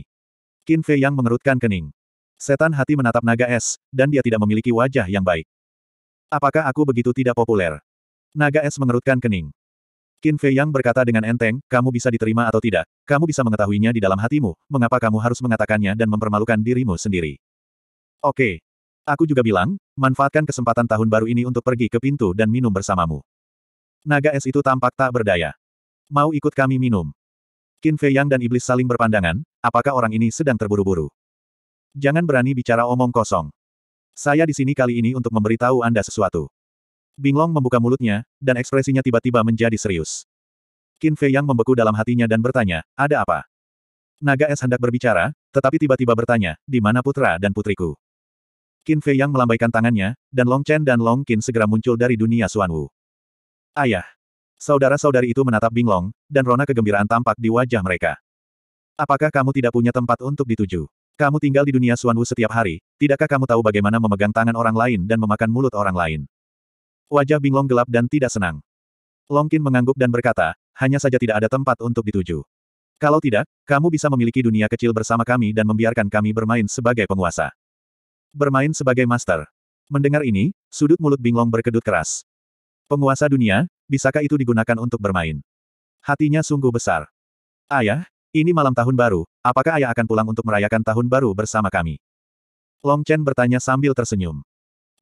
Qin Fei yang mengerutkan kening. Setan hati menatap naga es, dan dia tidak memiliki wajah yang baik. Apakah aku begitu tidak populer? Naga es mengerutkan kening. Qin Fei Yang berkata dengan enteng, kamu bisa diterima atau tidak, kamu bisa mengetahuinya di dalam hatimu, mengapa kamu harus mengatakannya dan mempermalukan dirimu sendiri. Oke. Aku juga bilang, manfaatkan kesempatan tahun baru ini untuk pergi ke pintu dan minum bersamamu. Naga es itu tampak tak berdaya. Mau ikut kami minum. Qin Fei Yang dan Iblis saling berpandangan, apakah orang ini sedang terburu-buru? Jangan berani bicara omong kosong. Saya di sini kali ini untuk memberitahu Anda sesuatu. Binglong membuka mulutnya, dan ekspresinya tiba-tiba menjadi serius. Qin Fei Yang membeku dalam hatinya dan bertanya, ada apa? Naga es hendak berbicara, tetapi tiba-tiba bertanya, di mana putra dan putriku? Qin Fei Yang melambaikan tangannya, dan Long Chen dan Long Qin segera muncul dari dunia Suan Wu. Ayah. Saudara-saudari itu menatap Binglong, dan rona kegembiraan tampak di wajah mereka. Apakah kamu tidak punya tempat untuk dituju? Kamu tinggal di dunia Suan Wu setiap hari, tidakkah kamu tahu bagaimana memegang tangan orang lain dan memakan mulut orang lain? Wajah Binglong gelap dan tidak senang. Longkin mengangguk dan berkata, hanya saja tidak ada tempat untuk dituju. Kalau tidak, kamu bisa memiliki dunia kecil bersama kami dan membiarkan kami bermain sebagai penguasa. Bermain sebagai master. Mendengar ini, sudut mulut Binglong berkedut keras. Penguasa dunia, bisakah itu digunakan untuk bermain? Hatinya sungguh besar. Ayah, ini malam tahun baru, apakah ayah akan pulang untuk merayakan tahun baru bersama kami? Long Chen bertanya sambil tersenyum.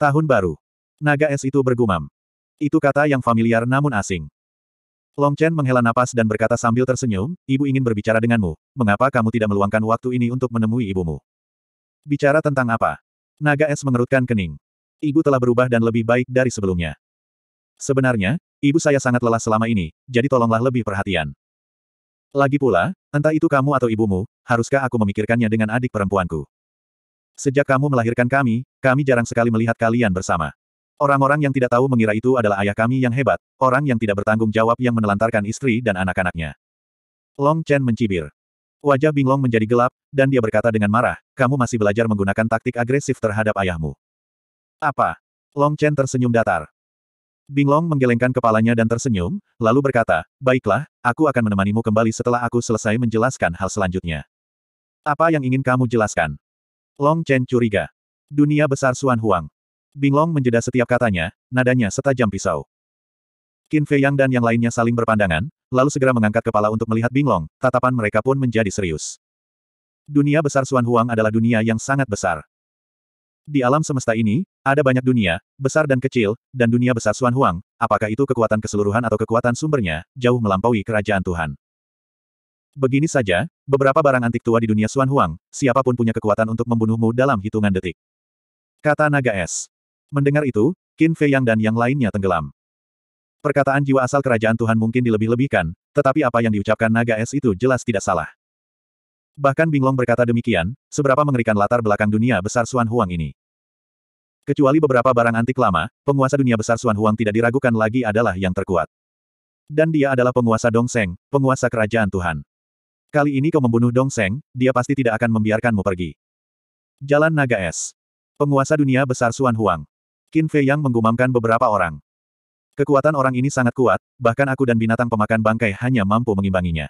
Tahun baru. Naga es itu bergumam. Itu kata yang familiar namun asing. Long Chen menghela napas dan berkata sambil tersenyum, ibu ingin berbicara denganmu, mengapa kamu tidak meluangkan waktu ini untuk menemui ibumu? Bicara tentang apa? Naga es mengerutkan kening. Ibu telah berubah dan lebih baik dari sebelumnya. Sebenarnya, ibu saya sangat lelah selama ini, jadi tolonglah lebih perhatian. Lagi pula, entah itu kamu atau ibumu, haruskah aku memikirkannya dengan adik perempuanku? Sejak kamu melahirkan kami, kami jarang sekali melihat kalian bersama. Orang-orang yang tidak tahu mengira itu adalah ayah kami yang hebat, orang yang tidak bertanggung jawab yang menelantarkan istri dan anak-anaknya. Long Chen mencibir. Wajah Binglong menjadi gelap, dan dia berkata dengan marah, kamu masih belajar menggunakan taktik agresif terhadap ayahmu. Apa? Long Chen tersenyum datar. Binglong menggelengkan kepalanya dan tersenyum, lalu berkata, baiklah, aku akan menemanimu kembali setelah aku selesai menjelaskan hal selanjutnya. Apa yang ingin kamu jelaskan? Long Chen curiga. Dunia besar Suan Huang. Binglong menjeda setiap katanya, nadanya setajam pisau. Qin Fei Yang dan yang lainnya saling berpandangan, lalu segera mengangkat kepala untuk melihat Binglong, tatapan mereka pun menjadi serius. Dunia besar Suan Huang adalah dunia yang sangat besar. Di alam semesta ini, ada banyak dunia, besar dan kecil, dan dunia besar Suan Huang, apakah itu kekuatan keseluruhan atau kekuatan sumbernya, jauh melampaui kerajaan Tuhan. Begini saja, beberapa barang antik tua di dunia Suan Huang, siapapun punya kekuatan untuk membunuhmu dalam hitungan detik. Kata naga es. Mendengar itu, Qin Fei Yang dan yang lainnya tenggelam. Perkataan jiwa asal kerajaan Tuhan mungkin dilebih-lebihkan, tetapi apa yang diucapkan naga es itu jelas tidak salah. Bahkan Binglong berkata demikian, seberapa mengerikan latar belakang dunia besar Suan Huang ini. Kecuali beberapa barang antik lama, penguasa dunia besar Suan Huang tidak diragukan lagi adalah yang terkuat. Dan dia adalah penguasa Dong Seng, penguasa kerajaan Tuhan. Kali ini kau membunuh Dong Seng, dia pasti tidak akan membiarkanmu pergi. Jalan Naga Es. Penguasa dunia besar Suan Huang. Qin Fei Yang menggumamkan beberapa orang. Kekuatan orang ini sangat kuat, bahkan aku dan binatang pemakan bangkai hanya mampu mengimbanginya.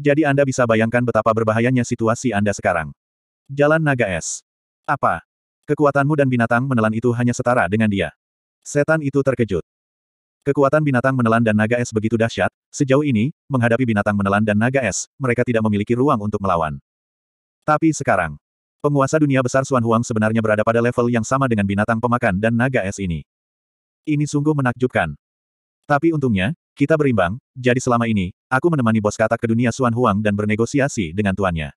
Jadi Anda bisa bayangkan betapa berbahayanya situasi Anda sekarang. Jalan naga es. Apa? Kekuatanmu dan binatang menelan itu hanya setara dengan dia. Setan itu terkejut. Kekuatan binatang menelan dan naga es begitu dahsyat, sejauh ini, menghadapi binatang menelan dan naga es, mereka tidak memiliki ruang untuk melawan. Tapi sekarang, Penguasa dunia besar Xuan Huang sebenarnya berada pada level yang sama dengan binatang pemakan dan naga es ini. Ini sungguh menakjubkan. Tapi untungnya, kita berimbang, jadi selama ini, aku menemani bos katak ke dunia Xuan Huang dan bernegosiasi dengan tuannya.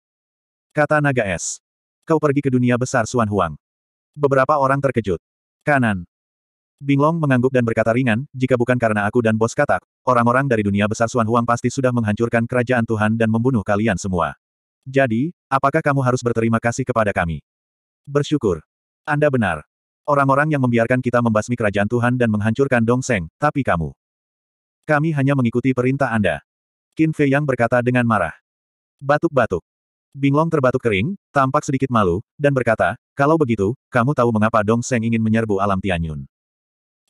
Kata naga es. Kau pergi ke dunia besar Xuan Huang. Beberapa orang terkejut. Kanan. Binglong mengangguk dan berkata ringan, jika bukan karena aku dan bos katak, orang-orang dari dunia besar Xuan Huang pasti sudah menghancurkan kerajaan Tuhan dan membunuh kalian semua. Jadi, apakah kamu harus berterima kasih kepada kami? Bersyukur. Anda benar. Orang-orang yang membiarkan kita membasmi kerajaan Tuhan dan menghancurkan Dong Dongseng, tapi kamu. Kami hanya mengikuti perintah Anda. Qin Fei Yang berkata dengan marah. Batuk-batuk. Binglong terbatuk kering, tampak sedikit malu, dan berkata, kalau begitu, kamu tahu mengapa Dong Seng ingin menyerbu alam Tianyun.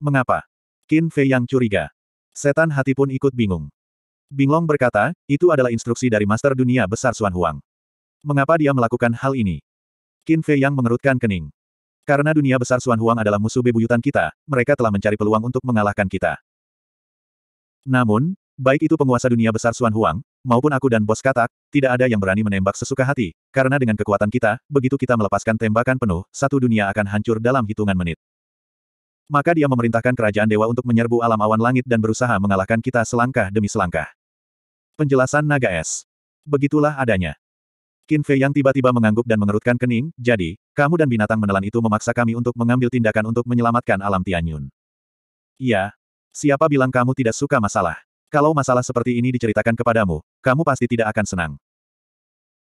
Mengapa? Qin Fei yang curiga. Setan hati pun ikut bingung. Binglong berkata, itu adalah instruksi dari Master Dunia Besar Xuan Huang. Mengapa dia melakukan hal ini? Qin Fei yang mengerutkan kening. Karena dunia besar Xuan Huang adalah musuh bebuyutan kita, mereka telah mencari peluang untuk mengalahkan kita. Namun, baik itu penguasa dunia besar Xuan Huang, maupun aku dan bos katak, tidak ada yang berani menembak sesuka hati, karena dengan kekuatan kita, begitu kita melepaskan tembakan penuh, satu dunia akan hancur dalam hitungan menit. Maka dia memerintahkan kerajaan dewa untuk menyerbu alam awan langit dan berusaha mengalahkan kita selangkah demi selangkah. Penjelasan naga es. Begitulah adanya. Qin Fei yang tiba-tiba mengangguk dan mengerutkan kening, jadi, kamu dan binatang menelan itu memaksa kami untuk mengambil tindakan untuk menyelamatkan alam Tianyun. Iya. Siapa bilang kamu tidak suka masalah? Kalau masalah seperti ini diceritakan kepadamu, kamu pasti tidak akan senang.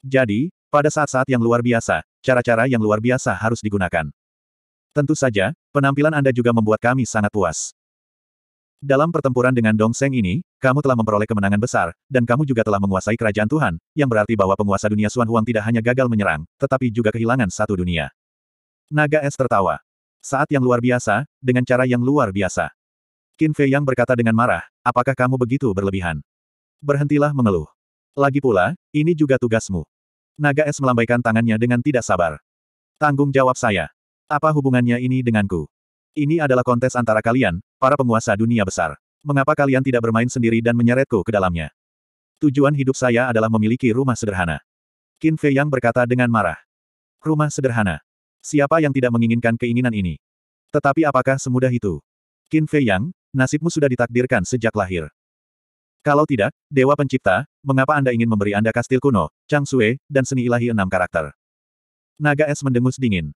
Jadi, pada saat-saat yang luar biasa, cara-cara yang luar biasa harus digunakan. Tentu saja, penampilan Anda juga membuat kami sangat puas. Dalam pertempuran dengan Dong Seng ini, kamu telah memperoleh kemenangan besar, dan kamu juga telah menguasai kerajaan Tuhan, yang berarti bahwa penguasa dunia Suan Huang tidak hanya gagal menyerang, tetapi juga kehilangan satu dunia. Naga es tertawa. Saat yang luar biasa, dengan cara yang luar biasa. Qin Fei Yang berkata dengan marah, apakah kamu begitu berlebihan? Berhentilah mengeluh. Lagi pula, ini juga tugasmu. Naga es melambaikan tangannya dengan tidak sabar. Tanggung jawab saya. Apa hubungannya ini denganku? Ini adalah kontes antara kalian, para penguasa dunia besar. Mengapa kalian tidak bermain sendiri dan menyeretku ke dalamnya? Tujuan hidup saya adalah memiliki rumah sederhana. Qin Fei Yang berkata dengan marah. Rumah sederhana. Siapa yang tidak menginginkan keinginan ini? Tetapi apakah semudah itu? Qin Fei Yang, nasibmu sudah ditakdirkan sejak lahir. Kalau tidak, Dewa Pencipta, mengapa Anda ingin memberi Anda kastil kuno, Chang Sue, dan seni ilahi enam karakter? Naga es mendengus dingin.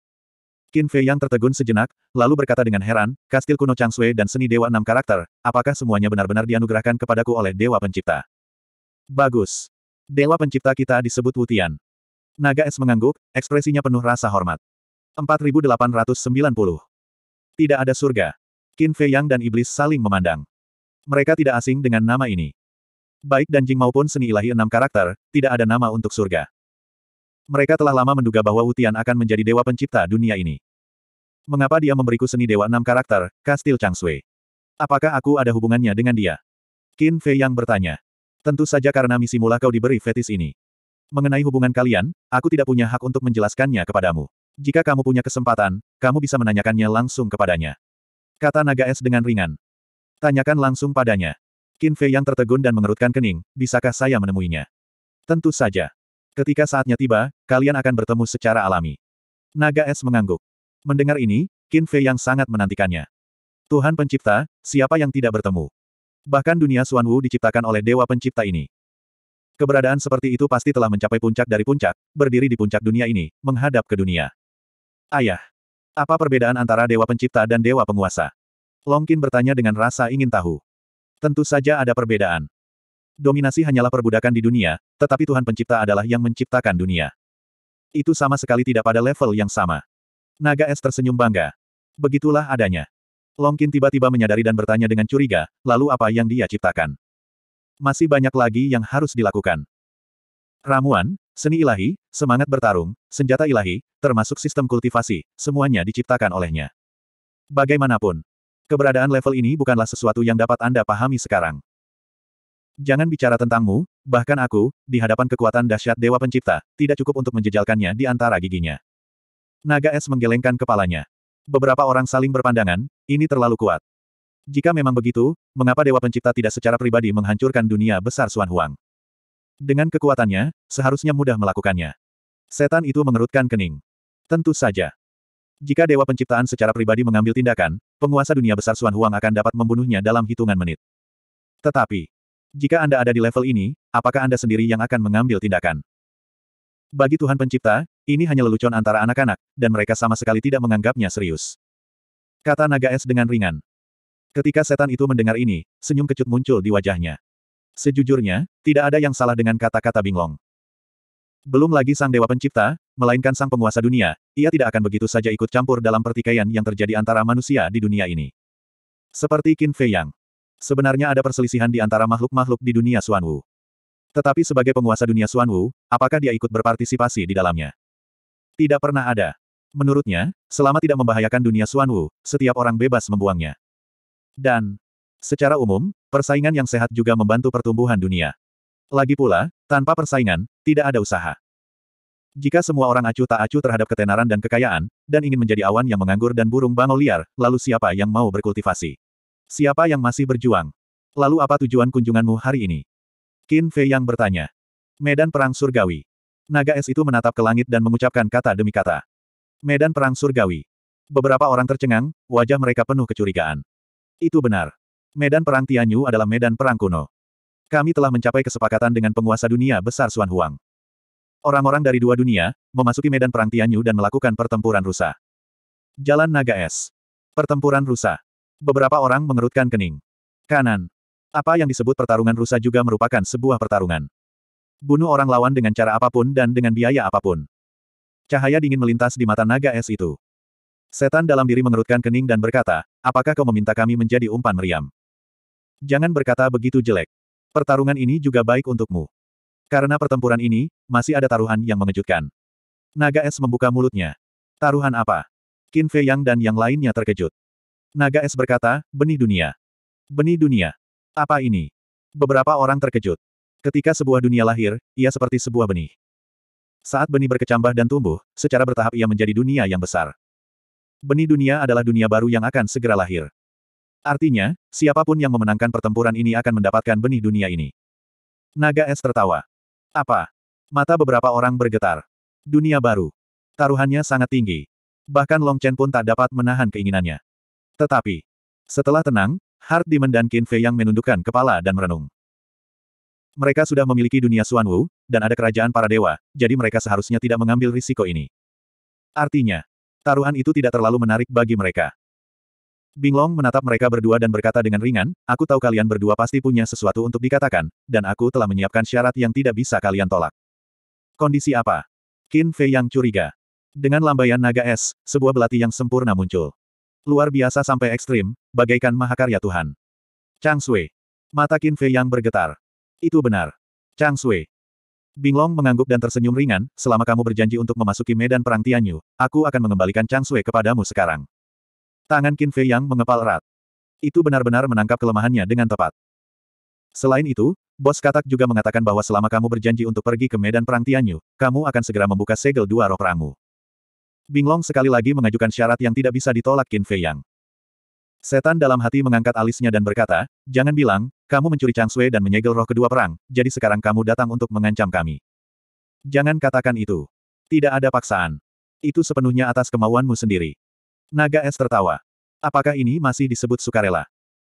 Qin Fei yang tertegun sejenak, lalu berkata dengan heran, kastil kuno Chang Changsui dan seni dewa enam karakter, apakah semuanya benar-benar dianugerahkan kepadaku oleh dewa pencipta? Bagus. Dewa pencipta kita disebut Wutian. Naga es mengangguk, ekspresinya penuh rasa hormat. 4890. Tidak ada surga. Qin Fei Yang dan Iblis saling memandang. Mereka tidak asing dengan nama ini. Baik dan Jing maupun seni ilahi enam karakter, tidak ada nama untuk surga. Mereka telah lama menduga bahwa Wutian akan menjadi dewa pencipta dunia ini. Mengapa dia memberiku seni dewa enam karakter, Kastil Chang Changsui? Apakah aku ada hubungannya dengan dia? Qin Fei yang bertanya. Tentu saja karena misi mula kau diberi fetis ini. Mengenai hubungan kalian, aku tidak punya hak untuk menjelaskannya kepadamu. Jika kamu punya kesempatan, kamu bisa menanyakannya langsung kepadanya. Kata naga es dengan ringan. Tanyakan langsung padanya. Qin Fei yang tertegun dan mengerutkan kening, bisakah saya menemuinya? Tentu saja. Ketika saatnya tiba, kalian akan bertemu secara alami. Naga es mengangguk. Mendengar ini, Qin Fei yang sangat menantikannya. Tuhan pencipta, siapa yang tidak bertemu? Bahkan dunia Xuan Wu diciptakan oleh dewa pencipta ini. Keberadaan seperti itu pasti telah mencapai puncak dari puncak, berdiri di puncak dunia ini, menghadap ke dunia. Ayah, apa perbedaan antara dewa pencipta dan dewa penguasa? Long Longkin bertanya dengan rasa ingin tahu. Tentu saja ada perbedaan. Dominasi hanyalah perbudakan di dunia, tetapi Tuhan Pencipta adalah yang menciptakan dunia. Itu sama sekali tidak pada level yang sama. Naga es tersenyum bangga. Begitulah adanya. Longkin tiba-tiba menyadari dan bertanya dengan curiga, lalu apa yang dia ciptakan? Masih banyak lagi yang harus dilakukan. Ramuan, seni ilahi, semangat bertarung, senjata ilahi, termasuk sistem kultivasi, semuanya diciptakan olehnya. Bagaimanapun, keberadaan level ini bukanlah sesuatu yang dapat Anda pahami sekarang. Jangan bicara tentangmu, bahkan aku, di hadapan kekuatan dahsyat Dewa Pencipta, tidak cukup untuk menjejalkannya di antara giginya. Naga es menggelengkan kepalanya. Beberapa orang saling berpandangan, ini terlalu kuat. Jika memang begitu, mengapa Dewa Pencipta tidak secara pribadi menghancurkan dunia besar Suan Huang? Dengan kekuatannya, seharusnya mudah melakukannya. Setan itu mengerutkan kening. Tentu saja. Jika Dewa Penciptaan secara pribadi mengambil tindakan, penguasa dunia besar Suan Huang akan dapat membunuhnya dalam hitungan menit. Tetapi, jika Anda ada di level ini, apakah Anda sendiri yang akan mengambil tindakan? Bagi Tuhan Pencipta, ini hanya lelucon antara anak-anak, dan mereka sama sekali tidak menganggapnya serius. Kata naga es dengan ringan. Ketika setan itu mendengar ini, senyum kecut muncul di wajahnya. Sejujurnya, tidak ada yang salah dengan kata-kata Binglong. Belum lagi sang dewa pencipta, melainkan sang penguasa dunia, ia tidak akan begitu saja ikut campur dalam pertikaian yang terjadi antara manusia di dunia ini. Seperti Qin Fei Yang. Sebenarnya ada perselisihan di antara makhluk-makhluk di dunia Suanwu. Tetapi sebagai penguasa dunia Suanwu, apakah dia ikut berpartisipasi di dalamnya? Tidak pernah ada. Menurutnya, selama tidak membahayakan dunia Suanwu, setiap orang bebas membuangnya. Dan, secara umum, persaingan yang sehat juga membantu pertumbuhan dunia. Lagi pula, tanpa persaingan, tidak ada usaha. Jika semua orang acuh tak acuh terhadap ketenaran dan kekayaan, dan ingin menjadi awan yang menganggur dan burung bangau liar, lalu siapa yang mau berkultivasi? Siapa yang masih berjuang? Lalu apa tujuan kunjunganmu hari ini? Qin Fei yang bertanya. Medan Perang Surgawi. Naga es itu menatap ke langit dan mengucapkan kata demi kata. Medan Perang Surgawi. Beberapa orang tercengang, wajah mereka penuh kecurigaan. Itu benar. Medan Perang Tianyu adalah medan perang kuno. Kami telah mencapai kesepakatan dengan penguasa dunia besar Xuan Huang. Orang-orang dari dua dunia, memasuki medan perang Tianyu dan melakukan pertempuran rusa. Jalan Naga Es. Pertempuran rusa. Beberapa orang mengerutkan kening. Kanan. Apa yang disebut pertarungan rusa juga merupakan sebuah pertarungan. Bunuh orang lawan dengan cara apapun dan dengan biaya apapun. Cahaya dingin melintas di mata naga es itu. Setan dalam diri mengerutkan kening dan berkata, apakah kau meminta kami menjadi umpan meriam? Jangan berkata begitu jelek. Pertarungan ini juga baik untukmu. Karena pertempuran ini, masih ada taruhan yang mengejutkan. Naga es membuka mulutnya. Taruhan apa? Qin Fei Yang dan yang lainnya terkejut. Naga es berkata, benih dunia. Benih dunia. Apa ini? Beberapa orang terkejut. Ketika sebuah dunia lahir, ia seperti sebuah benih. Saat benih berkecambah dan tumbuh, secara bertahap ia menjadi dunia yang besar. Benih dunia adalah dunia baru yang akan segera lahir. Artinya, siapapun yang memenangkan pertempuran ini akan mendapatkan benih dunia ini. Naga es tertawa. Apa? Mata beberapa orang bergetar. Dunia baru. Taruhannya sangat tinggi. Bahkan Long Chen pun tak dapat menahan keinginannya. Tetapi, setelah tenang, Hart Demon dan Qin Fei yang menundukkan kepala dan merenung. Mereka sudah memiliki dunia Suan Wu, dan ada kerajaan para dewa, jadi mereka seharusnya tidak mengambil risiko ini. Artinya, taruhan itu tidak terlalu menarik bagi mereka. Binglong menatap mereka berdua dan berkata dengan ringan, aku tahu kalian berdua pasti punya sesuatu untuk dikatakan, dan aku telah menyiapkan syarat yang tidak bisa kalian tolak. Kondisi apa? Qin Fei yang curiga. Dengan lambaian naga es, sebuah belati yang sempurna muncul. Luar biasa sampai ekstrim, bagaikan mahakarya Tuhan. Chang Sui. Mata Qin Fei yang bergetar. Itu benar. Chang Sui. Binglong mengangguk dan tersenyum ringan, selama kamu berjanji untuk memasuki medan perang Tianyu, aku akan mengembalikan Chang Sui kepadamu sekarang. Tangan Qin Fei yang mengepal erat. Itu benar-benar menangkap kelemahannya dengan tepat. Selain itu, Bos Katak juga mengatakan bahwa selama kamu berjanji untuk pergi ke medan perang Tianyu, kamu akan segera membuka segel dua roh perangmu. Binglong sekali lagi mengajukan syarat yang tidak bisa ditolak Qin Fei Yang. Setan dalam hati mengangkat alisnya dan berkata, jangan bilang, kamu mencuri Chang Sui dan menyegel roh kedua perang, jadi sekarang kamu datang untuk mengancam kami. Jangan katakan itu. Tidak ada paksaan. Itu sepenuhnya atas kemauanmu sendiri. Naga es tertawa. Apakah ini masih disebut sukarela?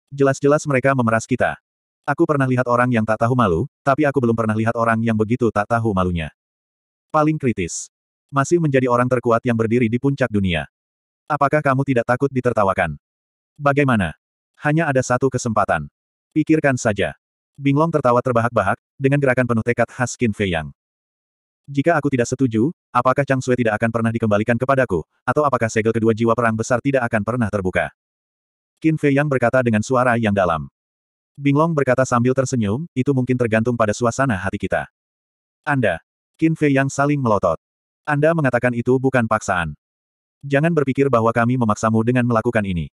Jelas-jelas mereka memeras kita. Aku pernah lihat orang yang tak tahu malu, tapi aku belum pernah lihat orang yang begitu tak tahu malunya. Paling kritis. Masih menjadi orang terkuat yang berdiri di puncak dunia. Apakah kamu tidak takut ditertawakan? Bagaimana? Hanya ada satu kesempatan. Pikirkan saja. Binglong tertawa terbahak-bahak, dengan gerakan penuh tekad khas Qin Fei Yang. Jika aku tidak setuju, apakah Chang Sui tidak akan pernah dikembalikan kepadaku, atau apakah segel kedua jiwa perang besar tidak akan pernah terbuka? Qin Fei Yang berkata dengan suara yang dalam. Binglong berkata sambil tersenyum, itu mungkin tergantung pada suasana hati kita. Anda. Qin Fei Yang saling melotot. Anda mengatakan itu bukan paksaan. Jangan berpikir bahwa kami memaksamu dengan melakukan ini.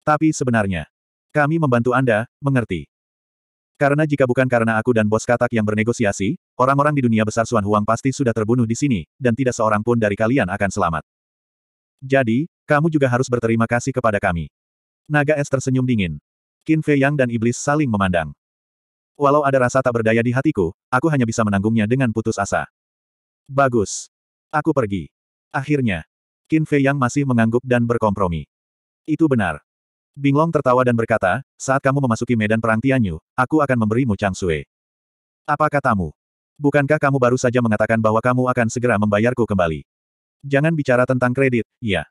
Tapi sebenarnya, kami membantu Anda mengerti. Karena jika bukan karena aku dan bos katak yang bernegosiasi, orang-orang di dunia besar Suan Huang pasti sudah terbunuh di sini, dan tidak seorang pun dari kalian akan selamat. Jadi, kamu juga harus berterima kasih kepada kami. Naga es tersenyum dingin. Qin Fei Yang dan Iblis saling memandang. Walau ada rasa tak berdaya di hatiku, aku hanya bisa menanggungnya dengan putus asa. Bagus. Aku pergi. Akhirnya. Qin Fei yang masih mengangguk dan berkompromi. Itu benar. Binglong tertawa dan berkata, saat kamu memasuki medan perang Tianyu, aku akan memberimu Chang Sui. Apa katamu? Bukankah kamu baru saja mengatakan bahwa kamu akan segera membayarku kembali? Jangan bicara tentang kredit, Ya.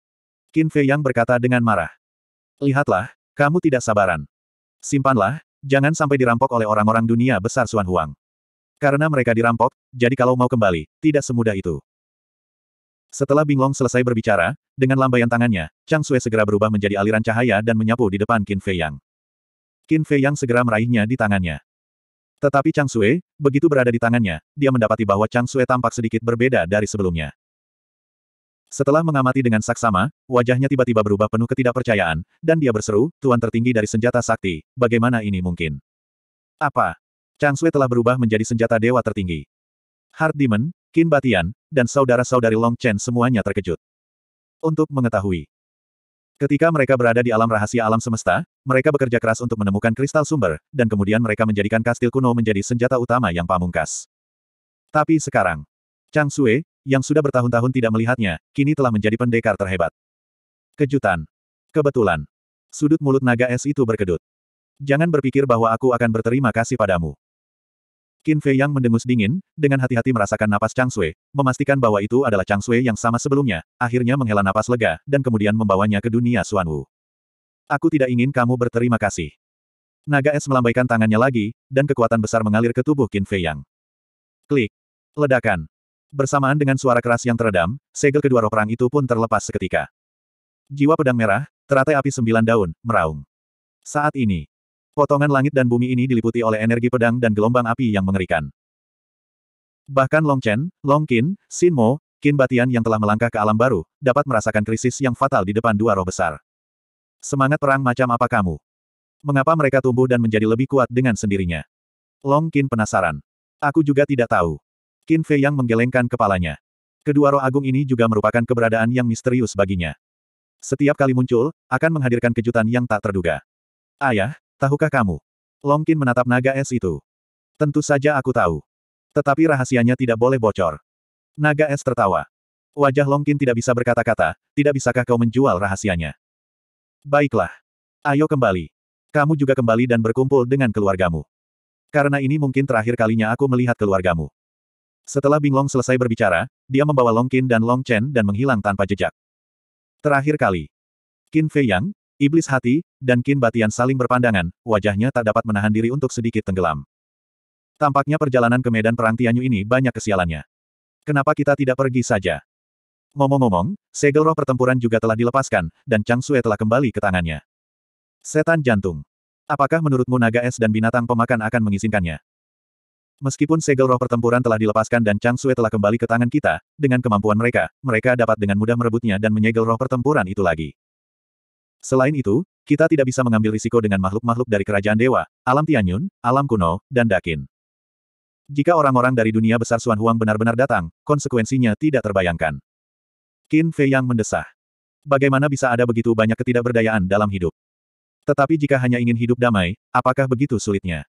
Qin Fei yang berkata dengan marah. Lihatlah, kamu tidak sabaran. Simpanlah, jangan sampai dirampok oleh orang-orang dunia besar Xuan Huang. Karena mereka dirampok, jadi kalau mau kembali, tidak semudah itu. Setelah Binglong selesai berbicara, dengan lambaian tangannya, Chang Sue segera berubah menjadi aliran cahaya dan menyapu di depan Qin Fei Yang. Qin Fei Yang segera meraihnya di tangannya. Tetapi Chang Sue, begitu berada di tangannya, dia mendapati bahwa Chang Sue tampak sedikit berbeda dari sebelumnya. Setelah mengamati dengan saksama, wajahnya tiba-tiba berubah penuh ketidakpercayaan, dan dia berseru, Tuan tertinggi dari senjata sakti, bagaimana ini mungkin? Apa? Chang Sui telah berubah menjadi senjata dewa tertinggi. Hard Demon, Qin Batian, dan saudara-saudari Long Chen semuanya terkejut. Untuk mengetahui. Ketika mereka berada di alam rahasia alam semesta, mereka bekerja keras untuk menemukan kristal sumber, dan kemudian mereka menjadikan kastil kuno menjadi senjata utama yang pamungkas. Tapi sekarang, Chang Sue, yang sudah bertahun-tahun tidak melihatnya, kini telah menjadi pendekar terhebat. Kejutan. Kebetulan. Sudut mulut naga es itu berkedut. Jangan berpikir bahwa aku akan berterima kasih padamu. Qin Fei Yang mendengus dingin, dengan hati-hati merasakan napas Chang Sui, memastikan bahwa itu adalah Chang Sui yang sama sebelumnya, akhirnya menghela napas lega, dan kemudian membawanya ke dunia Xuan Wu. Aku tidak ingin kamu berterima kasih. Naga es melambaikan tangannya lagi, dan kekuatan besar mengalir ke tubuh Qin Fei Yang. Klik. Ledakan. Bersamaan dengan suara keras yang teredam, segel kedua roh perang itu pun terlepas seketika. Jiwa pedang merah, teratai api sembilan daun, meraung. Saat ini, Potongan langit dan bumi ini diliputi oleh energi pedang dan gelombang api yang mengerikan. Bahkan Long Chen, Long Qin, Xin Mo, Qin Batian yang telah melangkah ke alam baru, dapat merasakan krisis yang fatal di depan dua roh besar. Semangat perang macam apa kamu? Mengapa mereka tumbuh dan menjadi lebih kuat dengan sendirinya? Long Qin penasaran. Aku juga tidak tahu. Qin Fei yang menggelengkan kepalanya. Kedua roh agung ini juga merupakan keberadaan yang misterius baginya. Setiap kali muncul, akan menghadirkan kejutan yang tak terduga. Ayah, Tahukah kamu? Longkin menatap naga es itu. Tentu saja aku tahu. Tetapi rahasianya tidak boleh bocor. Naga es tertawa. Wajah Longkin tidak bisa berkata-kata, tidak bisakah kau menjual rahasianya? Baiklah. Ayo kembali. Kamu juga kembali dan berkumpul dengan keluargamu. Karena ini mungkin terakhir kalinya aku melihat keluargamu. Setelah Binglong selesai berbicara, dia membawa Longkin dan Long Chen dan menghilang tanpa jejak. Terakhir kali. Qin Fei Yang, Iblis hati, dan Kin Batian saling berpandangan, wajahnya tak dapat menahan diri untuk sedikit tenggelam. Tampaknya perjalanan ke medan perang Tianyu ini banyak kesialannya. Kenapa kita tidak pergi saja? Ngomong-ngomong, segel roh pertempuran juga telah dilepaskan, dan Chang Sue telah kembali ke tangannya. Setan jantung. Apakah menurutmu naga es dan binatang pemakan akan mengizinkannya? Meskipun segel roh pertempuran telah dilepaskan dan Chang Sue telah kembali ke tangan kita, dengan kemampuan mereka, mereka dapat dengan mudah merebutnya dan menyegel roh pertempuran itu lagi. Selain itu, kita tidak bisa mengambil risiko dengan makhluk-makhluk dari kerajaan dewa, alam Tianyun, alam kuno, dan Dakin. Jika orang-orang dari dunia besar Suan Huang benar-benar datang, konsekuensinya tidak terbayangkan. Qin Fei yang mendesah. Bagaimana bisa ada begitu banyak ketidakberdayaan dalam hidup? Tetapi jika hanya ingin hidup damai, apakah begitu sulitnya?